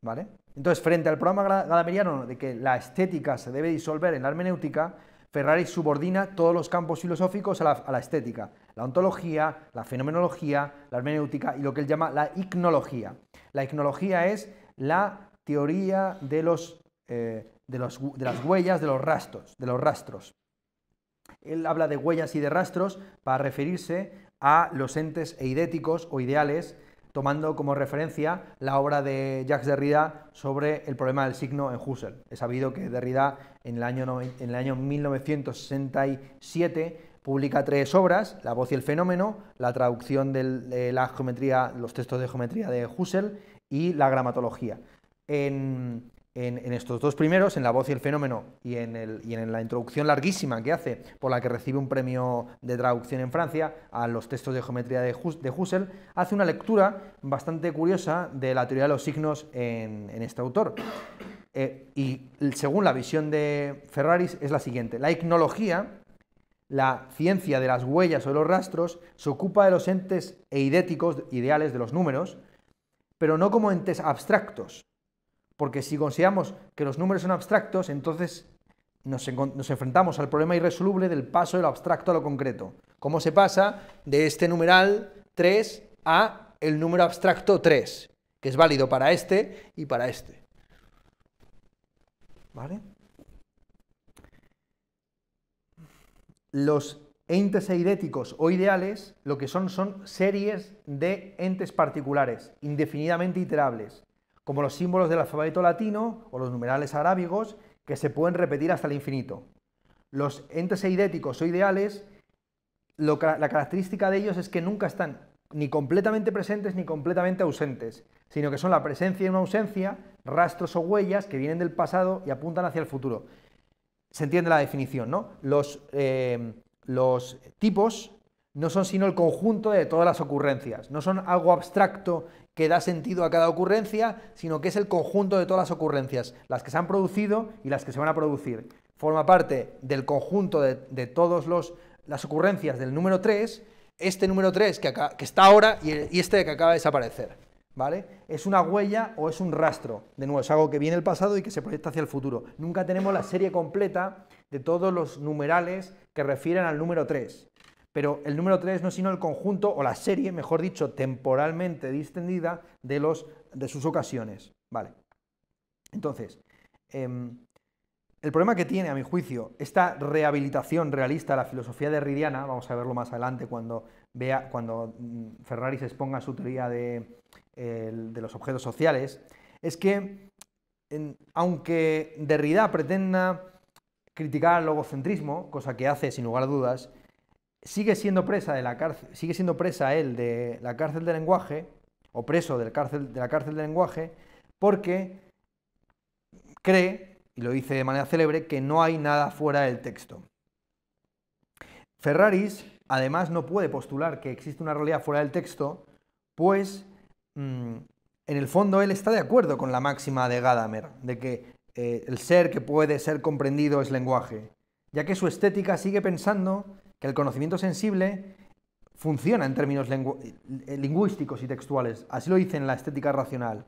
¿Vale? Entonces, frente al programa gadameriano de que la estética se debe disolver en la hermenéutica, Ferrari subordina todos los campos filosóficos a la, estética, la ontología, la fenomenología, la hermenéutica y lo que él llama la ignología. La ignología es la teoría eh, de, las huellas, de los rastros, de los rastros. Él habla de huellas y de rastros para referirse a los entes eidéticos o ideales tomando como referencia la obra de Jacques Derrida sobre el problema del signo en Husserl. He sabido que Derrida en el año, en el año 1967 publica tres obras, La voz y el fenómeno, la traducción de la geometría, los textos de geometría de Husserl y la gramatología. En, en, estos dos primeros, en La voz y el fenómeno, y en, la introducción larguísima que hace, por la que recibe un premio de traducción en Francia, a los textos de geometría de, Husserl, hace una lectura bastante curiosa de la teoría de los signos en, este autor. Eh, y según la visión de Ferraris es la siguiente, la etnología, la ciencia de las huellas o de los rastros, se ocupa de los entes eidéticos ideales de los números, pero no como entes abstractos, porque si consideramos que los números son abstractos, entonces nos, enfrentamos al problema irresoluble del paso de lo abstracto a lo concreto. ¿Cómo se pasa de este numeral 3 a el número abstracto 3, que es válido para este y para este? Los entes eidéticos o ideales lo que son son series de entes particulares, indefinidamente iterables como los símbolos del alfabeto latino o los numerales arábigos que se pueden repetir hasta el infinito. Los entes eidéticos o ideales, la característica de ellos es que nunca están ni completamente presentes ni completamente ausentes, sino que son la presencia y una ausencia, rastros o huellas que vienen del pasado y apuntan hacia el futuro. Se entiende la definición, ¿no? los eh, tipos no son sino el conjunto de todas las ocurrencias, no son algo abstracto que da sentido a cada ocurrencia, sino que es el conjunto de todas las ocurrencias, las que se han producido y las que se van a producir. Forma parte del conjunto de, todas las ocurrencias del número 3, este número 3 que, está ahora y, este que acaba de desaparecer. ¿Vale? Es una huella o es un rastro. De nuevo, es algo que viene del pasado y que se proyecta hacia el futuro. Nunca tenemos la serie completa de todos los numerales que refieren al número 3 pero el número 3 no es sino el conjunto o la serie, mejor dicho, temporalmente distendida de, los, de sus ocasiones. Vale. Entonces, em, el problema que tiene, a mi juicio, esta rehabilitación realista de la filosofía de Ridiana, vamos a verlo más adelante cuando, vea, cuando mm, Ferrari se exponga su teoría de, los objetos sociales, es que, aunque Derrida pretenda criticar el logocentrismo, cosa que hace sin lugar a dudas, sigue siendo presa de la sigue siendo presa él de la cárcel del lenguaje, o preso del cárcel, de la cárcel del lenguaje, porque cree, y lo dice de manera célebre, que no hay nada fuera del texto. Ferraris, además, no puede postular que existe una realidad fuera del texto, pues mm, en el fondo él está de acuerdo con la máxima de Gadamer, de que eh, el ser que puede ser comprendido es lenguaje, ya que su estética sigue pensando que el conocimiento sensible funciona en términos eh, lingüísticos y textuales. Así lo dice en la estética racional.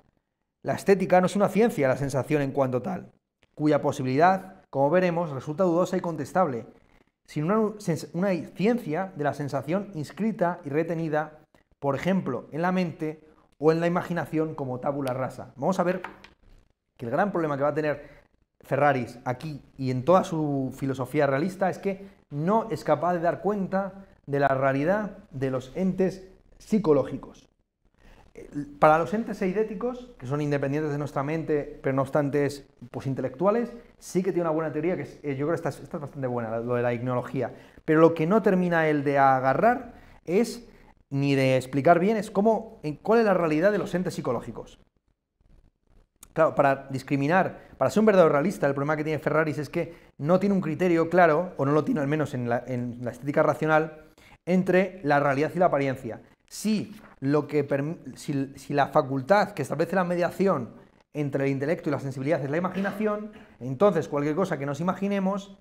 La estética no es una ciencia la sensación en cuanto tal, cuya posibilidad, como veremos, resulta dudosa y contestable, sino una, una ciencia de la sensación inscrita y retenida, por ejemplo, en la mente o en la imaginación como tabula rasa. Vamos a ver que el gran problema que va a tener Ferraris aquí y en toda su filosofía realista es que no es capaz de dar cuenta de la realidad de los entes psicológicos. Para los entes eidéticos, que son independientes de nuestra mente, pero no obstante pues, intelectuales, sí que tiene una buena teoría, que eh, yo creo que está bastante buena, lo de la ignología. Pero lo que no termina él de agarrar es, ni de explicar bien, es cómo, cuál es la realidad de los entes psicológicos. Claro, para discriminar, para ser un verdadero realista, el problema que tiene Ferraris es que no tiene un criterio claro, o no lo tiene al menos en la, estética racional, entre la realidad y la apariencia. si la facultad que establece la mediación entre el intelecto y la sensibilidad es la imaginación, entonces cualquier cosa que nos imaginemos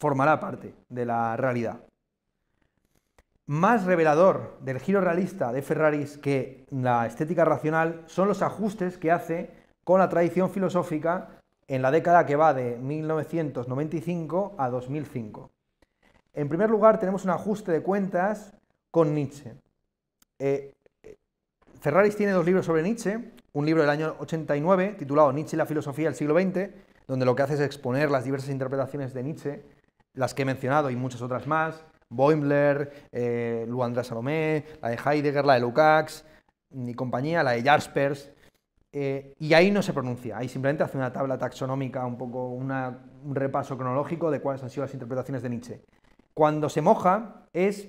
formará parte de la realidad más revelador del giro realista de Ferraris que la estética racional son los ajustes que hace con la tradición filosófica en la década que va de 1995 a 2005. En primer lugar, tenemos un ajuste de cuentas con Nietzsche. Eh, Ferraris tiene dos libros sobre Nietzsche, un libro del año 89 titulado Nietzsche y la filosofía del siglo XX, donde lo que hace es exponer las diversas interpretaciones de Nietzsche, las que he mencionado y muchas otras más, Boimler, eh, Luandra Salomé, la de Heidegger, la de Lukács mi compañía, la de Jaspers. Eh, y ahí no se pronuncia, ahí simplemente hace una tabla taxonómica, un poco un repaso cronológico de cuáles han sido las interpretaciones de Nietzsche. Cuando se moja es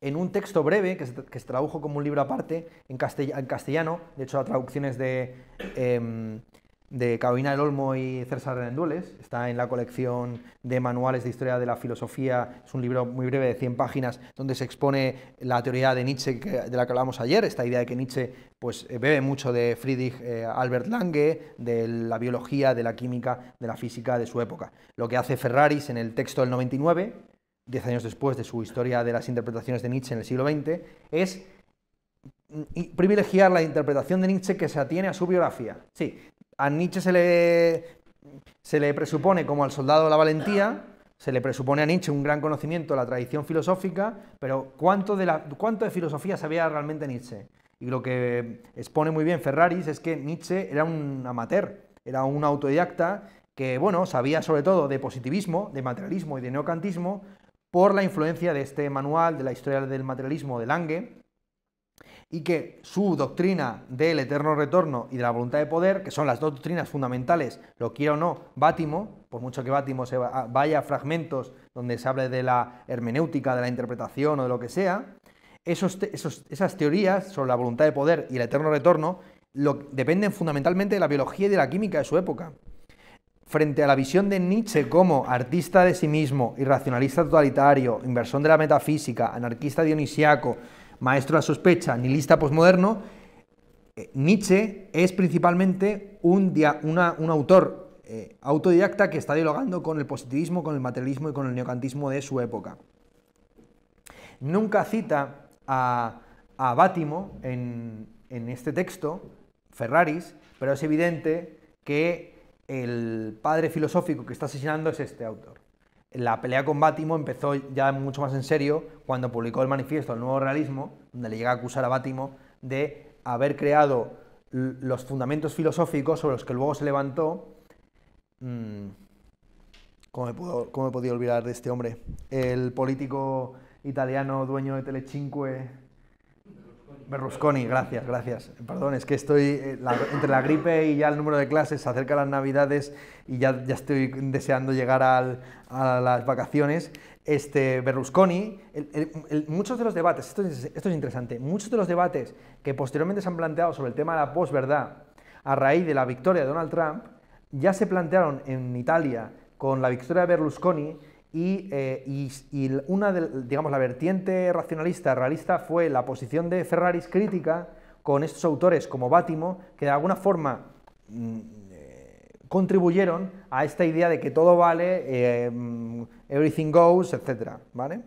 en un texto breve que se, tradujo como un libro aparte en, castellano, de hecho a traducciones de... Em, de Carolina del Olmo y César Rendules Está en la colección de manuales de historia de la filosofía. Es un libro muy breve de 100 páginas donde se expone la teoría de Nietzsche de la que hablamos ayer, esta idea de que Nietzsche pues, eh, bebe mucho de Friedrich eh, Albert Lange, de la biología, de la química, de la física de su época. Lo que hace Ferraris en el texto del 99, 10 años después de su historia de las interpretaciones de Nietzsche en el siglo XX, es mm, privilegiar la interpretación de Nietzsche que se atiene a su biografía. Sí, a Nietzsche se le, se le presupone como al soldado de la valentía, se le presupone a Nietzsche un gran conocimiento de la tradición filosófica, pero ¿cuánto de, la, cuánto de filosofía sabía realmente Nietzsche? Y lo que expone muy bien Ferraris es que Nietzsche era un amateur, era un autodidacta que, bueno, sabía sobre todo de positivismo, de materialismo y de neocantismo por la influencia de este manual de la historia del materialismo de Lange, y que su doctrina del eterno retorno y de la voluntad de poder, que son las dos doctrinas fundamentales, lo quiera o no, Bátimo, por mucho que Bátimo se ah, vaya a fragmentos donde se hable de la hermenéutica, de la interpretación o de lo que sea, esas teorías sobre la voluntad de poder y el eterno retorno dependen fundamentalmente de la biología y de la química de su época. Frente a la visión de Nietzsche como artista de sí mismo, irracionalista totalitario, inversión de la metafísica, anarquista dionisiaco, Maestro a la sospecha, nihilista posmoderno, eh, Nietzsche es principalmente un, autor eh, autodidacta que está dialogando con el positivismo, con el materialismo y con el neocantismo de su época. Nunca cita a, Bátimo en, en, este texto, Ferraris, pero es evidente que el padre filosófico que está asesinando es este autor la pelea con Bátimo empezó ya mucho más en serio cuando publicó el manifiesto El nuevo realismo, donde le llega a acusar a Bátimo de haber creado los fundamentos filosóficos sobre los que luego se levantó. Mm, ¿Cómo me, podido podía olvidar de este hombre? El político italiano dueño de Telecinque Berlusconi, gracias, gracias. Perdón, es que estoy eh, entre la gripe y ya el número de clases, se acerca las navidades y ya, ya estoy deseando llegar a las vacaciones. Este, Berlusconi, muchos de los debates, esto es, esto es interesante, muchos de los debates que posteriormente se han planteado sobre el tema de la posverdad a raíz de la victoria de Donald Trump, ya se plantearon en Italia con la victoria de Berlusconi y, eh, una digamos, la vertiente racionalista, realista, fue la posición de Ferraris crítica con estos autores como Bátimo, que de alguna forma mm, eh, contribuyeron a esta idea de que todo vale, eh, everything goes, etc. ¿vale?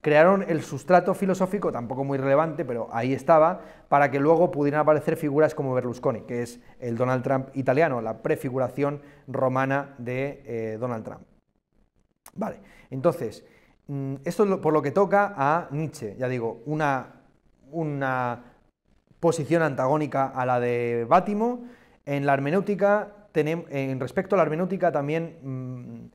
Crearon el sustrato filosófico, tampoco muy relevante, pero ahí estaba, para que luego pudieran aparecer figuras como Berlusconi, que es el Donald Trump italiano, la prefiguración romana de Donald Trump. Vale, entonces, mm, esto es por lo que toca a Nietzsche, ya digo, una, posición antagónica a la de Bátimo. En la hermenéutica, en respecto a la hermenéutica también... Mm,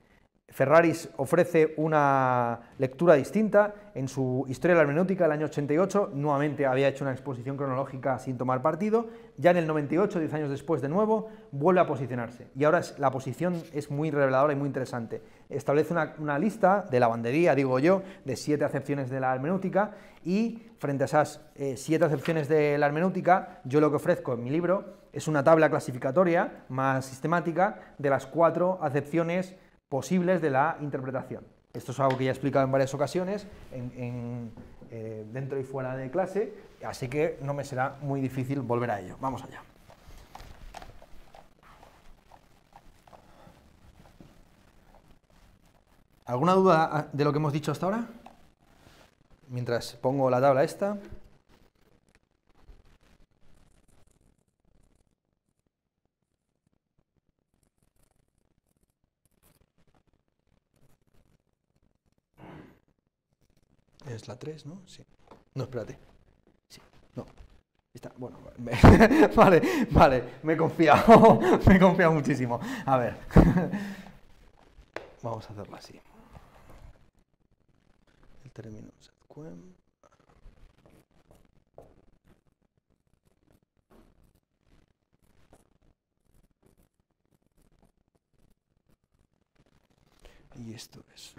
Ferraris ofrece una lectura distinta. En su Historia de la Hermenéutica el año 88, nuevamente había hecho una exposición cronológica sin tomar partido. Ya en el 98, 10 años después de nuevo, vuelve a posicionarse. Y ahora la posición es muy reveladora y muy interesante establece una, lista de lavandería, digo yo, de siete acepciones de la hermenéutica y frente a esas eh, siete acepciones de la hermenéutica, yo lo que ofrezco en mi libro es una tabla clasificatoria más sistemática de las cuatro acepciones posibles de la interpretación. Esto es algo que ya he explicado en varias ocasiones eh, dentro y fuera de clase, así que no me será muy difícil volver a ello. Vamos allá. ¿Alguna duda ah, de lo que hemos dicho hasta ahora? Mientras pongo la tabla esta. Es la 3, ¿no? Sí. No, espérate. Sí. No. Está, bueno, [LAUGHS] vale, vale, me he confiado, [LAUGHS] me he confiado muchísimo. A ver, [LAUGHS] vamos a hacerlo así término setQuem. Y esto es.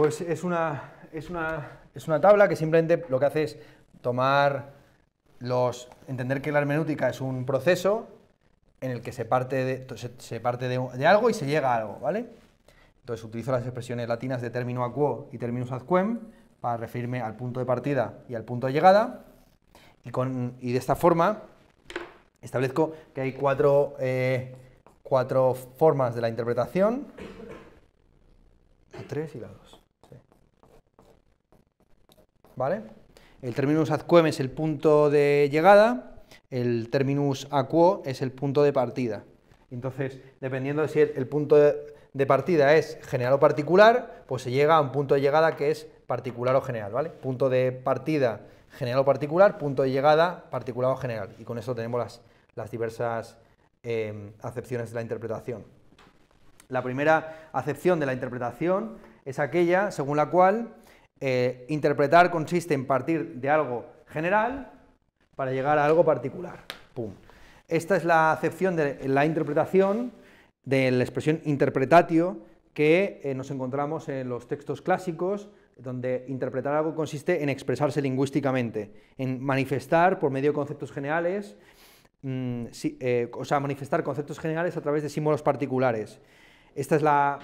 Pues es una, es una, tabla que simplemente lo que hace es tomar los, entender que la hermenéutica es un proceso en el que se parte de, se, parte de, algo y se llega a algo, ¿vale? Entonces utilizo las expresiones latinas de término a quo y terminus ad quem para referirme al punto de partida y al punto de llegada. Y, con, y de esta forma establezco que hay cuatro, eh, cuatro formas de la interpretación. La 3 y la ¿vale? El terminus quem es el punto de llegada, el terminus quo es el punto de partida. Entonces, dependiendo de si el punto de partida es general o particular, pues se llega a un punto de llegada que es particular o general, ¿vale? Punto de partida general o particular, punto de llegada particular o general. Y con eso tenemos las, diversas eh, acepciones de la interpretación. La primera acepción de la interpretación es aquella según la cual eh, interpretar consiste en partir de algo general para llegar a algo particular. Esta es la acepción de la interpretación de la expresión interpretatio que eh, nos encontramos en los textos clásicos, donde interpretar algo consiste en expresarse lingüísticamente, en manifestar por medio de conceptos generales, mm, eh, o sea, manifestar conceptos generales a través de símbolos particulares. Esta es la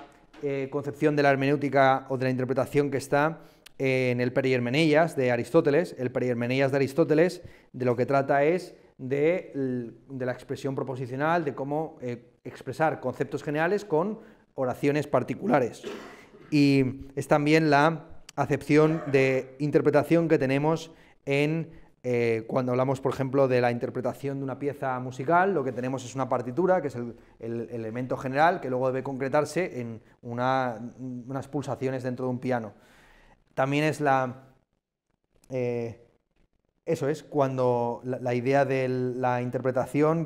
concepción de la hermenéutica o de la interpretación que está en el Periermenellas de Aristóteles. El Periermenellas de Aristóteles de lo que trata es de, la expresión proposicional, de cómo eh, expresar conceptos generales con oraciones particulares. Y es también la acepción de interpretación que tenemos en eh, cuando hablamos, por ejemplo, de la interpretación de una pieza musical, lo que tenemos es una partitura, que es el, elemento general, que luego debe concretarse en unas pulsaciones dentro de un piano. También es la... Eh, eso es, cuando la, idea de la interpretación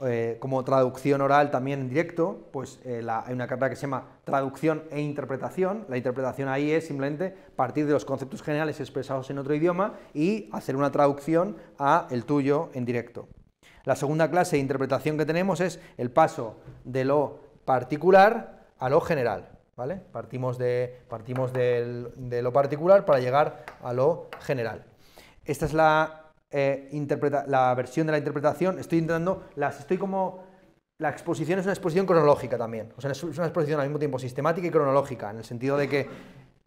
eh, como, traducción oral también en directo, pues eh, hay una carta que se llama traducción e interpretación. La interpretación ahí es simplemente partir de los conceptos generales expresados en otro idioma y hacer una traducción a el tuyo en directo. La segunda clase de interpretación que tenemos es el paso de lo particular a lo general. Partimos, de, partimos de lo particular para llegar a lo general. Esta es la, eh, la versión de la interpretación. Estoy intentando, las estoy como la exposición es una exposición cronológica también. es una exposición al mismo tiempo sistemática y cronológica, en el sentido de que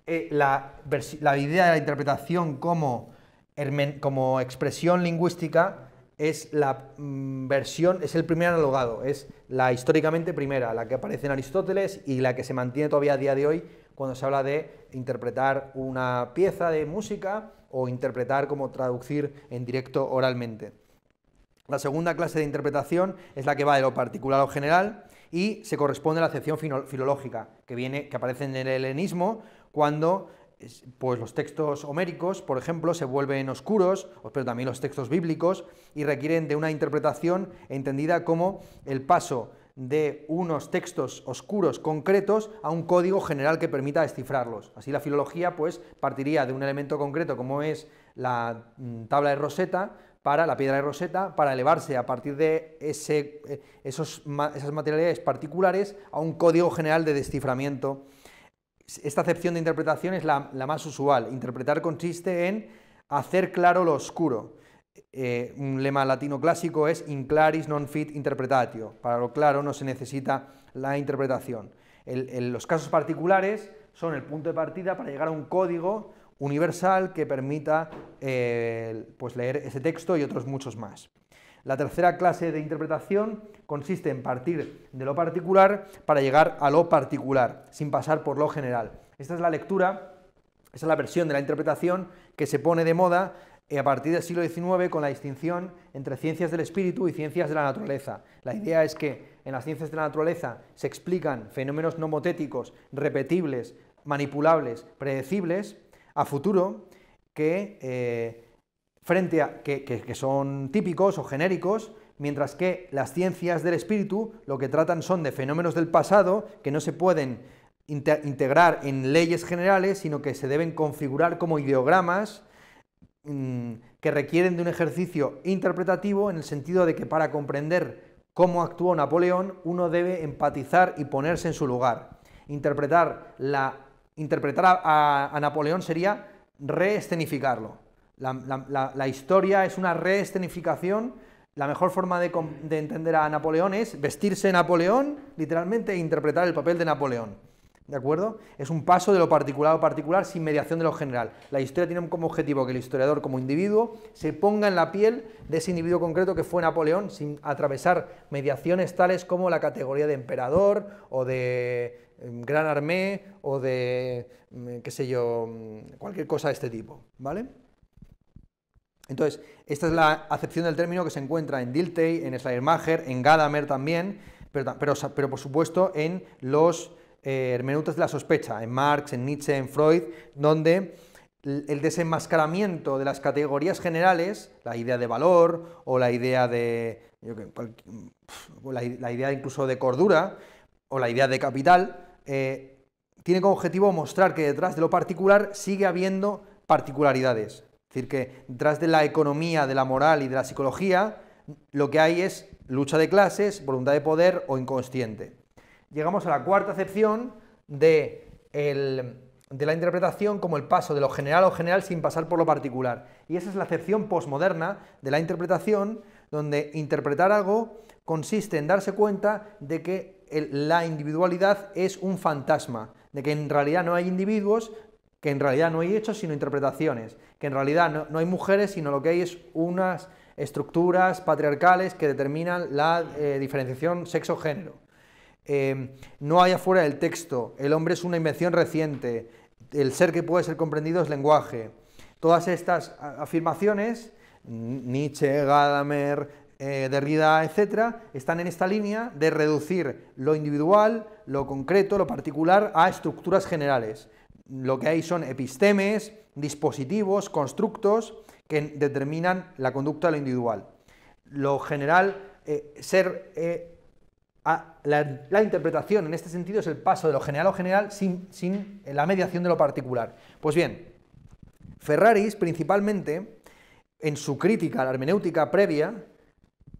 eh, la, la, idea de la interpretación como, como expresión lingüística es la mm, versión, es el primer analogado, es la históricamente primera, la que aparece en Aristóteles y la que se mantiene todavía a día de hoy cuando se habla de interpretar una pieza de música o interpretar como traducir en directo oralmente. La segunda clase de interpretación es la que va de lo particular a lo general y se corresponde a la acepción filológica que, viene, que aparece en el helenismo cuando pues los textos homéricos, por ejemplo, se vuelven oscuros, pero también los textos bíblicos, y requieren de una interpretación entendida como el paso de unos textos oscuros concretos a un código general que permita descifrarlos. Así la filología pues partiría de un elemento concreto como es la mm, tabla de Rosetta para la piedra de Rosetta para elevarse a partir de eh, esos, esas materialidades particulares a un código general de desciframiento esta acepción de interpretación es la, más usual. Interpretar consiste en hacer claro lo oscuro. Eh, un lema latino clásico es in claris non fit interpretatio. Para lo claro no se necesita la interpretación. los casos particulares son el punto de partida para llegar a un código universal que permita eh, pues leer ese texto y otros muchos más. La tercera clase de interpretación consiste en partir de lo particular para llegar a lo particular, sin pasar por lo general. Esta es la lectura, esa es la versión de la interpretación que se pone de moda eh, a partir del siglo XIX con la distinción entre ciencias del espíritu y ciencias de la naturaleza. La idea es que en las ciencias de la naturaleza se explican fenómenos nomotéticos, repetibles, manipulables, predecibles, a futuro, que eh, frente a, que, son típicos o genéricos, mientras que las ciencias del espíritu lo que tratan son de fenómenos del pasado que no se pueden integrar en leyes generales, sino que se deben configurar como ideogramas mm, que requieren de un ejercicio interpretativo en el sentido de que para comprender cómo actuó Napoleón uno debe empatizar y ponerse en su lugar. Interpretar, a, a Napoleón sería reescenificarlo. La, historia es una reescenificación. La mejor forma de, de, entender a Napoleón es vestirse Napoleón, literalmente, e interpretar el papel de Napoleón. ¿De acuerdo? Es un paso de lo particular a lo particular sin mediación de lo general. La historia tiene como objetivo que el historiador como individuo se ponga en la piel de ese individuo concreto que fue Napoleón sin atravesar mediaciones tales como la categoría de emperador o de em, gran armé o de, mm, qué sé yo, mm, cualquier cosa de este tipo. ¿Vale? Entonces, esta es la acepción del término que se encuentra en Dilthey, en Schleiermacher, en Gadamer también, pero, por supuesto en los eh, de la sospecha, en Marx, en Nietzsche, en Freud, donde el desenmascaramiento de las categorías generales, la idea de valor o la idea de. la, idea incluso de cordura o la idea de capital, eh, tiene como objetivo mostrar que detrás de lo particular sigue habiendo particularidades. Es decir, que detrás de la economía, de la moral y de la psicología, lo que hay es lucha de clases, voluntad de poder o inconsciente. Llegamos a la cuarta acepción de, la interpretación como el paso de lo general a lo general sin pasar por lo particular. Y esa es la acepción posmoderna de la interpretación, donde interpretar algo consiste en darse cuenta de que la individualidad es un fantasma, de que en realidad no hay individuos, que en realidad no hay hechos, sino interpretaciones, que en realidad no, hay mujeres, sino lo que hay es unas estructuras patriarcales que determinan la eh, diferenciación sexo-género. Em, no hay afuera del texto, el hombre es una invención reciente, el ser que puede ser comprendido es lenguaje. Todas estas afirmaciones, Nietzsche, Gadamer, eh, Derrida, etc., están en esta línea de reducir lo individual, lo concreto, lo particular a estructuras generales. Lo que hay son epistemes, dispositivos, constructos que determinan la conducta de lo individual. Lo general, eh, ser eh, a, la, interpretación en este sentido es el paso de lo general a lo general sin, la mediación de lo particular. Pues bien, Ferraris principalmente, en su crítica a la hermenéutica previa,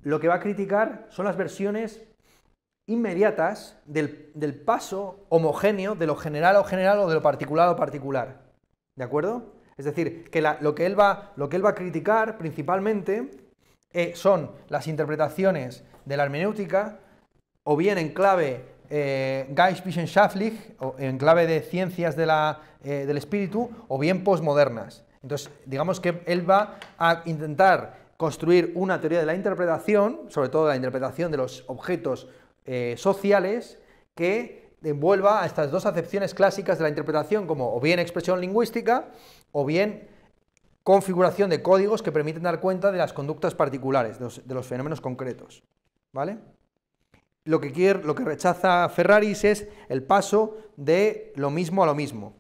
lo que va a criticar son las versiones inmediatas del, del, paso homogéneo de lo general a lo general o de lo particular a particular. ¿De acuerdo? Es decir, que, lo, que él va, lo, que él va, a criticar principalmente eh, son las interpretaciones de la hermenéutica, o bien en clave eh, Geistwissenschaftlich, o en clave de ciencias de la, eh, del espíritu, o bien posmodernas. Entonces, digamos que él va a intentar construir una teoría de la interpretación, sobre todo la interpretación de los objetos eh, sociales, que envuelva a estas dos acepciones clásicas de la interpretación como o bien expresión lingüística o bien configuración de códigos que permiten dar cuenta de las conductas particulares, de los, fenómenos concretos. ¿Vale? Lo que, quiere, lo que rechaza Ferraris es el paso de lo mismo a lo mismo.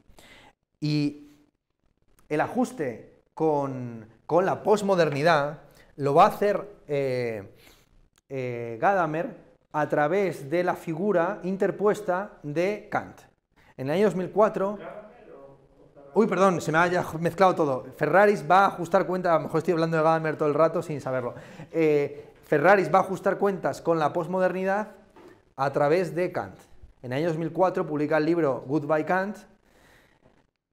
Y el ajuste con, la posmodernidad lo va a hacer eh, eh, Gadamer a través de la figura interpuesta de Kant. En el año 2004... Uy, perdón, se me haya mezclado todo. Ferraris va a ajustar cuentas, a lo mejor estoy hablando de Gadamer todo el rato sin saberlo. Eh, Ferraris va a ajustar cuentas con la posmodernidad a través de Kant. En el año 2004 publica el libro Goodbye Kant,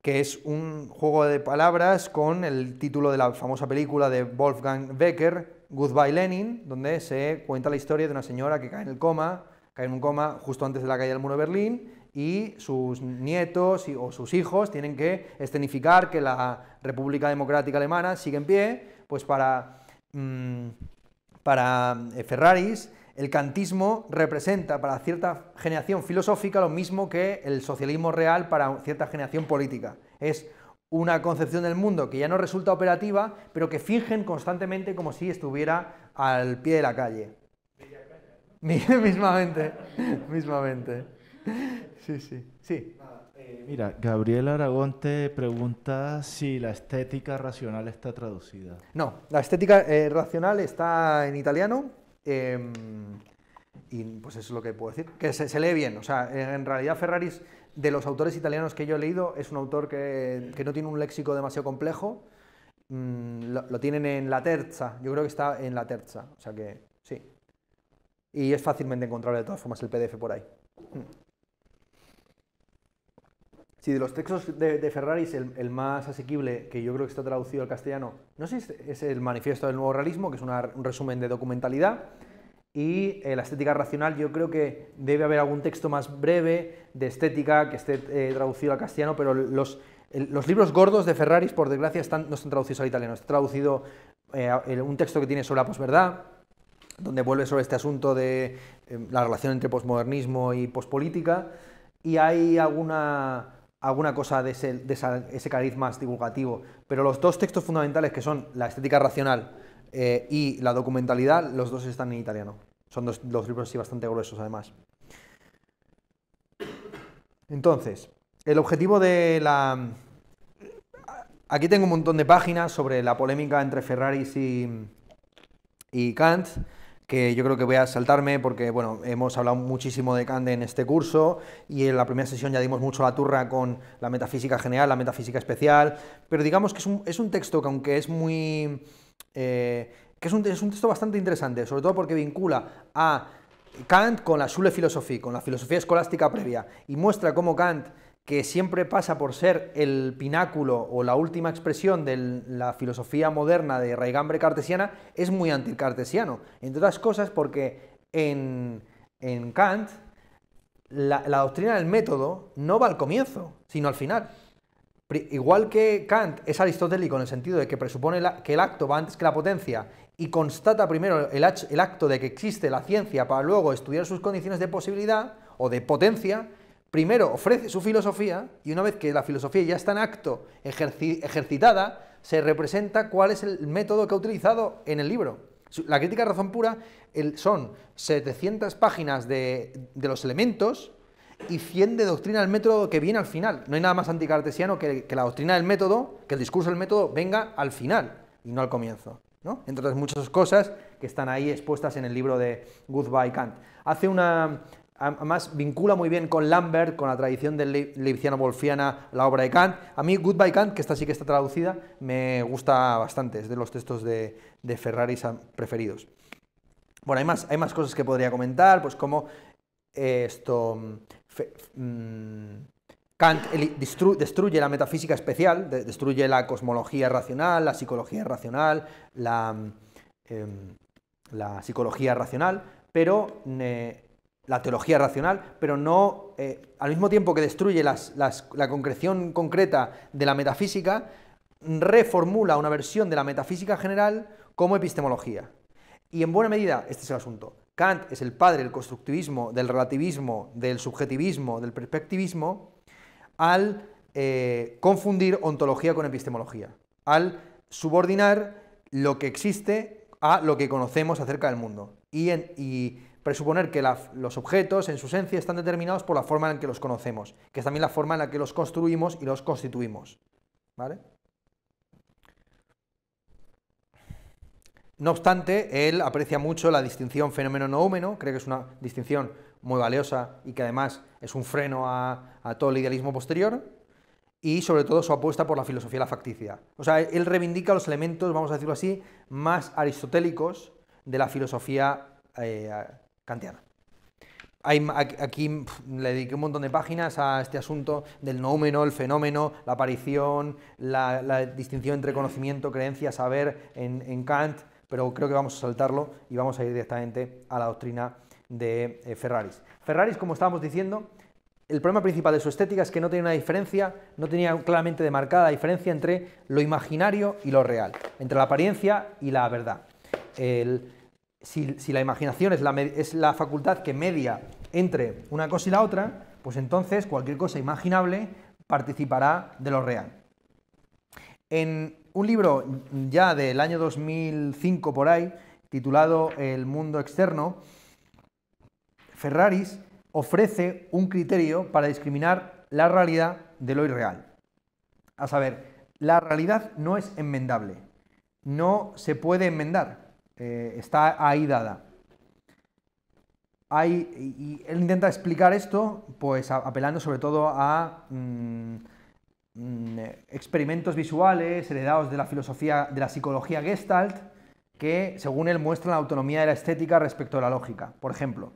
que es un juego de palabras con el título de la famosa película de Wolfgang Becker, Goodbye Lenin, donde se cuenta la historia de una señora que cae en el coma, cae en un coma justo antes de la caída del muro de Berlín y sus nietos o sus hijos tienen que escenificar que la República Democrática Alemana sigue en pie, pues para, mm, para eh, Ferraris el cantismo representa para cierta generación filosófica lo mismo que el socialismo real para cierta generación política. Es una concepción del mundo que ya no resulta operativa, pero que fingen constantemente como si estuviera al pie de la calle. [LAUGHS] mismamente, mismamente. Sí, sí, sí. Eh, mira, Gabriel Aragón te pregunta si la estética racional está traducida. No, la estética eh, racional está en italiano. Em, y pues es lo que puedo decir, que se, se lee bien, o sea, en realidad Ferraris de los autores italianos que yo he leído, es un autor que, no tiene un léxico demasiado complejo. Mm, lo, tienen en la terza, yo creo que está en la terza, o sea que sí. Y es fácilmente encontrable de todas formas el PDF por ahí. Mm. Sí, de los textos de, Ferrari, Ferraris, el, más asequible, que yo creo que está traducido al castellano, no sé es el Manifiesto del Nuevo Realismo, que es un resumen de documentalidad, y eh, la estética racional, yo creo que debe haber algún texto más breve de estética que esté eh, traducido al castellano, pero los, libros gordos de Ferraris, por desgracia, no están traducidos al italiano. Está traducido eh, un texto que tiene sobre la posverdad, donde vuelve sobre este asunto de eh, la relación entre posmodernismo y pospolítica, y hay alguna alguna cosa de ese, ese cariz más divulgativo. Pero los dos textos fundamentales que son la estética racional eh, y la documentalidad, los dos están en italiano. Son dos, libros sí bastante gruesos además. Entonces, el objetivo de la... Aquí tengo un montón de páginas sobre la polémica entre Ferraris y, y Kant que yo creo que voy a saltarme porque, bueno, hemos hablado muchísimo de Kant en este curso y en la primera sesión ya dimos mucho la turra con la metafísica general, la metafísica especial, pero digamos que es un texto que aunque es muy eh, que es un, texto bastante interesante, sobre todo porque vincula a Kant con la Schule Philosophie, con la filosofía escolástica previa, y muestra cómo Kant, que siempre pasa por ser el pináculo o la última expresión de la filosofía moderna de raigambre cartesiana, es muy anticartesiano, entre otras cosas porque en, Kant la doctrina del método no va al comienzo, sino al final. Igual que Kant es aristotélico en el sentido de que presupone que el acto va antes que la potencia y constata primero el, acto de que existe la ciencia para luego estudiar sus condiciones de posibilidad o de potencia, primero ofrece su filosofía y una vez que la filosofía ya está en acto, ejercitada, se representa cuál es el método que ha utilizado en el libro. La crítica a razón pura son 700 páginas de, de los elementos y 100 de doctrina del método que viene al final. No hay nada más anticartesiano que, la doctrina del método, que el discurso del método venga al final y no al comienzo. ¿no? Entre otras muchas cosas que están ahí expuestas en el libro de Goodbye Kant. Hace una. Además, vincula muy bien con Lambert, con la tradición del leibniziano-wolfiana, la obra de Kant. A mí, Goodbye Kant, que esta sí que está traducida, me gusta bastante, es de los textos de, Ferrari preferidos. Bueno, hay más, hay más cosas que podría comentar, pues como esto, Mm, Kant destruye la metafísica especial, destruye la cosmología racional, la psicología racional, la, em, psicología racional, pero la teología racional, pero no, eh, al mismo tiempo que destruye la concreción concreta de la metafísica, reformula una versión de la metafísica general como epistemología. Y en buena medida, este es el asunto, Kant es el padre del constructivismo, del relativismo, del subjetivismo, del perspectivismo, al eh, confundir ontología con epistemología, al subordinar lo que existe a lo que conocemos acerca del mundo y, presuponer que los objetos en su esencia están determinados por la forma en la que los conocemos, que es también la forma en la que los construimos y los constituimos. ¿Vale? No obstante, él aprecia mucho la distinción fenómeno-noúmeno, cree que es una distinción muy valiosa y que además es un freno a, todo el idealismo posterior, y sobre todo su apuesta por la filosofía de la facticidad. O sea, él reivindica los elementos, vamos a decirlo así, más aristotélicos de la filosofía eh, kantiana. aquí le dediqué un montón de páginas a este asunto del noúmeno, el fenómeno, la aparición, la, distinción entre conocimiento, creencia, saber en Kant, pero creo que vamos a saltarlo y vamos a ir directamente a la doctrina de eh, Ferraris. Ferraris, como estábamos diciendo, el problema principal de su estética es que no tenía una diferencia, no tenía claramente demarcada la diferencia entre lo imaginario y lo real, entre la apariencia y la verdad. si, la imaginación es la, es la facultad que media entre una cosa y la otra, pues entonces cualquier cosa imaginable participará de lo real. En, un libro ya del año 2005 por ahí, titulado El mundo externo, Ferraris ofrece un criterio para discriminar la realidad de lo irreal. A saber, la realidad no es enmendable, no se puede enmendar, eh, está ahí dada. Hay, y él intenta explicar esto, pues apelando sobre todo a mm, Mm, eh, experimentos visuales heredados de la filosofía de la psicología Gestalt que, según él, muestran la autonomía de la estética respecto a la lógica. Por ejemplo,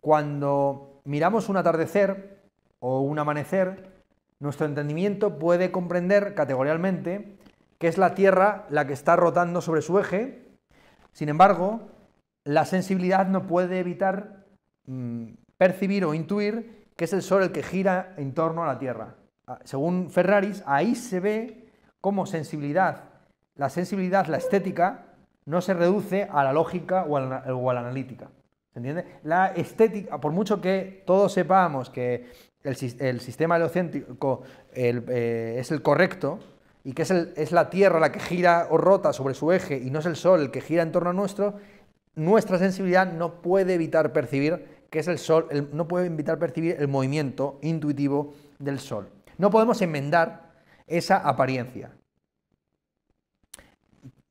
cuando miramos un atardecer o un amanecer, nuestro entendimiento puede comprender categorialmente que es la Tierra la que está rotando sobre su eje. Sin embargo, la sensibilidad no puede evitar mm, percibir o intuir que es el Sol el que gira en torno a la Tierra. Ah, según Ferraris, ahí se ve como sensibilidad, la sensibilidad, la estética, no se reduce a la lógica o a la, analítica. ¿Se entiende? La estética, por mucho que todos sepamos que el, sistema heliocéntrico eh, es el correcto y que es, es la Tierra la que gira o rota sobre su eje y no es el Sol el que gira en torno a nuestro, nuestra sensibilidad no puede evitar percibir que es el Sol, no puede evitar percibir el movimiento intuitivo del Sol. No podemos enmendar esa apariencia.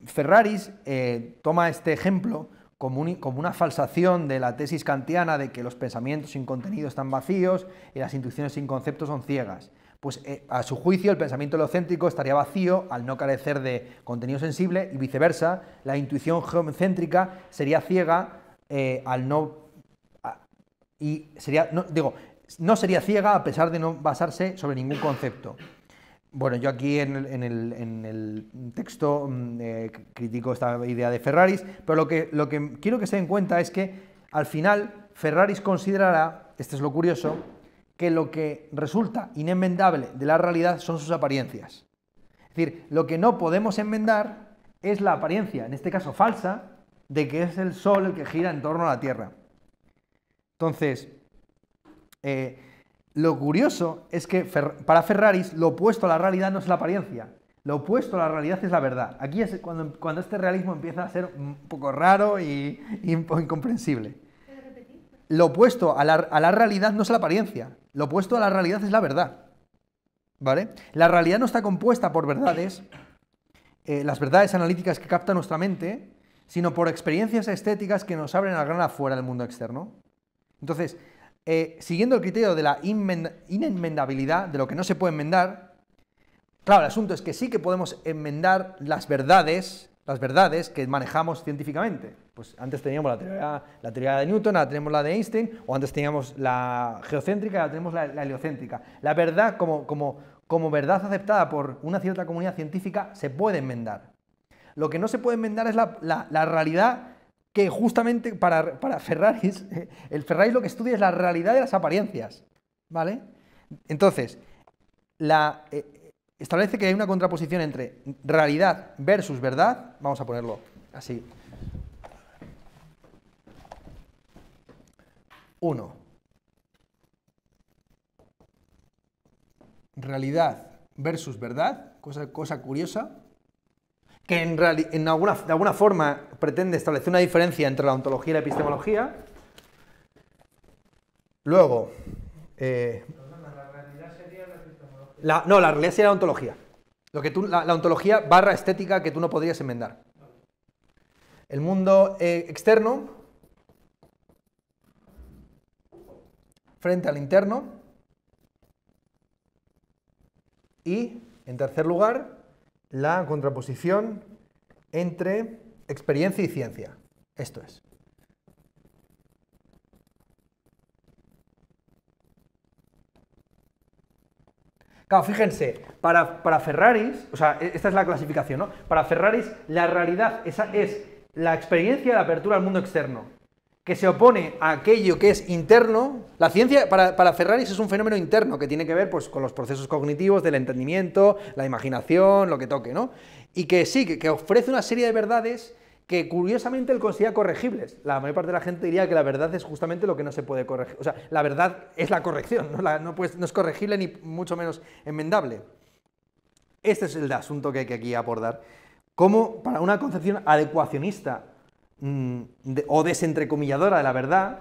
Ferraris eh, toma este ejemplo como, una falsación de la tesis kantiana de que los pensamientos sin contenido están vacíos y las intuiciones sin concepto son ciegas. Pues eh, a su juicio el pensamiento heliocéntrico estaría vacío al no carecer de contenido sensible y viceversa, la intuición geocéntrica sería ciega eh, al no... y sería, no, digo, no sería ciega a pesar de no basarse sobre ningún concepto. Bueno, yo aquí en el, texto mm, eh, critico esta idea de Ferraris, pero lo que, lo que quiero que se den cuenta es que al final Ferraris considerará, este es lo curioso, que lo que resulta inenmendable de la realidad son sus apariencias. Es decir, lo que no podemos enmendar es la apariencia, en este caso falsa, de que es el Sol el que gira en torno a la Tierra. Entonces, eh, lo curioso es que para Ferraris lo opuesto a la realidad no es la apariencia, lo opuesto a la realidad es la verdad. Aquí es cuando, este realismo empieza a ser un poco raro y, incomprensible. Lo opuesto a la, realidad no es la apariencia, lo opuesto a la realidad es la verdad. ¿Vale? La realidad no está compuesta por verdades, eh, las verdades analíticas que capta nuestra mente, sino por experiencias estéticas que nos abren al gran afuera del mundo externo. Entonces, eh, siguiendo el criterio de la inenmendabilidad, de lo que no se puede enmendar, claro, el asunto es que sí que podemos enmendar las verdades, las verdades que manejamos científicamente. Pues antes teníamos la teoría, de Newton, ahora tenemos la de Einstein, o antes teníamos la geocéntrica, ahora tenemos la, heliocéntrica. La verdad, como, como, como verdad aceptada por una cierta comunidad científica, se puede enmendar. Lo que no se puede enmendar es la, la, la realidad que justamente para, para Ferraris, [LAUGHS] el Ferrari lo que estudia es la realidad de las apariencias, ¿vale? Entonces, la, eh, establece que hay una contraposición entre realidad versus verdad, vamos a ponerlo así. Uno. Realidad versus verdad, cosa, cosa curiosa, que en, alguna, de alguna forma pretende establecer una diferencia entre la ontología y la epistemología. Luego... Eh, la, no, la realidad sería la ontología. Lo que tú, la, ontología barra estética que tú no podrías enmendar. El mundo eh, externo frente al interno. Y, en tercer lugar, la contraposición entre experiencia y ciencia. Esto es. Claro, fíjense, para, Ferraris, o sea, e, esta es la clasificación, ¿no? Para Ferraris, la realidad esa es la experiencia de apertura al mundo externo que se opone a aquello que es interno. La ciencia, para, Ferraris, es un fenómeno interno que tiene que ver pues, con los procesos cognitivos del entendimiento, la imaginación, lo que toque, ¿no? Y que sí, que, ofrece una serie de verdades que curiosamente él considera corregibles. La mayor parte de la gente diría que la verdad es justamente lo que no se puede corregir. O sea, la verdad es la corrección, no, no, no es corregible ni mucho menos enmendable. Este es el asunto que hay que aquí abordar. Cómo para una concepción adecuacionista Mm, o desentrecomilladora de la verdad,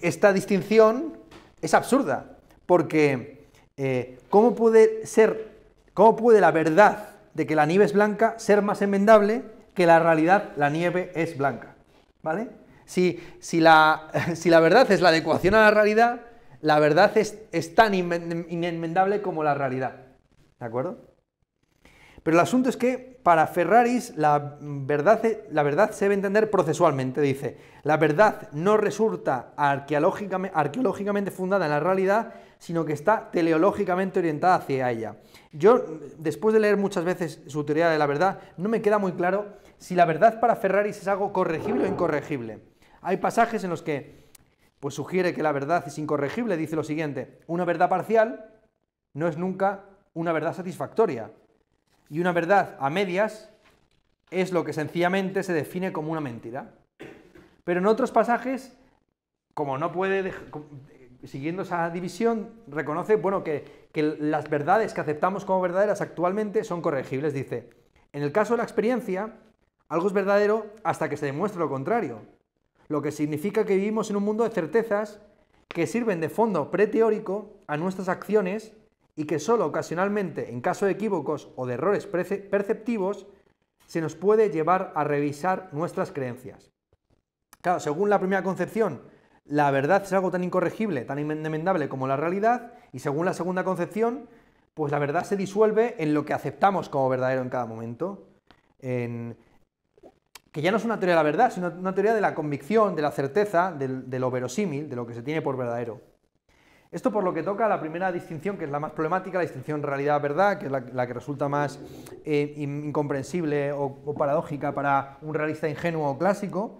esta distinción es absurda, porque eh, ¿cómo puede ser, cómo puede la verdad de que la nieve es blanca ser más enmendable que la realidad, la nieve es blanca? ¿Vale? Si, si, la, [LAUGHS] si la verdad es la adecuación a la realidad, la verdad es, es tan inenmendable como la realidad. ¿De acuerdo? Pero el asunto es que para Ferraris la verdad, e, la verdad se debe entender procesualmente, dice. La verdad no resulta arqueológicamente, arqueológicamente fundada en la realidad, sino que está teleológicamente orientada hacia ella. Yo, después de leer muchas veces su teoría de la verdad, no me queda muy claro si la verdad para Ferraris es algo corregible o incorregible. Hay pasajes en los que pues, sugiere que la verdad es incorregible, dice lo siguiente, una verdad parcial no es nunca una verdad satisfactoria y una verdad a medias es lo que sencillamente se define como una mentira. Pero en otros pasajes, como no puede, eh, siguiendo esa división, reconoce bueno, que, que las verdades que aceptamos como verdaderas actualmente son corregibles. Dice, en el caso de la experiencia, algo es verdadero hasta que se demuestre lo contrario, lo que significa que vivimos en un mundo de certezas que sirven de fondo preteórico a nuestras acciones y que solo ocasionalmente, en caso de equívocos o de errores perceptivos, se nos puede llevar a revisar nuestras creencias. Claro, según la primera concepción, la verdad es algo tan incorregible, tan inmendable como la realidad, y según la segunda concepción, pues la verdad se disuelve en lo que aceptamos como verdadero en cada momento. Que ya no es una teoría de la verdad, sino una teoría de la convicción, de la certeza, de lo verosímil, de lo que se tiene por verdadero. Esto por lo que toca a la primera distinción, que es la más problemática, la distinción realidad-verdad, que es la, que resulta más eh, incomprensible o, paradójica para un realista ingenuo o clásico.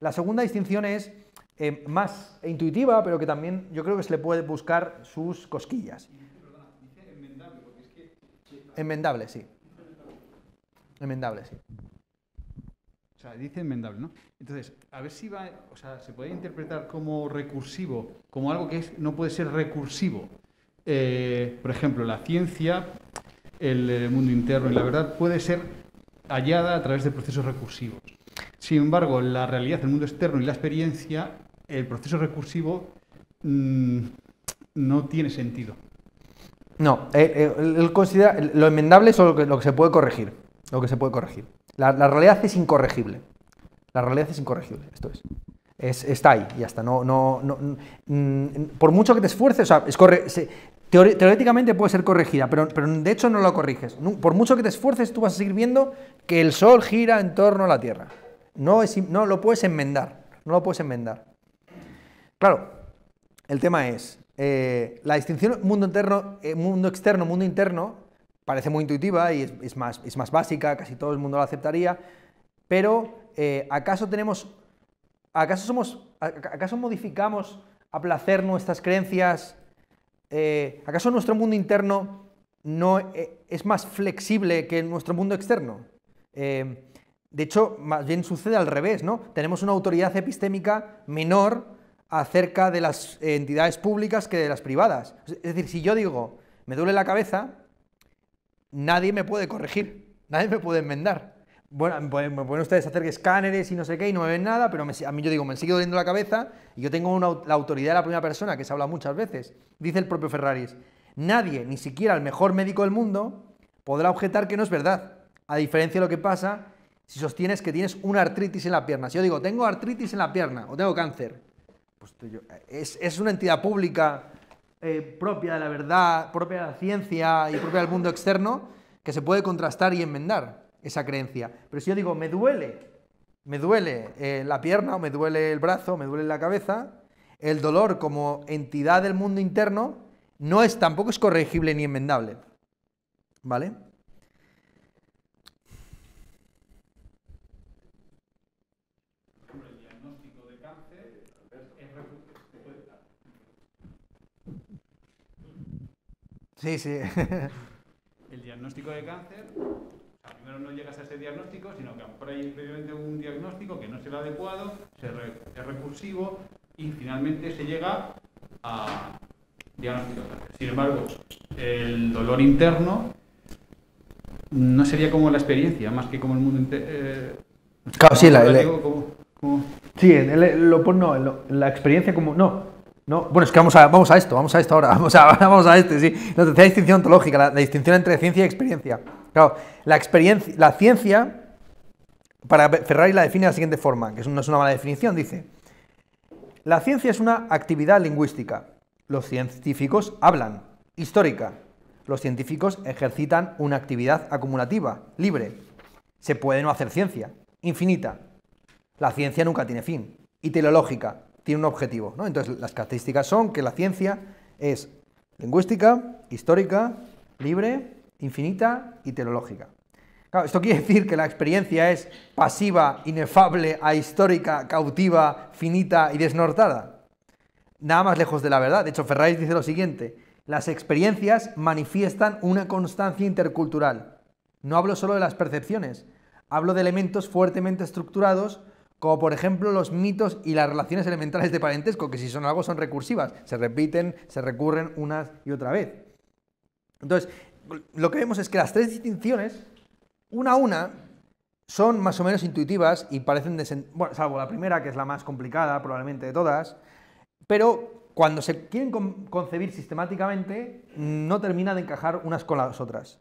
La segunda distinción es eh, más e intuitiva, pero que también yo creo que se le puede buscar sus cosquillas. Enmendable, sí. Enmendable, sí dice enmendable, ¿no? Entonces, a ver si va, o sea, se puede interpretar como recursivo, como algo que es, no puede ser recursivo. Eh, por ejemplo, la ciencia, el, eh, mundo interno y la verdad puede ser hallada a través de procesos recursivos. Sin embargo, la realidad, el mundo externo y la experiencia, el proceso recursivo mm, no tiene sentido. No, eh, él considera lo enmendable es lo que se puede corregir. Lo que se puede corregir. La, realidad es incorregible. La realidad es incorregible, esto es. está ahí, ya está. No, no, mm, por mucho que te esfuerces, o sea, puede ser corregida, pero, de hecho no la corriges. por mucho que te esfuerces, tú vas a seguir viendo que el Sol gira en torno a la Tierra. No, es, no lo puedes enmendar, no lo puedes enmendar. Claro, el tema es, eh, la distinción mundo, interno, eh, mundo externo, mundo interno parece muy intuitiva y es, más, básica, casi todo el mundo la aceptaría, pero eh, ¿acaso tenemos, acaso somos, acaso modificamos a placer nuestras creencias? Eh, ¿Acaso nuestro mundo interno no eh, es más flexible que nuestro mundo externo? de hecho, más bien sucede al revés, ¿no? Tenemos una autoridad epistémica menor acerca de las entidades públicas que de las privadas. Es decir, si yo digo, me duele la cabeza, nadie me puede corregir, nadie me puede enmendar. Bueno, me pueden ustedes hacer escáneres y no sé qué y no me ven nada, pero a mí yo digo, me sigue doliendo la cabeza y yo tengo la autoridad de la primera persona, que se habla muchas veces. Dice el propio Ferraris, nadie, ni siquiera el mejor médico del mundo, podrá objetar que no es verdad. A diferencia de lo que pasa si sostienes que tienes una artritis en la pierna. Si yo digo, tengo artritis en la pierna o tengo cáncer, pues eh, es una entidad pública eh, propia de la verdad, propia de la ciencia y propia del mundo externo, que se puede contrastar y enmendar esa creencia. Pero si yo digo, me duele, me duele eh, la pierna, o me duele el brazo, me duele la cabeza, el dolor como entidad del mundo interno no es, tampoco es corregible ni enmendable. ¿Vale? Sí, sí. el diagnóstico de cáncer, primero no llegas a ese diagnóstico, sino que hay previamente un diagnóstico que no es el adecuado, es recursivo y finalmente se llega a diagnóstico Sin embargo, el dolor interno no sería como la experiencia, más que como el mundo eh, claro, sí, la, digo, como, sí, lo, la experiencia como... No, no, bueno, es que vamos a, vamos a esto, vamos a esto ahora, [LAUGHS] vamos a, vamos este, sí. La distinción ontológica, la, distinción entre ciencia y experiencia. Claro, la, experiencia, la ciencia, para Ferrari la define de la siguiente forma, que no es una mala definición, dice, la ciencia es una actividad lingüística. Los científicos hablan, histórica. Los científicos ejercitan una actividad acumulativa, libre. Se puede no hacer ciencia, infinita. La ciencia nunca tiene fin. Y teleológica, tiene un objetivo. ¿no? Entonces, las características son que la ciencia es lingüística, histórica, libre, infinita y teológica. esto quiere decir que la experiencia es pasiva, inefable, ahistórica, cautiva, finita y desnortada. Nada más lejos de la verdad. De hecho, Ferraris dice lo siguiente, las experiencias manifiestan una constancia intercultural. No hablo solo de las percepciones, hablo de elementos fuertemente estructurados como por ejemplo los mitos y las relaciones elementales de parentesco, que si son algo son recursivas, se repiten, se recurren una y otra vez. Entonces, lo que vemos es que las tres distinciones, una a una, son más o menos intuitivas y parecen, de bueno, salvo la primera, que es la más complicada probablemente de todas, pero cuando se quieren concebir sistemáticamente, no termina de encajar unas con las otras.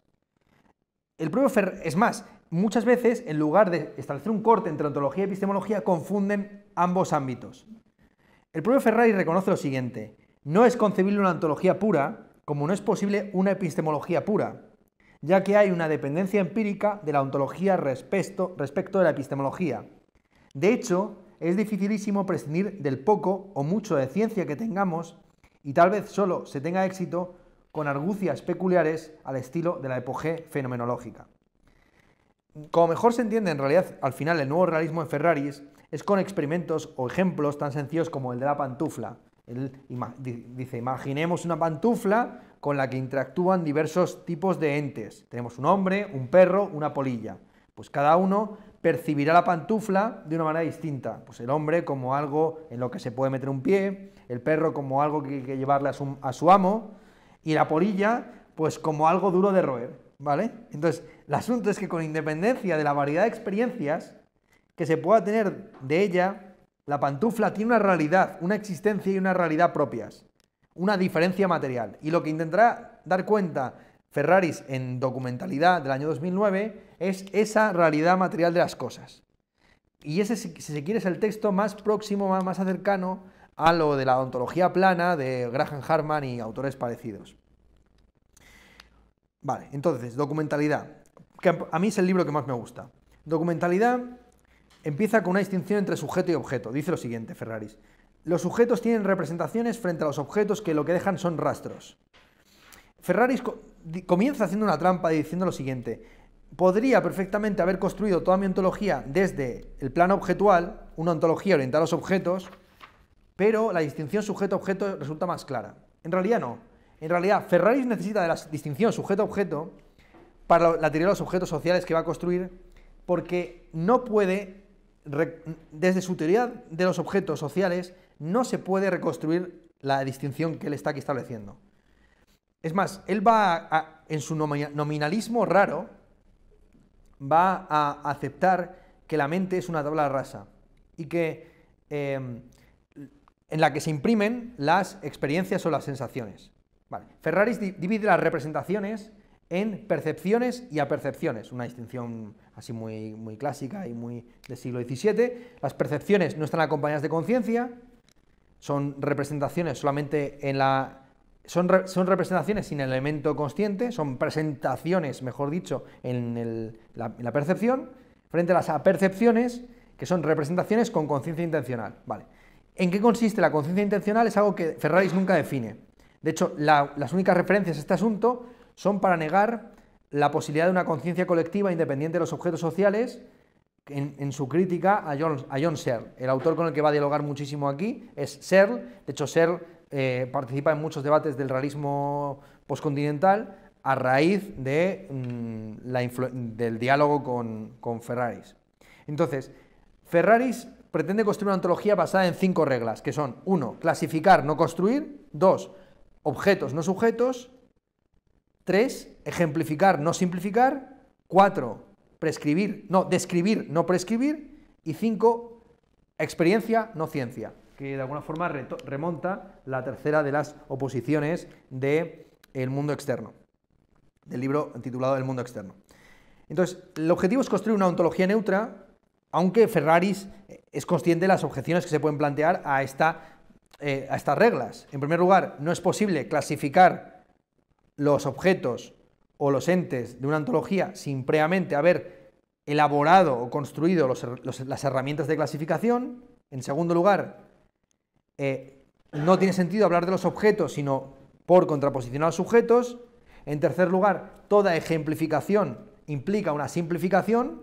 El propio es más, muchas veces, en lugar de establecer un corte entre ontología y epistemología, confunden ambos ámbitos. El propio Ferrari reconoce lo siguiente, no es concebible una ontología pura como no es posible una epistemología pura, ya que hay una dependencia empírica de la ontología respecto, respecto de la epistemología. De hecho, es dificilísimo prescindir del poco o mucho de ciencia que tengamos y tal vez solo se tenga éxito con argucias peculiares al estilo de la epoge fenomenológica como mejor se entiende, en realidad, al final, el nuevo realismo en Ferraris es con experimentos o ejemplos tan sencillos como el de la pantufla. dice, imaginemos una pantufla con la que interactúan diversos tipos de entes. Tenemos un hombre, un perro, una polilla. Pues cada uno percibirá la pantufla de una manera distinta. Pues el hombre como algo en lo que se puede meter un pie, el perro como algo que hay que llevarle a su, a su amo y la polilla pues como algo duro de roer. ¿Vale? Entonces, el asunto es que con independencia de la variedad de experiencias que se pueda tener de ella, la pantufla tiene una realidad, una existencia y una realidad propias, una diferencia material. Y lo que intentará dar cuenta Ferraris en documentalidad del año 2009 es esa realidad material de las cosas. Y ese, si se quiere, es el texto más próximo, más, más cercano a lo de la ontología plana de Graham Harman y autores parecidos. Vale, entonces, documentalidad, que a mí es el libro que más me gusta. Documentalidad empieza con una distinción entre sujeto y objeto. Dice lo siguiente, Ferraris. Los sujetos tienen representaciones frente a los objetos que lo que dejan son rastros. Ferraris comienza haciendo una trampa diciendo lo siguiente. Podría perfectamente haber construido toda mi ontología desde el plano objetual, una ontología orientada a los objetos, pero la distinción sujeto-objeto resulta más clara. En realidad no. En realidad, Ferraris necesita de la distinción sujeto-objeto para la teoría de los objetos sociales que va a construir, porque no puede, desde su teoría de los objetos sociales, no se puede reconstruir la distinción que él está aquí estableciendo. Es más, él va en su nominalismo raro, va a aceptar que la mente es una tabla rasa y que eh, en la que se imprimen las experiencias o las sensaciones. Ferraris divide las representaciones en percepciones y apercepciones, una distinción así muy, clásica y muy del siglo XVII. Las percepciones no están acompañadas de conciencia, son representaciones solamente en la... Son, representaciones sin elemento consciente, son presentaciones, mejor dicho, en, la, la, percepción, frente a las apercepciones, que son representaciones con conciencia intencional. Vale. ¿En qué consiste la conciencia intencional? Es algo que Ferraris nunca define. De hecho, las únicas referencias a este asunto son para negar la posibilidad de una conciencia colectiva independiente de los objetos sociales en, su crítica a John, Searle. El autor con el que va a dialogar muchísimo aquí es Searle. De hecho, Searle eh, participa en muchos debates del realismo postcontinental a raíz de, mm, del diálogo con, con Ferraris. Entonces, Ferraris pretende construir una antología basada en cinco reglas, que son, uno, clasificar, no construir, dos, objetos, no sujetos. 3. Ejemplificar, no simplificar. 4. Prescribir, no, describir, no prescribir. Y 5. Experiencia, no ciencia, que de alguna forma remonta la tercera de las oposiciones de El mundo externo, del libro titulado El mundo externo. Entonces, el objetivo es construir una ontología neutra, aunque Ferraris eh, es consciente de las objeciones que se pueden plantear a esta eh, a estas reglas. En primer lugar, no es posible clasificar los objetos o los entes de una antología sin previamente haber elaborado o construido las herramientas de clasificación. En segundo lugar, eh, no tiene sentido hablar de los objetos, sino por contraposición a los sujetos. En tercer lugar, toda ejemplificación implica una simplificación,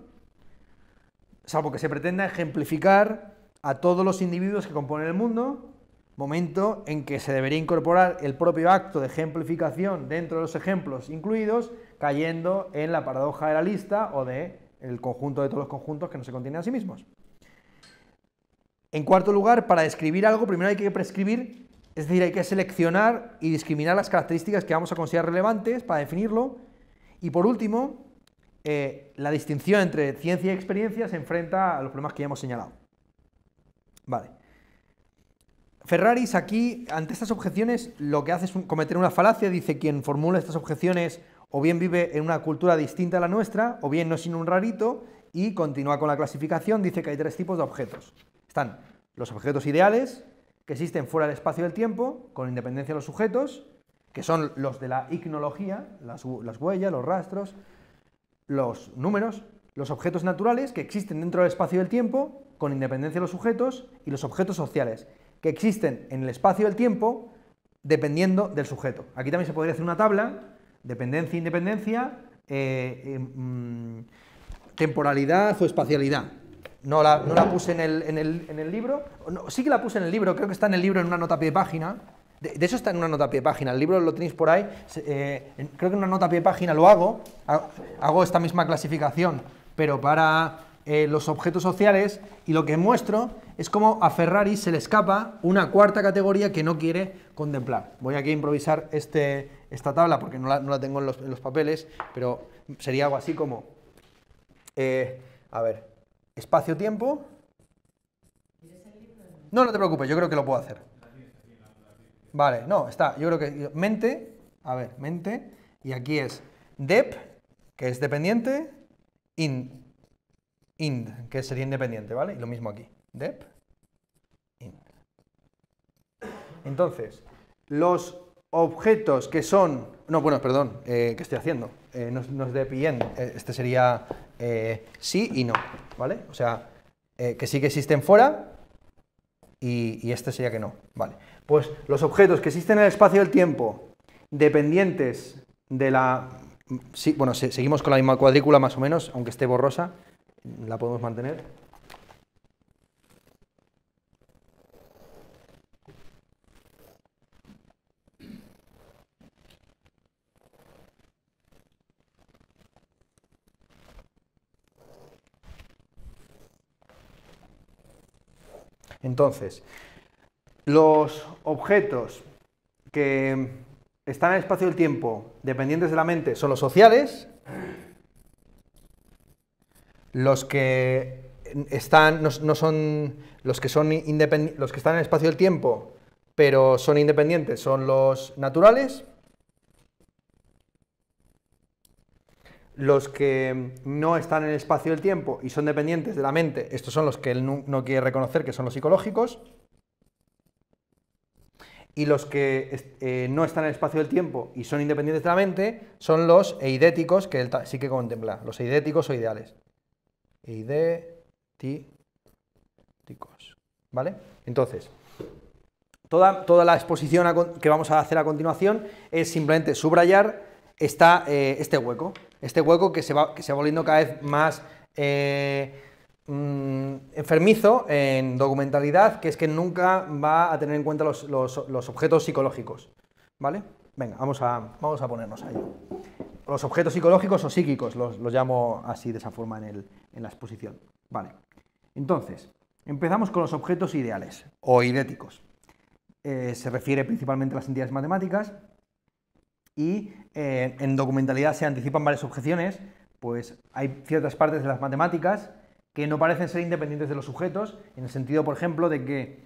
salvo que se pretenda ejemplificar a todos los individuos que componen el mundo momento en que se debería incorporar el propio acto de ejemplificación dentro de los ejemplos incluidos, cayendo en la paradoja de la lista o de conjunto de todos los conjuntos que no se contienen a sí mismos. En cuarto lugar, para describir algo, primero hay que prescribir, es decir, hay que seleccionar y discriminar las características que vamos a considerar relevantes para definirlo. Y por último, eh, la distinción entre ciencia y experiencia se enfrenta a los problemas que ya hemos señalado. Vale. Ferraris aquí, ante estas objeciones, lo que hace es cometer una falacia, dice quien formula estas objeciones o bien vive en una cultura distinta a la nuestra, o bien no es un rarito, y continúa con la clasificación, dice que hay tres tipos de objetos. Están los objetos ideales, que existen fuera del espacio del tiempo, con independencia de los sujetos, que son los de la ignología, las huellas, los rastros, los números, los objetos naturales, que existen dentro del espacio del tiempo, con independencia de los sujetos, y los objetos sociales, que existen en el espacio y el tiempo dependiendo del sujeto. Aquí también se podría hacer una tabla, dependencia, independencia, eh, em, mm, temporalidad o espacialidad. No la, puse en el, libro, sí que la puse en el libro, creo que está en el libro en una nota pie de página. De, eso está en una nota pie de página, el libro lo tenéis por ahí, eh, creo que en una nota pie de página lo hago, hago esta misma clasificación, pero para eh, los objetos sociales y lo que muestro es como a Ferrari se le escapa una cuarta categoría que no quiere contemplar. Voy aquí a improvisar este, esta tabla porque no la, tengo en los, papeles, pero sería algo así como, eh, a ver, espacio-tiempo. No, no te preocupes, yo creo que lo puedo hacer. Vale, no, está, yo creo que mente, a ver, mente, y aquí es dep, que es dependiente, in IND, que sería independiente, ¿vale? Y lo mismo aquí, dep, IND. Entonces, los objetos que son... No, bueno, perdón, eh, ¿qué estoy haciendo? Eh, no nos, nos dep y end, eh, este sería sí y no, ¿vale? O sea, que sí que existen fuera y, y este sería que no, ¿vale? Pues los objetos que existen en el espacio del tiempo, dependientes de la mm, Sí, bueno, seguimos con la misma cuadrícula más o menos, aunque esté borrosa la podemos mantener. Entonces, los objetos que están en el espacio del tiempo dependientes de la mente son los sociales, los que están, no, son los que son los que están en el espacio del tiempo, pero son independientes, son los naturales. Los que no están en el espacio del tiempo y son dependientes de la mente, estos son los que él no, quiere reconocer, que son los psicológicos. Y los que eh, no están en el espacio del tiempo y son independientes de la mente son los eidéticos, que él sí que contempla, los eidéticos o ideales ticos, ¿Vale? Entonces, toda, toda la exposición que vamos a hacer a continuación es simplemente subrayar eh, este hueco. Este hueco que se va, que se va volviendo cada vez más eh, mm, enfermizo en documentalidad, que es que nunca va a tener en cuenta los, los, los objetos psicológicos. ¿Vale? Venga, vamos a, vamos a ponernos ahí los objetos psicológicos o psíquicos, los, llamo así de esa forma en, la exposición. Vale. Entonces, empezamos con los objetos ideales o idéticos. Eh, se refiere principalmente a las entidades matemáticas y eh, en documentalidad se anticipan varias objeciones, pues hay ciertas partes de las matemáticas que no parecen ser independientes de los sujetos, en el sentido, por ejemplo, de que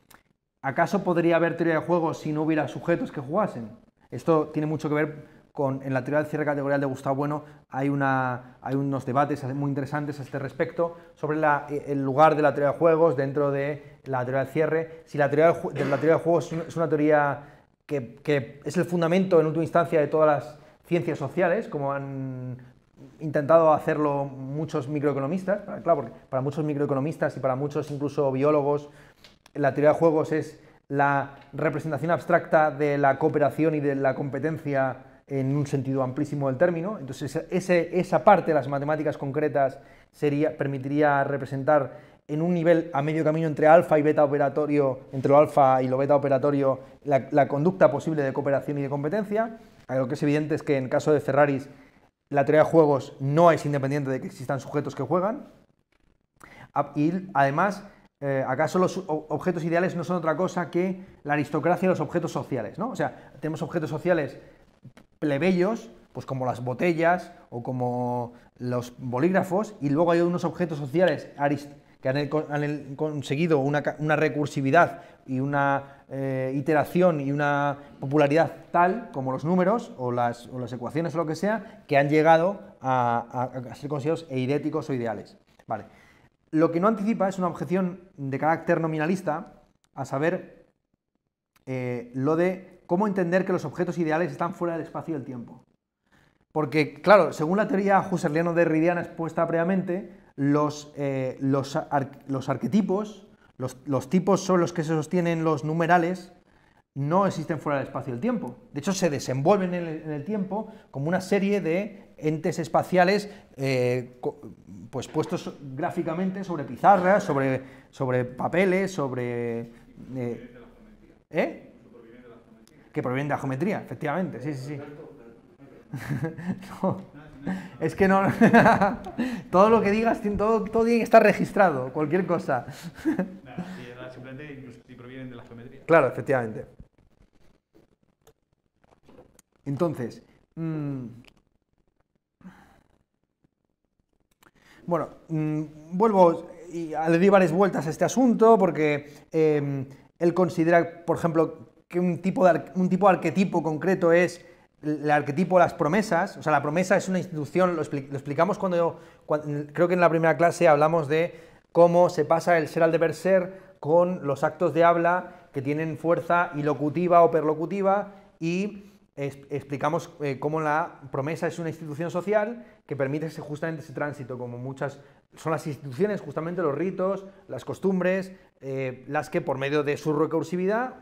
¿acaso podría haber teoría de juego si no hubiera sujetos que jugasen? Esto tiene mucho que ver con, en la teoría del cierre categorial de Gustavo Bueno hay, una, hay unos debates muy interesantes a este respecto sobre eh, el lugar de la teoría de juegos dentro de la teoría del cierre. Si la teoría de, la teoría de juegos es una teoría que, que es el fundamento en última instancia de todas las ciencias sociales, como han intentado hacerlo muchos microeconomistas, claro, porque para muchos microeconomistas y para muchos incluso biólogos, la teoría de juegos es la representación abstracta de la cooperación y de la competencia en un sentido amplísimo del término. Entonces, esa parte de las matemáticas concretas sería, permitiría representar en un nivel a medio camino entre alfa y beta operatorio, entre lo alfa y lo beta operatorio, la, conducta posible de cooperación y de competencia. Lo que es evidente es que en caso de Ferraris, la teoría de juegos no es independiente de que existan sujetos que juegan. Y además, eh, ¿acaso los objetos ideales no son otra cosa que la aristocracia y los objetos sociales? ¿no? O sea, tenemos objetos sociales plebeyos, pues como las botellas o como los bolígrafos, y luego hay unos objetos sociales que han, conseguido una, recursividad y una eh, iteración y una popularidad tal como los números o las, ecuaciones o lo que sea, que han llegado a, ser considerados eidéticos o ideales. Vale. Lo que no anticipa es una objeción de carácter nominalista, a saber, eh, lo de cómo entender que los objetos ideales están fuera del espacio y del tiempo. Porque, claro, según la teoría husserliano-derridiana expuesta previamente, los, eh, los, arquetipos, los, tipos sobre los que se sostienen los numerales, no existen fuera del espacio y del tiempo. De hecho, se desenvuelven en el, tiempo como una serie de entes espaciales eh, pues puestos gráficamente sobre pizarras, sobre, sobre papeles, sobre... Eh, ¿eh? que provienen de la geometría, efectivamente, sí, sí, sí. [LAUGHS] Es que no. [LAUGHS] todo lo que digas, todo, todo tiene que registrado, cualquier cosa. simplemente si provienen de la geometría. Claro, efectivamente. Entonces, mm, bueno, mm, vuelvo y le di varias vueltas a este asunto porque em, él considera, por ejemplo, que un tipo, de, un tipo arquetipo concreto es el arquetipo de las promesas. O sea, la promesa es una institución, lo, explicamos cuando, creo que en la primera clase hablamos de cómo se pasa el ser al deber ser con los actos de habla que tienen fuerza ilocutiva o perlocutiva y explicamos eh, cómo la promesa es una institución social que permite justamente ese tránsito, como muchas son las instituciones, justamente los ritos, las costumbres, eh, las que por medio de su recursividad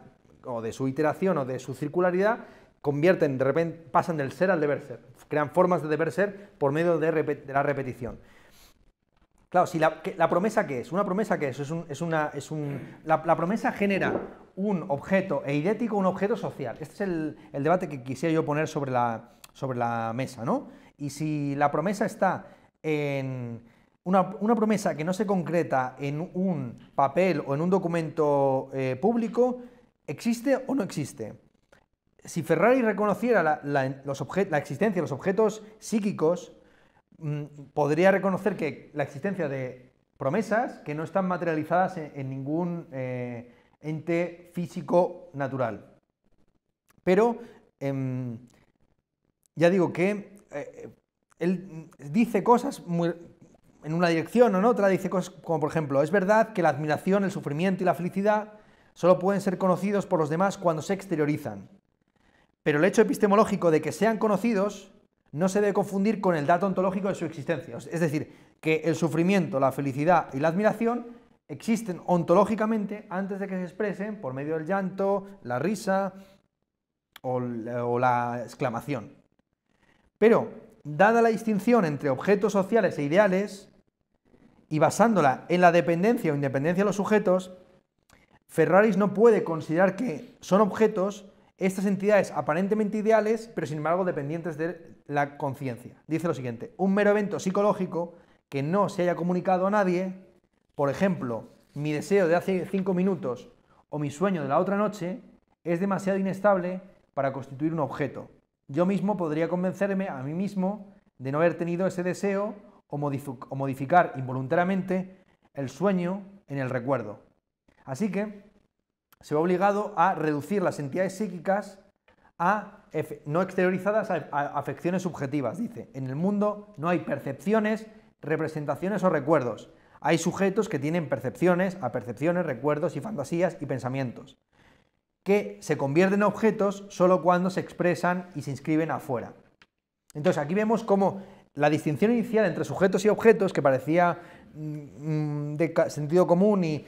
o de su iteración o de su circularidad, convierten, de repente, pasan del ser al deber ser, crean formas de deber ser por medio de, la repetición. Claro, si la, promesa qué es, una promesa qué es, es, la, promesa genera un objeto eidético, un objeto social. Este es el, debate que quisiera yo poner sobre la, sobre la mesa, ¿no? Y si la promesa está en una, promesa que no se concreta en un papel o en un documento eh, público, ¿Existe o no existe? Si Ferrari reconociera la, existencia de los objetos psíquicos, mm, podría reconocer que la existencia de promesas que no están materializadas en, ningún eh, ente físico natural. Pero em, ya digo que eh, él dice cosas en una dirección o en otra, dice cosas como por ejemplo, es verdad que la admiración, el sufrimiento y la felicidad solo pueden ser conocidos por los demás cuando se exteriorizan. Pero el hecho epistemológico de que sean conocidos no se debe confundir con el dato ontológico de su existencia. Es decir, que el sufrimiento, la felicidad y la admiración existen ontológicamente antes de que se expresen por medio del llanto, la risa o, o la exclamación. Pero, dada la distinción entre objetos sociales e ideales, y basándola en la dependencia o independencia de los sujetos, Ferraris no puede considerar que son objetos estas entidades aparentemente ideales, pero sin embargo dependientes de la conciencia. Dice lo siguiente, un mero evento psicológico que no se haya comunicado a nadie, por ejemplo, mi deseo de hace cinco minutos o mi sueño de la otra noche, es demasiado inestable para constituir un objeto. Yo mismo podría convencerme a mí mismo de no haber tenido ese deseo o, o modificar involuntariamente el sueño en el recuerdo. Así que se va obligado a reducir las entidades psíquicas a no exteriorizadas a, afecciones subjetivas, dice. En el mundo no hay percepciones, representaciones o recuerdos. Hay sujetos que tienen percepciones, apercepciones, recuerdos y fantasías y pensamientos, que se convierten en objetos solo cuando se expresan y se inscriben afuera. Entonces aquí vemos cómo la distinción inicial entre sujetos y objetos, que parecía Mm, de sentido común y,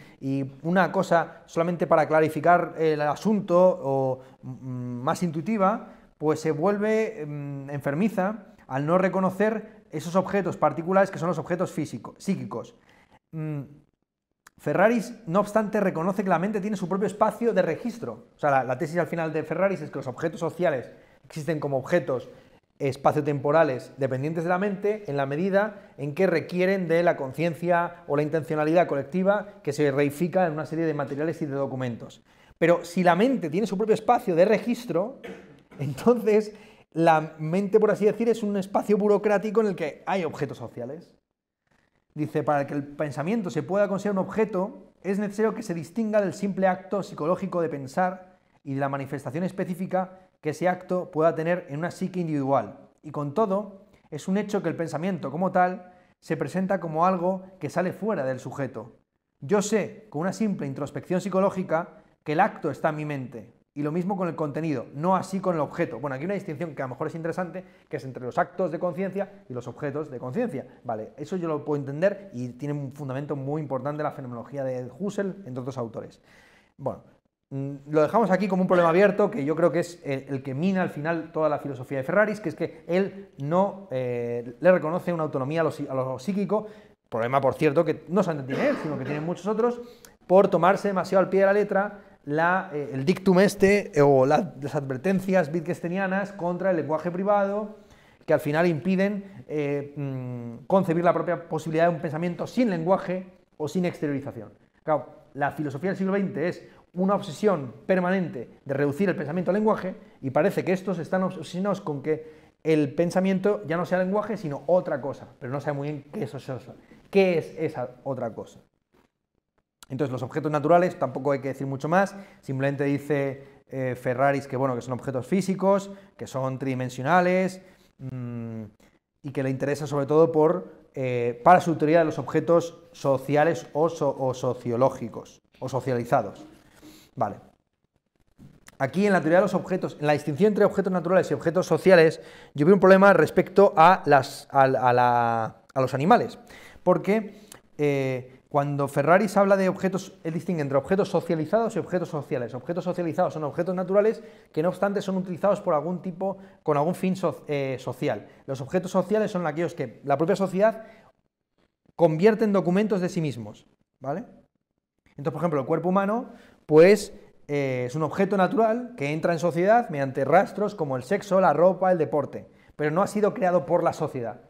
una cosa solamente para clarificar el asunto o mm, más intuitiva, pues se vuelve mm, enfermiza al no reconocer esos objetos particulares que son los objetos físicos, psíquicos. Ferraris, no obstante, reconoce que la mente tiene su propio espacio de registro. O sea, la, la tesis al final de Ferraris es que los objetos sociales existen como objetos espacio temporales dependientes de la mente en la medida en que requieren de la conciencia o la intencionalidad colectiva que se reifica en una serie de materiales y de documentos. Pero si la mente tiene su propio espacio de registro, [LAUGHS] entonces la mente, por así decir, es un espacio burocrático en el que hay objetos sociales. Dice, para que el pensamiento se pueda considerar un objeto, es necesario que se distinga del simple acto psicológico de pensar y de la manifestación específica que ese acto pueda tener en una psique individual. Y con todo, es un hecho que el pensamiento como tal se presenta como algo que sale fuera del sujeto. Yo sé, con una simple introspección psicológica, que el acto está en mi mente. Y lo mismo con el contenido, no así con el objeto. Bueno, aquí una distinción que a lo mejor es interesante, que es entre los actos de conciencia y los objetos de conciencia. Vale, eso yo lo puedo entender y tiene un fundamento muy importante la fenomenología de Husserl, entre otros autores. Bueno, Mm, lo dejamos aquí como un problema abierto, que yo creo que es el, que mina al final toda la filosofía de Ferraris, que es que él no eh, le reconoce una autonomía a lo, psíquico, problema por cierto que no solamente tiene él, sino que tienen muchos otros, por tomarse demasiado al pie de la letra eh, el dictum este eh, o las advertencias wittgensteinianas contra el lenguaje privado, que al final impiden mm, concebir la propia posibilidad de un pensamiento sin lenguaje o sin exteriorización. Claro, la filosofía del siglo XX es una obsesión permanente de reducir el pensamiento al lenguaje y parece que estos están obsesionados con que el pensamiento ya no sea lenguaje, sino otra cosa, pero no sabe muy bien qué es esa otra cosa. Entonces, los objetos naturales, tampoco hay que decir mucho más, simplemente dice eh, Ferraris que, bueno, que son objetos físicos, que son tridimensionales mm, y que le interesa sobre todo por, eh, para su teoría de los objetos sociales o sociológicos o socializados. Vale. Aquí en la teoría de los objetos, en la distinción entre objetos naturales y objetos sociales, yo veo un problema respecto a, las, a, los animales. Porque eh, cuando Ferraris habla de objetos, él distingue entre objetos socializados y objetos sociales. Objetos socializados son objetos naturales que no obstante son utilizados por algún tipo, con algún fin eh, social. Los objetos sociales son aquellos que la propia sociedad convierte en documentos de sí mismos. ¿Vale? Entonces, por ejemplo, el cuerpo humano pues eh, es un objeto natural que entra en sociedad mediante rastros como el sexo, la ropa, el deporte, pero no ha sido creado por la sociedad.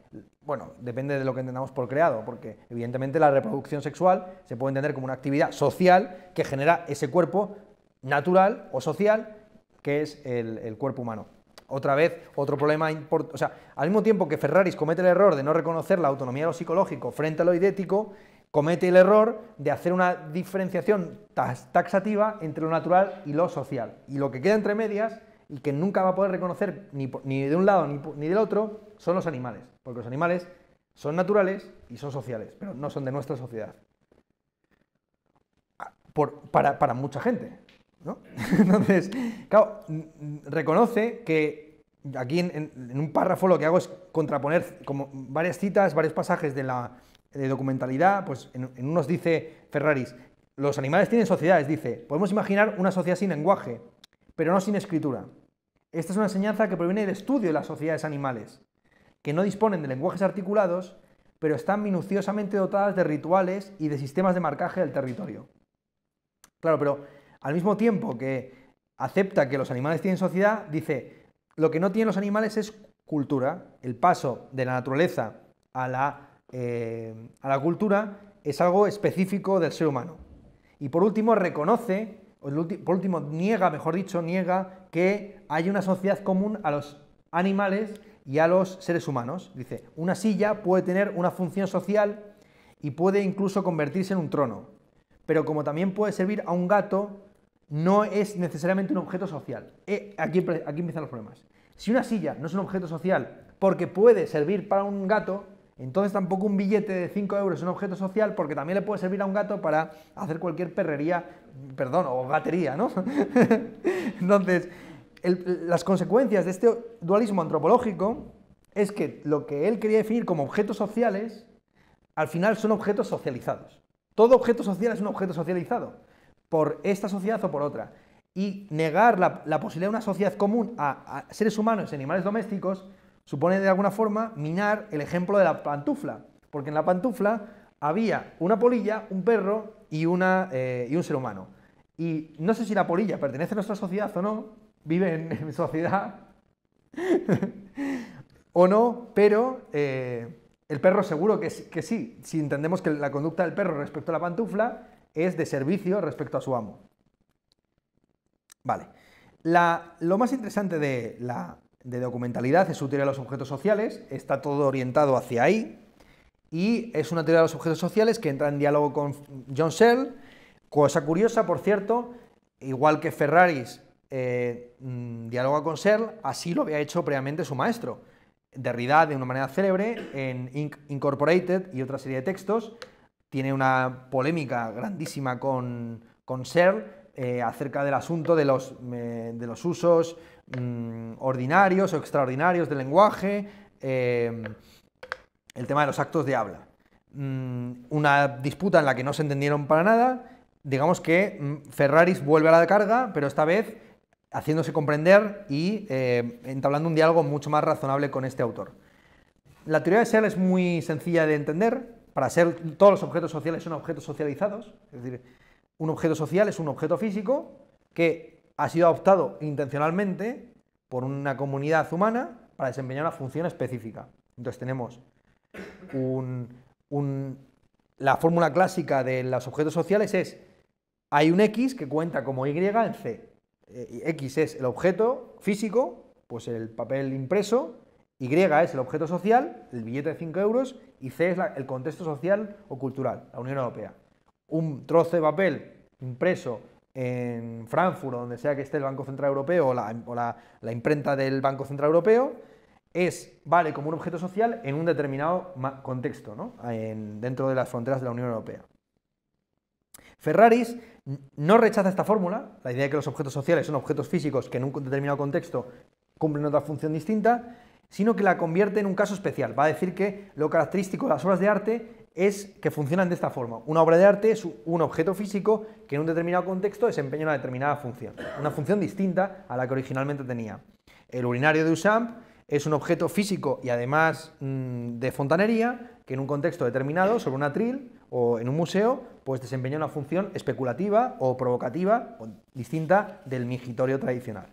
Bueno, depende de lo que entendamos por creado, porque evidentemente la reproducción sexual se puede entender como una actividad social que genera ese cuerpo natural o social que es el, el cuerpo humano. Otra vez, otro problema importante. O sea, al mismo tiempo que Ferraris comete el error de no reconocer la autonomía de lo psicológico frente a lo idético, comete el error de hacer una diferenciación taxativa entre lo natural y lo social. Y lo que queda entre medias y que nunca va a poder reconocer ni, de un lado ni, del otro son los animales, porque los animales son naturales y son sociales, pero no son de nuestra sociedad. Ah, para, mucha gente. [LAUGHS] Entonces, claro, reconoce que aquí en, en, un párrafo lo que hago es contraponer como varias citas, varios pasajes de la, de documentalidad, pues en, unos dice Ferraris, los animales tienen sociedades, dice, podemos imaginar una sociedad sin lenguaje, pero no sin escritura. Esta es una enseñanza que proviene del estudio de las sociedades animales, que no disponen de lenguajes articulados, pero están minuciosamente dotadas de rituales y de sistemas de marcaje del territorio. Claro, pero al mismo tiempo que acepta que los animales tienen sociedad, dice, lo que no tienen los animales es cultura, el paso de la naturaleza a la eh, a la cultura es algo específico del ser humano. Y por último, reconoce, por último, niega, mejor dicho, niega que hay una sociedad común a los animales y a los seres humanos. Dice, una silla puede tener una función social y puede incluso convertirse en un trono. Pero como también puede servir a un gato, no es necesariamente un objeto social. Eh, aquí, aquí empiezan los problemas. Si una silla no es un objeto social porque puede servir para un gato, entonces tampoco un billete de 5 euros es un objeto social porque también le puede servir a un gato para hacer cualquier perrería, perdón, o gatería, ¿no? [LAUGHS] Entonces, las consecuencias de este dualismo antropológico es que lo que él quería definir como objetos sociales, al final son objetos socializados. Todo objeto social es un objeto socializado, por esta sociedad o por otra. Y negar la, posibilidad de una sociedad común a seres humanos y animales domésticos supone de alguna forma minar el ejemplo de la pantufla, porque en la pantufla había una polilla, un perro y, una, eh, y un ser humano. Y no sé si la polilla pertenece a nuestra sociedad o no, vive en, sociedad [LAUGHS] o no, pero eh, el perro seguro que, que sí, si entendemos que la conducta del perro respecto a la pantufla es de servicio respecto a su amo. Vale. lo más interesante de la de documentalidad, es su teoría de los objetos sociales, está todo orientado hacia ahí, y es una teoría de los objetos sociales que entra en diálogo con John Searle, cosa curiosa, por cierto, igual que Ferraris eh, mm, dialoga con Searle, así lo había hecho previamente su maestro, Derrida de una manera célebre en Incorporated y otra serie de textos, tiene una polémica grandísima con, con Searle, eh, acerca del asunto de los, usos mm, ordinarios o extraordinarios del lenguaje, eh, el tema de los actos de habla. Mm, una disputa en la que no se entendieron para nada, digamos que mm, Ferraris vuelve a la carga, pero esta vez haciéndose comprender y eh, entablando un diálogo mucho más razonable con este autor. La teoría de ser es muy sencilla de entender. Para ser todos los objetos sociales son objetos socializados, es decir, un objeto social es un objeto físico que ha sido adoptado intencionalmente por una comunidad humana para desempeñar una función específica. Entonces tenemos un, la fórmula clásica de los objetos sociales es hay un X que cuenta como Y en C. Eh, X es el objeto físico, pues el papel impreso, Y es el objeto social, el billete de 5 euros, y C es el contexto social o cultural, la Unión Europea un trozo de papel impreso en Frankfurt o donde sea que esté el Banco Central Europeo o, la, imprenta del Banco Central Europeo, es, vale como un objeto social en un determinado contexto, ¿no? dentro de las fronteras de la Unión Europea. Ferraris no rechaza esta fórmula, la idea de que los objetos sociales son objetos físicos que en un determinado contexto cumplen otra función distinta, sino que la convierte en un caso especial. Va a decir que lo característico de las obras de arte es que funcionan de esta forma. Una obra de arte es un objeto físico que en un determinado contexto desempeña una determinada función, una función distinta a la que originalmente tenía. El urinario de Usamp es un objeto físico y además mm, de fontanería que en un contexto determinado, sobre un atril o en un museo, pues desempeña una función especulativa o provocativa o distinta del migitorio tradicional.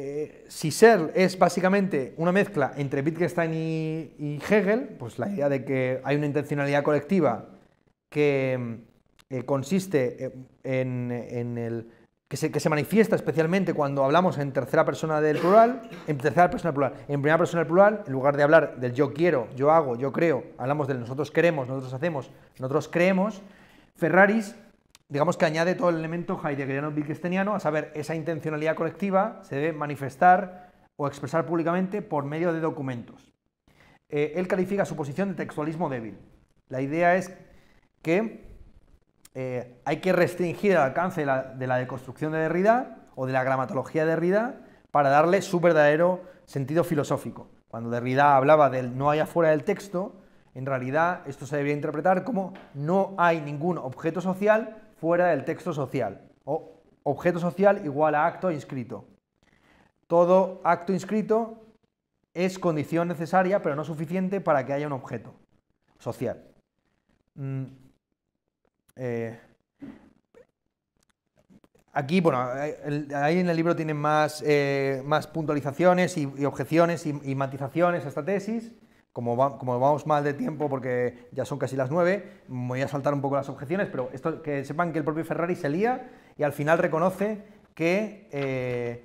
Eh, si ser es básicamente una mezcla entre Wittgenstein y, Hegel, pues la idea de que hay una intencionalidad colectiva que mm, eh, consiste eh, en, el que se, manifiesta especialmente cuando hablamos en tercera persona del plural, en tercera persona plural, en primera persona del plural, en lugar de hablar del yo quiero, yo hago, yo creo, hablamos del nosotros queremos, nosotros hacemos, nosotros creemos, Ferraris digamos que añade todo el elemento heideggeriano bicristeniano a saber, esa intencionalidad colectiva se debe manifestar o expresar públicamente por medio de documentos. Eh, él califica su posición de textualismo débil. La idea es que eh, hay que restringir el alcance de la, deconstrucción de Derrida o de la gramatología de Derrida para darle su verdadero sentido filosófico. Cuando Derrida hablaba del no hay afuera del texto, en realidad esto se debía interpretar como no hay ningún objeto social fuera del texto social. O objeto social igual a acto inscrito. Todo acto inscrito es condición necesaria, pero no suficiente para que haya un objeto social. Mm, eh, aquí, bueno, eh, ahí en el libro tienen más, eh, puntualizaciones y, objeciones y, y matizaciones a esta tesis. Como, vamos mal de tiempo porque ya son casi las nueve voy a saltar un poco las objeciones, pero que sepan que el propio Ferrari se lía y al final reconoce eh,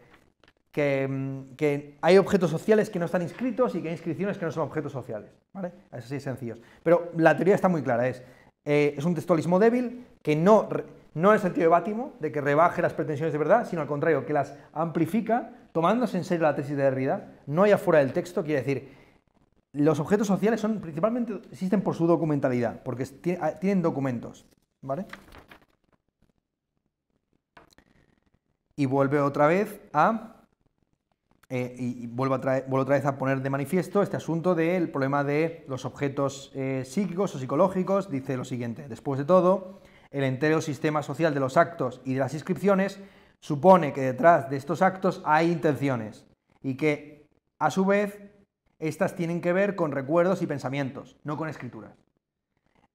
mm, que, hay objetos sociales que no están inscritos y que hay inscripciones que no son objetos sociales. ¿vale? así sí, sencillos. Pero la teoría está muy clara, es, eh, es un textualismo débil que no, no en el sentido de Bátimo, de que rebaje las pretensiones de verdad, sino al contrario, que las amplifica tomándose en serio la tesis de Derrida, no hay afuera del texto, quiere decir los objetos sociales son principalmente existen por su documentalidad, porque ah, tienen documentos, ¿vale? Y vuelve otra vez a eh, y vuelvo, otra vez a poner de manifiesto este asunto del problema de los objetos eh, psíquicos o psicológicos. Dice lo siguiente: después de todo, el entero sistema social de los actos y de las inscripciones supone que detrás de estos actos hay intenciones y que a su vez estas tienen que ver con recuerdos y pensamientos, no con escrituras.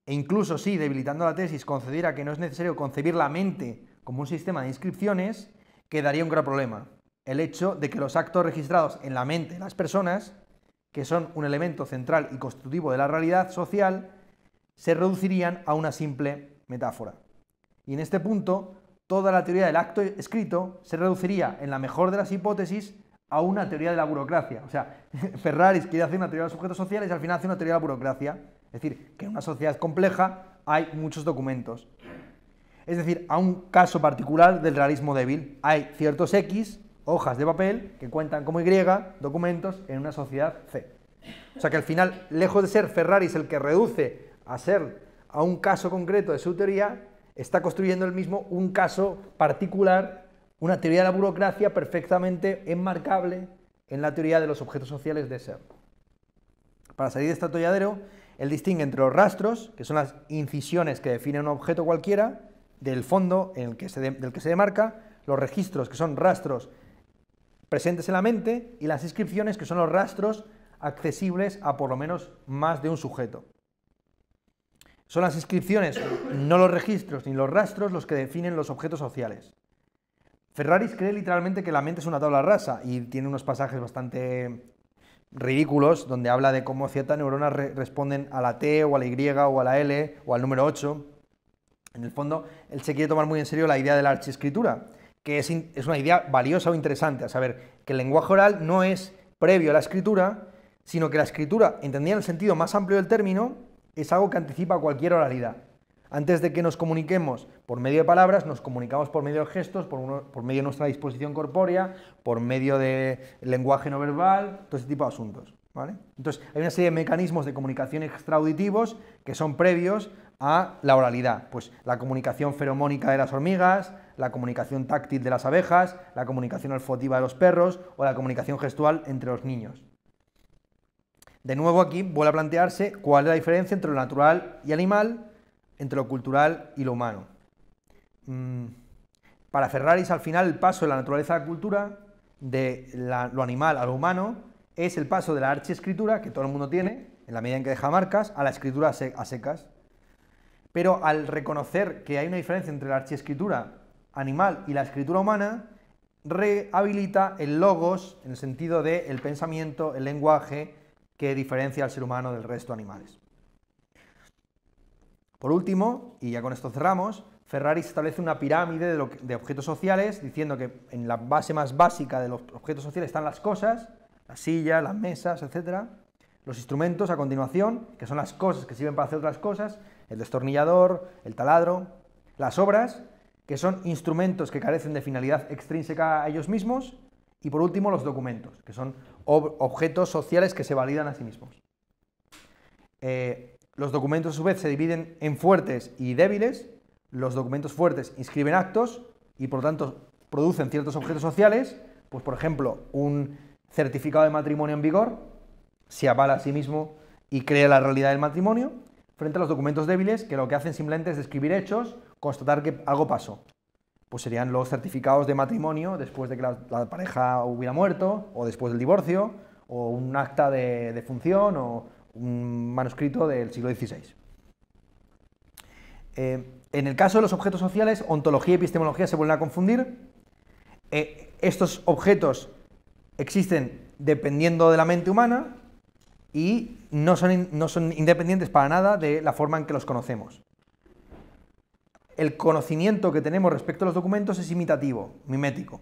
E incluso si, debilitando la tesis, concediera que no es necesario concebir la mente como un sistema de inscripciones, quedaría un gran problema. El hecho de que los actos registrados en la mente de las personas, que son un elemento central y constitutivo de la realidad social, se reducirían a una simple metáfora. Y en este punto, toda la teoría del acto escrito se reduciría, en la mejor de las hipótesis, a una teoría de la burocracia. O sea, [LAUGHS] Ferraris quiere hacer una teoría de los sujetos sociales y al final hace una teoría de la burocracia. Es decir, que en una sociedad compleja hay muchos documentos. Es decir, a un caso particular del realismo débil. Hay ciertos X, hojas de papel, que cuentan como Y, documentos en una sociedad C. O sea que al final, lejos de ser Ferraris el que reduce a ser a un caso concreto de su teoría, está construyendo él mismo un caso particular una teoría de la burocracia perfectamente enmarcable en la teoría de los objetos sociales de Ser. Para salir de este atolladero, él distingue entre los rastros, que son las incisiones que definen un objeto cualquiera, del fondo en el del que se demarca, los registros, que son rastros presentes en la mente, y las inscripciones, que son los rastros accesibles a por lo menos más de un sujeto. Son las inscripciones, no los registros ni los rastros, los que definen los objetos sociales. Ferraris cree literalmente que la mente es una tabla rasa y tiene unos pasajes bastante ridículos donde habla de cómo ciertas neuronas responden a la T o a la Y o a la L o al número 8. En el fondo, él se quiere tomar muy en serio la idea de la archiescritura, que es, es una idea valiosa o interesante, a saber, que el lenguaje oral no es previo a la escritura, sino que la escritura, entendida en el sentido más amplio del término, es algo que anticipa cualquier oralidad. Antes de que nos comuniquemos por medio de palabras, nos comunicamos por medio de gestos, por, por medio de nuestra disposición corpórea, por medio de lenguaje no verbal, todo ese tipo de asuntos. Entonces, hay una serie de mecanismos de comunicación extraauditivos que son previos a la oralidad. Pues la comunicación feromónica de las hormigas, la comunicación táctil de las abejas, la comunicación olfativa de los perros o la comunicación gestual entre los niños. De nuevo aquí vuelve a plantearse cuál es la diferencia entre lo natural y animal entre lo cultural y lo humano. Mm, para Ferraris, al final, el paso de la naturaleza a la cultura, de lo animal a lo humano, es el paso de la archiescritura, que todo el mundo tiene, en la medida en que deja marcas, a la escritura a secas. Pero al reconocer que hay una diferencia entre la archiescritura animal y la escritura humana, rehabilita el logos en el sentido del el pensamiento, el lenguaje que diferencia al ser humano del resto de animales. Por último, y ya con esto cerramos, Ferrari establece una pirámide de, objetos sociales, diciendo que en la base más básica de los objetos sociales están las cosas, las sillas, las mesas, etc. Los instrumentos, a continuación, que son las cosas que sirven para hacer otras cosas, el destornillador, el taladro. Las obras, que son instrumentos que carecen de finalidad extrínseca a ellos mismos. Y por último, los documentos, que son objetos sociales que se validan a sí mismos. Eh, los documentos a su vez se dividen en fuertes y débiles. Los documentos fuertes inscriben actos y por lo tanto producen ciertos objetos sociales, pues por ejemplo un certificado de matrimonio en vigor se avala a sí mismo y crea la realidad del matrimonio, frente a los documentos débiles que lo que hacen simplemente es describir hechos, constatar que algo pasó. Pues serían los certificados de matrimonio después de que la, pareja hubiera muerto, o después del divorcio, o un acta de, de función, o un manuscrito del siglo XVI. Eh, en el caso de los objetos sociales, ontología y epistemología se vuelven a confundir. Eh, estos objetos existen dependiendo de la mente humana y no son, no son independientes para nada de la forma en que los conocemos. El conocimiento que tenemos respecto a los documentos es imitativo, mimético.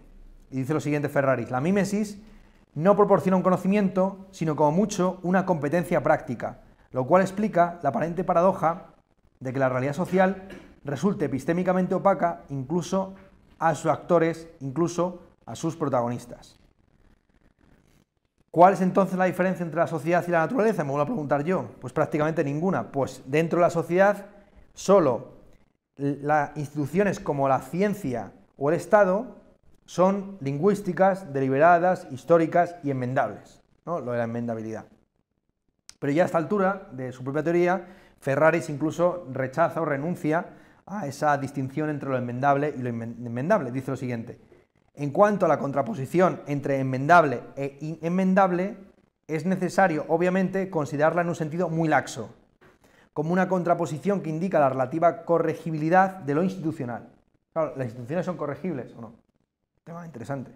Y dice lo siguiente Ferraris, la mímesis no proporciona un conocimiento, sino como mucho una competencia práctica, lo cual explica la aparente paradoja de que la realidad social resulte epistémicamente opaca incluso a sus actores, incluso a sus protagonistas. ¿Cuál es entonces la diferencia entre la sociedad y la naturaleza? Me vuelvo a preguntar yo. Pues prácticamente ninguna. Pues dentro de la sociedad, solo las instituciones como la ciencia o el Estado son lingüísticas, deliberadas, históricas y enmendables, ¿no? lo de la enmendabilidad. Pero ya a esta altura de su propia teoría, Ferraris incluso rechaza o renuncia a esa distinción entre lo enmendable y lo enmendable. Dice lo siguiente, en cuanto a la contraposición entre enmendable e inenmendable, es necesario, obviamente, considerarla en un sentido muy laxo, como una contraposición que indica la relativa corregibilidad de lo institucional. Claro, las instituciones son corregibles o no tema interesante,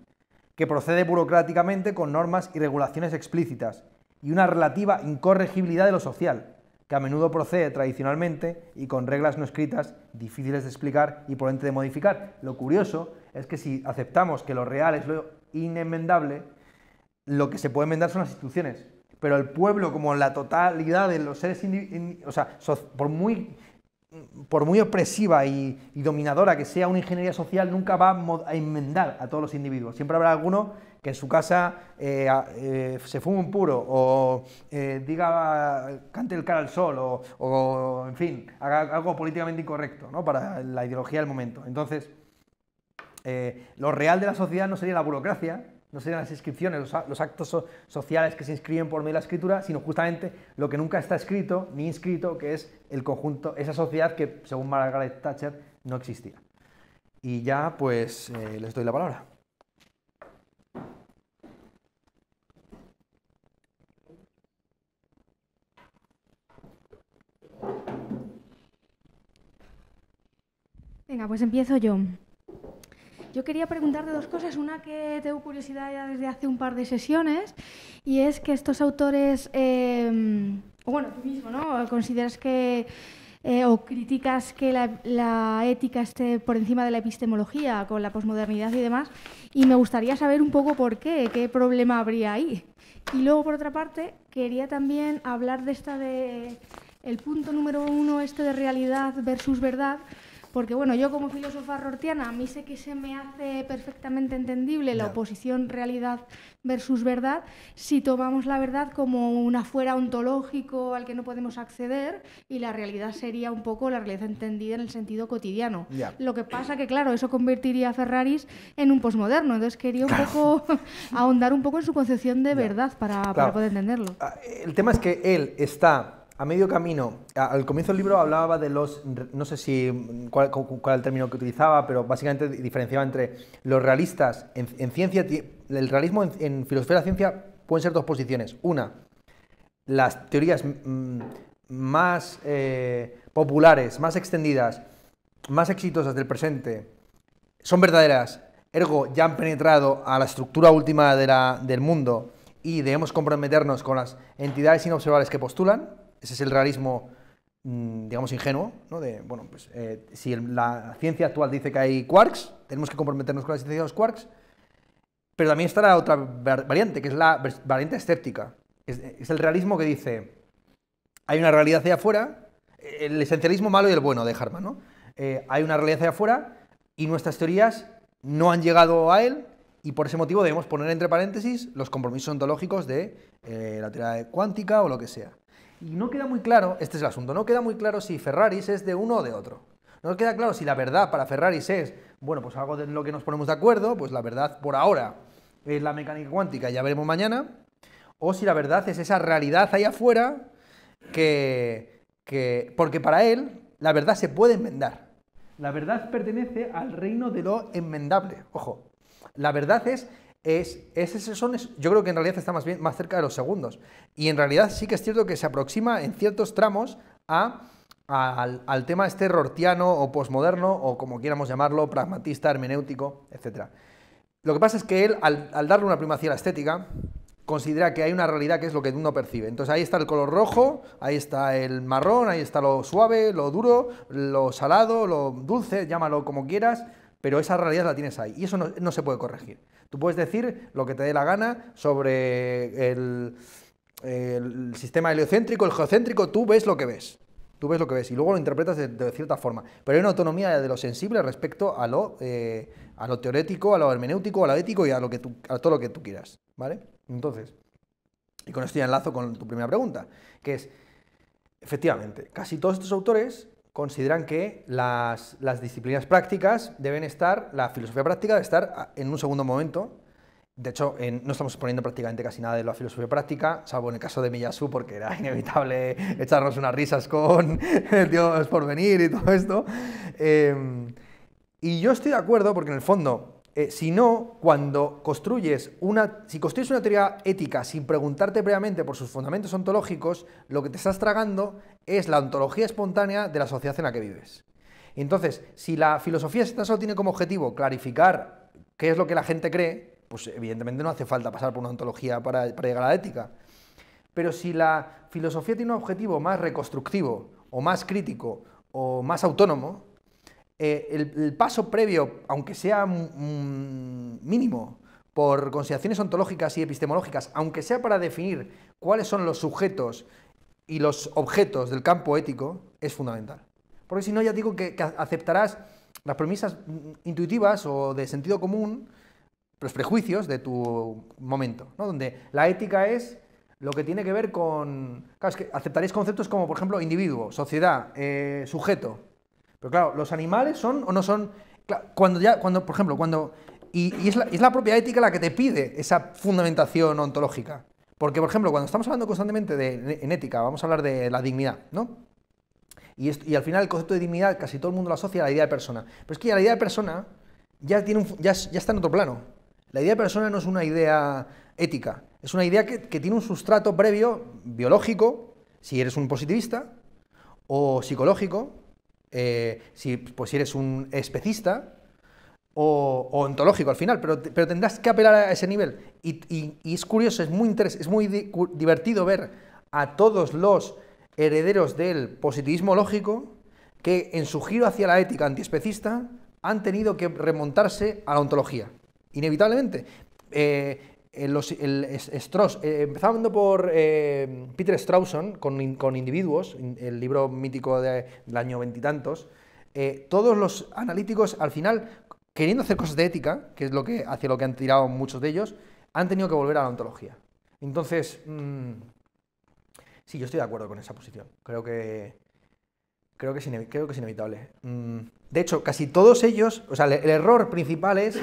que procede burocráticamente con normas y regulaciones explícitas y una relativa incorregibilidad de lo social, que a menudo procede tradicionalmente y con reglas no escritas difíciles de explicar y por ende de modificar. Lo curioso es que si aceptamos que lo real es lo inemendable, lo que se puede enmendar son las instituciones, pero el pueblo como la totalidad de los seres, o sea, por muy por muy opresiva y, dominadora que sea una ingeniería social, nunca va a enmendar a todos los individuos. Siempre habrá alguno que en su casa eh, eh, se fume un puro o eh, diga, cante el cara al sol o, o, en fin, haga algo políticamente incorrecto ¿no? para la ideología del momento. Entonces, lo real de la sociedad no sería la burocracia, no serían las inscripciones, los, actos sociales que se inscriben por medio de la escritura, sino justamente lo que nunca está escrito ni inscrito, que es el conjunto, esa sociedad que, según Margaret Thatcher, no existía. Y ya, pues, eh, les doy la palabra. Venga, pues empiezo yo. Yo quería preguntarte dos cosas. Una que tengo curiosidad ya desde hace un par de sesiones y es que estos autores, em, o bueno, tú mismo, ¿no? ¿Consideras que... Eh, o criticas que la, la, ética esté por encima de la epistemología con la posmodernidad y demás. Y me gustaría saber un poco por qué, qué problema habría ahí. Y luego, por otra parte, quería también hablar de esta de el punto número uno, este de realidad versus verdad, porque bueno, yo como filósofa rortiana, a mí sé que se me hace perfectamente entendible la oposición realidad versus verdad si tomamos la verdad como un afuera ontológico al que no podemos acceder y la realidad sería un poco la realidad entendida en el sentido cotidiano. Lo que pasa que, claro, eso convertiría a Ferraris en un posmoderno, entonces quería un poco [LAUGHS] ahondar un poco en su concepción de verdad para poder entenderlo. Ah, el tema es que él está a medio camino, al comienzo del libro hablaba de los, no sé si cuál, era el término que utilizaba, pero básicamente diferenciaba entre los realistas en, ciencia, el realismo en, filosofía de la ciencia pueden ser dos posiciones. Una, las teorías más eh, populares, más extendidas, más exitosas del presente, son verdaderas, ergo ya han penetrado a la estructura última del mundo y debemos comprometernos con las entidades inobservables que postulan, ese es el realismo, mm, digamos, ingenuo, De, bueno, pues eh, si la ciencia actual dice que hay quarks, tenemos que comprometernos con la existencia de los quarks, pero también está la otra variante, que es la variante escéptica. Es, el realismo que dice, hay una realidad hacia afuera, el esencialismo malo y el bueno de Harman, ¿no? Eh, hay una realidad hacia afuera y nuestras teorías no han llegado a él y por ese motivo debemos poner entre paréntesis los compromisos ontológicos de eh, la teoría cuántica o lo que sea. Y no queda muy claro, este es el asunto, no queda muy claro si Ferraris es de uno o de otro. No queda claro si la verdad para Ferraris es, bueno, pues algo en lo que nos ponemos de acuerdo, pues la verdad por ahora es la mecánica cuántica, ya veremos mañana, o si la verdad es esa realidad ahí afuera que, que porque para él la verdad se puede enmendar. La verdad pertenece al reino de lo enmendable. Ojo, la verdad es es, ese son, yo creo que en realidad está más bien más cerca de los segundos. Y en realidad sí que es cierto que se aproxima en ciertos tramos a, al, tema este rortiano o posmoderno, o como quieramos llamarlo, pragmatista, hermenéutico, etcétera, Lo que pasa es que él, al, darle una primacía a la estética, considera que hay una realidad que es lo que uno percibe. Entonces ahí está el color rojo, ahí está el marrón, ahí está lo suave, lo duro, lo salado, lo dulce, llámalo como quieras, pero esa realidad la tienes ahí y eso no se puede corregir. Tú puedes decir lo que te dé la gana sobre el, sistema heliocéntrico, el geocéntrico, tú ves lo que ves. Tú ves lo que ves y luego lo interpretas de, cierta forma. Pero hay una autonomía de lo sensible respecto a lo, eh, a lo teorético, a lo hermenéutico, a lo ético y a, lo que a todo lo que tú quieras. ¿Vale? Entonces, y con esto ya enlazo con tu primera pregunta, que es, efectivamente, casi todos estos autores consideran que las, disciplinas prácticas deben estar, la filosofía práctica debe estar en un segundo momento. De hecho, no estamos poniendo prácticamente casi nada de la filosofía práctica, salvo en el caso de Miyasu, porque era [LAUGHS] inevitable echarnos unas risas con [LAUGHS] el Dios por venir y todo esto. Em, y yo estoy de acuerdo, porque en el fondo eh, si no, cuando construyes una, si construyes una teoría ética sin preguntarte previamente por sus fundamentos ontológicos, lo que te estás tragando es la ontología espontánea de la sociedad en la que vives. Entonces, si la filosofía solo tiene como objetivo clarificar qué es lo que la gente cree, pues evidentemente no hace falta pasar por una ontología para, para llegar a la ética. Pero si la filosofía tiene un objetivo más reconstructivo o más crítico o más autónomo, eh, el, paso previo, aunque sea mínimo, por consideraciones ontológicas y epistemológicas, aunque sea para definir cuáles son los sujetos y los objetos del campo ético, es fundamental. Porque si no, ya digo que, aceptarás las premisas intuitivas o de sentido común, los prejuicios de tu momento, donde la ética es lo que tiene que ver con... Claro, es que aceptaréis conceptos como, por ejemplo, individuo, sociedad, eh, sujeto, pero claro, los animales son o no son... Cuando ya, cuando, por ejemplo, cuando... Y, es, la, propia ética la que te pide esa fundamentación ontológica. Porque, por ejemplo, cuando estamos hablando constantemente de, en ética, vamos a hablar de la dignidad, ¿no? Y, al final el concepto de dignidad casi todo el mundo lo asocia a la idea de persona. Pero es que la idea de persona ya, tiene ya, ya, está en otro plano. La idea de persona no es una idea ética, es una idea que tiene un sustrato previo biológico, si eres un positivista, o psicológico, eh, si, pues, si eres un especista o, ontológico al final, pero, pero, tendrás que apelar a ese nivel. Y, es curioso, es muy, es muy divertido ver a todos los herederos del positivismo lógico que en su giro hacia la ética antiespecista han tenido que remontarse a la ontología, inevitablemente. Eh, eh, el, eh, empezando por eh, Peter Strausson con, Individuos, el libro mítico del año veintitantos, todos los analíticos al final, queriendo hacer cosas de ética, que es lo que, hacia lo que han tirado muchos de ellos, han tenido que volver a la ontología. Entonces, mm, sí, yo estoy de acuerdo con esa posición. Creo que, creo que, es, inevitable. Mm, de hecho, casi todos ellos, o sea, el error principal es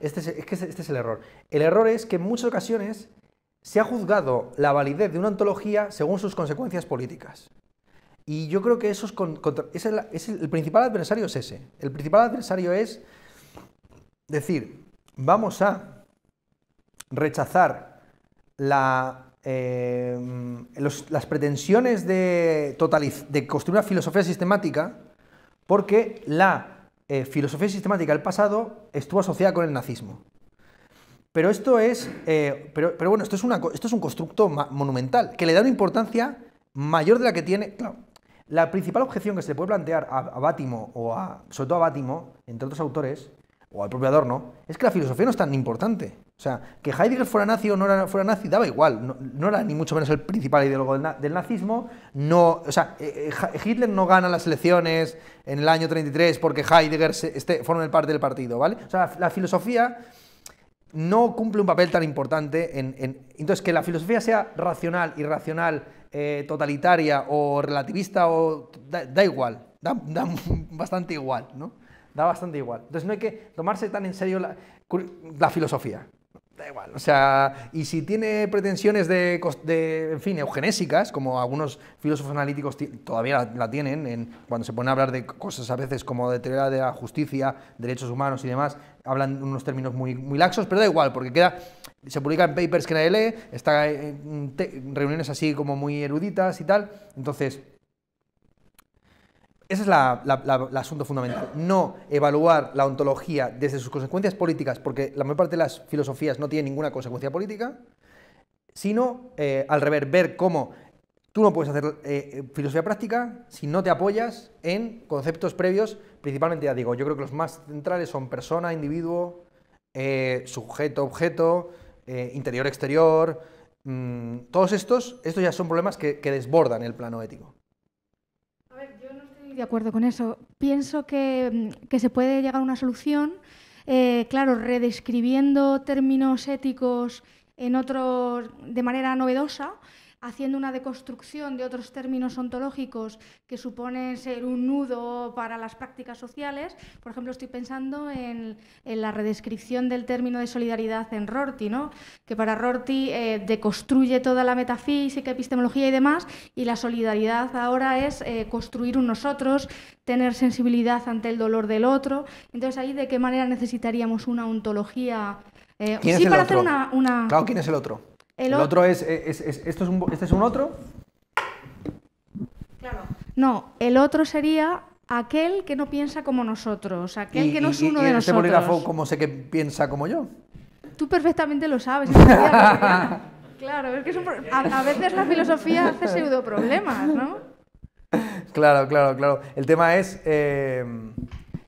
este, este es, el error. El error es que en muchas ocasiones se ha juzgado la validez de una antología según sus consecuencias políticas. Y yo creo que eso es, el principal adversario es ese. El principal adversario es decir, vamos a rechazar eh, las pretensiones de construir una filosofía sistemática porque la eh, filosofía sistemática del pasado estuvo asociada con el nazismo. Pero esto es, eh, pero, bueno, esto es, una, esto es un constructo monumental, que le da una importancia mayor de la que tiene. Claro, la principal objeción que se puede plantear a, a Bátimo, o a, sobre todo a Bátimo, entre otros autores, o al propio Adorno, es que la filosofía no es tan importante. O sea, que Heidegger fuera nazi o no fuera nazi daba igual, no, era ni mucho menos el principal ideólogo del, nazismo, o sea, eh, eh, Hitler no gana las elecciones en el año 33 porque Heidegger se, este, parte del partido, ¿vale? O sea, la filosofía no cumple un papel tan importante en... entonces, que la filosofía sea racional, irracional, eh, totalitaria o relativista, o da, igual, da, [LAUGHS] bastante igual, ¿no? Da bastante igual. Entonces no hay que tomarse tan en serio la filosofía da igual. O sea, y si tiene pretensiones de, de en fin, eugenésicas, como algunos filósofos analíticos todavía la, tienen, en, cuando se pone a hablar de cosas a veces como de teoría de la justicia, derechos humanos y demás, hablan unos términos muy, laxos, pero da igual, porque queda, se en papers que nadie lee, está eh, en reuniones así como muy eruditas y tal, entonces ese es el asunto fundamental. No evaluar la ontología desde sus consecuencias políticas, porque la mayor parte de las filosofías no tiene ninguna consecuencia política, sino eh, al revés, ver cómo tú no puedes hacer eh, eh, filosofía práctica si no te apoyas en conceptos previos, principalmente, ya digo, yo creo que los más centrales son persona, individuo, sujeto, objeto, interior, exterior. Mm, todos estos, estos ya son problemas que desbordan el plano ético de acuerdo con eso. Pienso mm, que, se puede llegar a una solución, eh, claro, redescribiendo términos éticos en otro de manera novedosa, haciendo una deconstrucción de otros términos ontológicos que suponen ser un nudo para las prácticas sociales. Por ejemplo, estoy pensando en, la redescripción del término de solidaridad en Rorty, ¿no? que para Rorty eh, deconstruye toda la metafísica, epistemología y demás, y la solidaridad ahora es eh, construir un nosotros, tener sensibilidad ante el dolor del otro. Entonces, ahí de qué manera necesitaríamos una ontología. Eh, ¿Quién es el para otro? hacer una, Claro, ¿quién es el otro? El, otro, eh, es, esto es un, ¿Este es un otro? Claro. No, el otro sería aquel que no piensa como nosotros, aquel que no es uno de este nosotros. cómo sé que piensa como yo? Tú perfectamente lo sabes. [LAUGHS] claro, es que a, veces la filosofía hace pseudo problemas, ¿no? Claro, claro, claro. El tema es eh,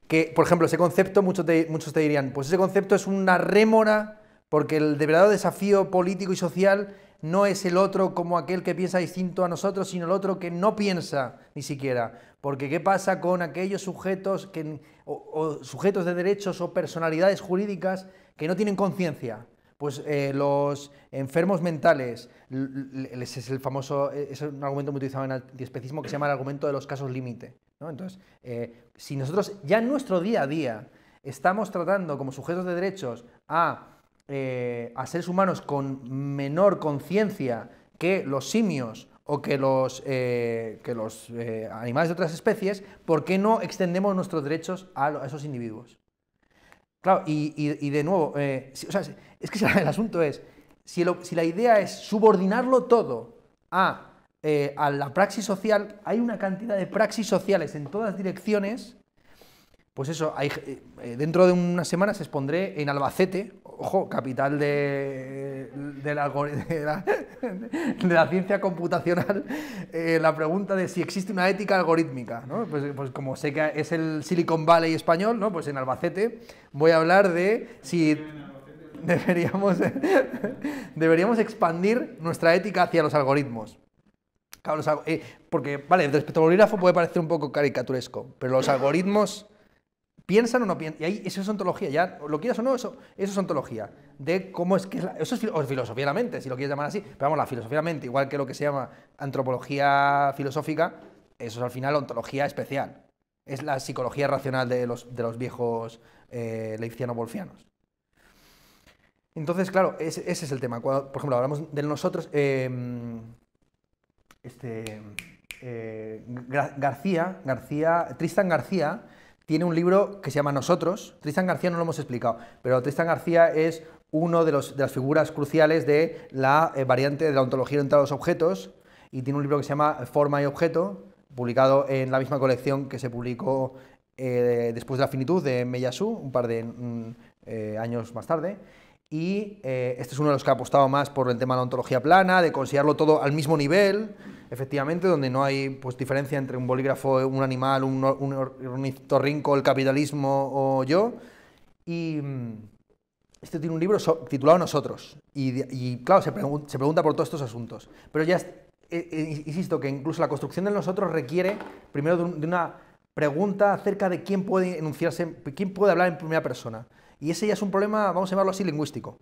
que, por ejemplo, ese concepto, muchos muchos te dirían, pues ese concepto es una rémora porque el de verdadero desafío político y social no es el otro como aquel que piensa distinto a nosotros, sino el otro que no piensa ni siquiera. Porque ¿qué pasa con aquellos sujetos, que, o, sujetos de derechos o personalidades jurídicas que no tienen conciencia? Pues eh, los enfermos mentales, ese es el famoso, e, es un argumento muy utilizado en el antiespecismo que se llama el argumento de los casos límite. Entonces, eh, si nosotros ya en nuestro día a día estamos tratando como sujetos de derechos a eh, a seres humanos con menor conciencia que los simios o que los, eh, que los eh, animales de otras especies, ¿por qué no extendemos nuestros derechos a, esos individuos? Claro, y, de nuevo, es que [LAUGHS] el asunto es, si, la idea es subordinarlo todo a, a la praxis social, hay una cantidad de praxis sociales en todas direcciones pues eso, eh, dentro de unas semanas expondré en Albacete, ojo, capital de, [LAUGHS] la, ciencia computacional, eh, la pregunta de si existe una ética algorítmica. Pues, pues, como sé que es el Silicon Valley español, ¿no? pues en Albacete voy a hablar de si deberíamos, [LAUGHS] deberíamos expandir nuestra ética hacia los algoritmos. Eh, porque, vale, respecto al bolígrafo puede parecer un poco caricaturesco, pero los algoritmos piensan o no piensan. Y ahí, eso es ontología, ya lo quieras o no, eso, eso es ontología. De cómo es que eso es, o filosofía de la mente, si lo quieres llamar así. Pero vamos, la filosofía de la mente, igual que lo que se llama antropología filosófica, eso es al final ontología especial. Es la psicología racional de los, viejos eh, bolfianos wolfianos Entonces, claro, ese, es el tema. por ejemplo, hablamos de nosotros. Em, este, eh, García, García, Tristan García, tiene un libro que se llama Nosotros. Tristan García no lo hemos explicado, pero Tristan García es uno de, las figuras cruciales de la eh, variante de la ontología entre los objetos y tiene un libro que se llama Forma y Objeto, publicado en la misma colección que se publicó eh, después de la finitud de Meyasu, un par de mm, eh, años más tarde. Y eh, este es uno de los que ha apostado más por el tema de la ontología plana, de considerarlo todo al mismo nivel, efectivamente, donde no hay pues, diferencia entre un bolígrafo, un animal, un, un, el capitalismo o yo. Y mm, este tiene un libro titulado Nosotros. Y, claro, se, pregunta por todos estos asuntos. Pero ya, eh, eh, insisto, que incluso la construcción de nosotros requiere primero de una pregunta acerca de quién puede enunciarse, quién puede hablar en primera persona. Y ese ya es un problema, vamos a llamarlo así, lingüístico.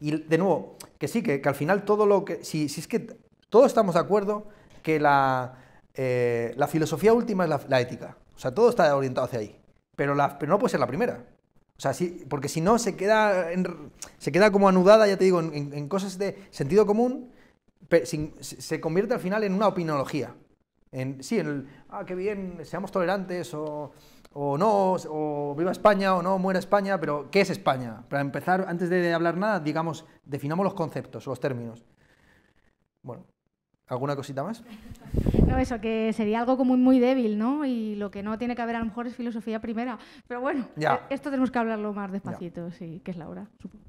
Y de nuevo, que sí, que, al final todo lo que... Si, es que todos estamos de acuerdo que la, eh, la filosofía última es la, ética. O sea, todo está orientado hacia ahí. Pero, la, pero no puede ser la primera. O sea, porque si no se queda, se queda como anudada, ya te digo, en, cosas de sentido común, se convierte al final en una opinología. En, sí, en el, ah, qué bien, seamos tolerantes o o no, o viva España, o no, muera España, pero ¿qué es España? Para empezar, antes de hablar nada, digamos, definamos los conceptos, los términos. Bueno, ¿alguna cosita más? [LAUGHS] No, eso, que sería algo como muy débil, ¿no? Y lo que no tiene que haber a lo mejor es filosofía primera. Pero bueno, eh, esto tenemos que hablarlo más despacito, sí, que es la hora, supongo.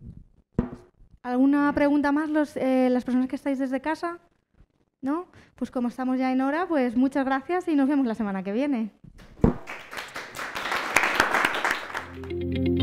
¿Alguna pregunta más eh, las personas que estáis desde casa? ¿No? Pues como estamos ya en hora, pues muchas gracias y nos vemos la semana que viene. Thank you.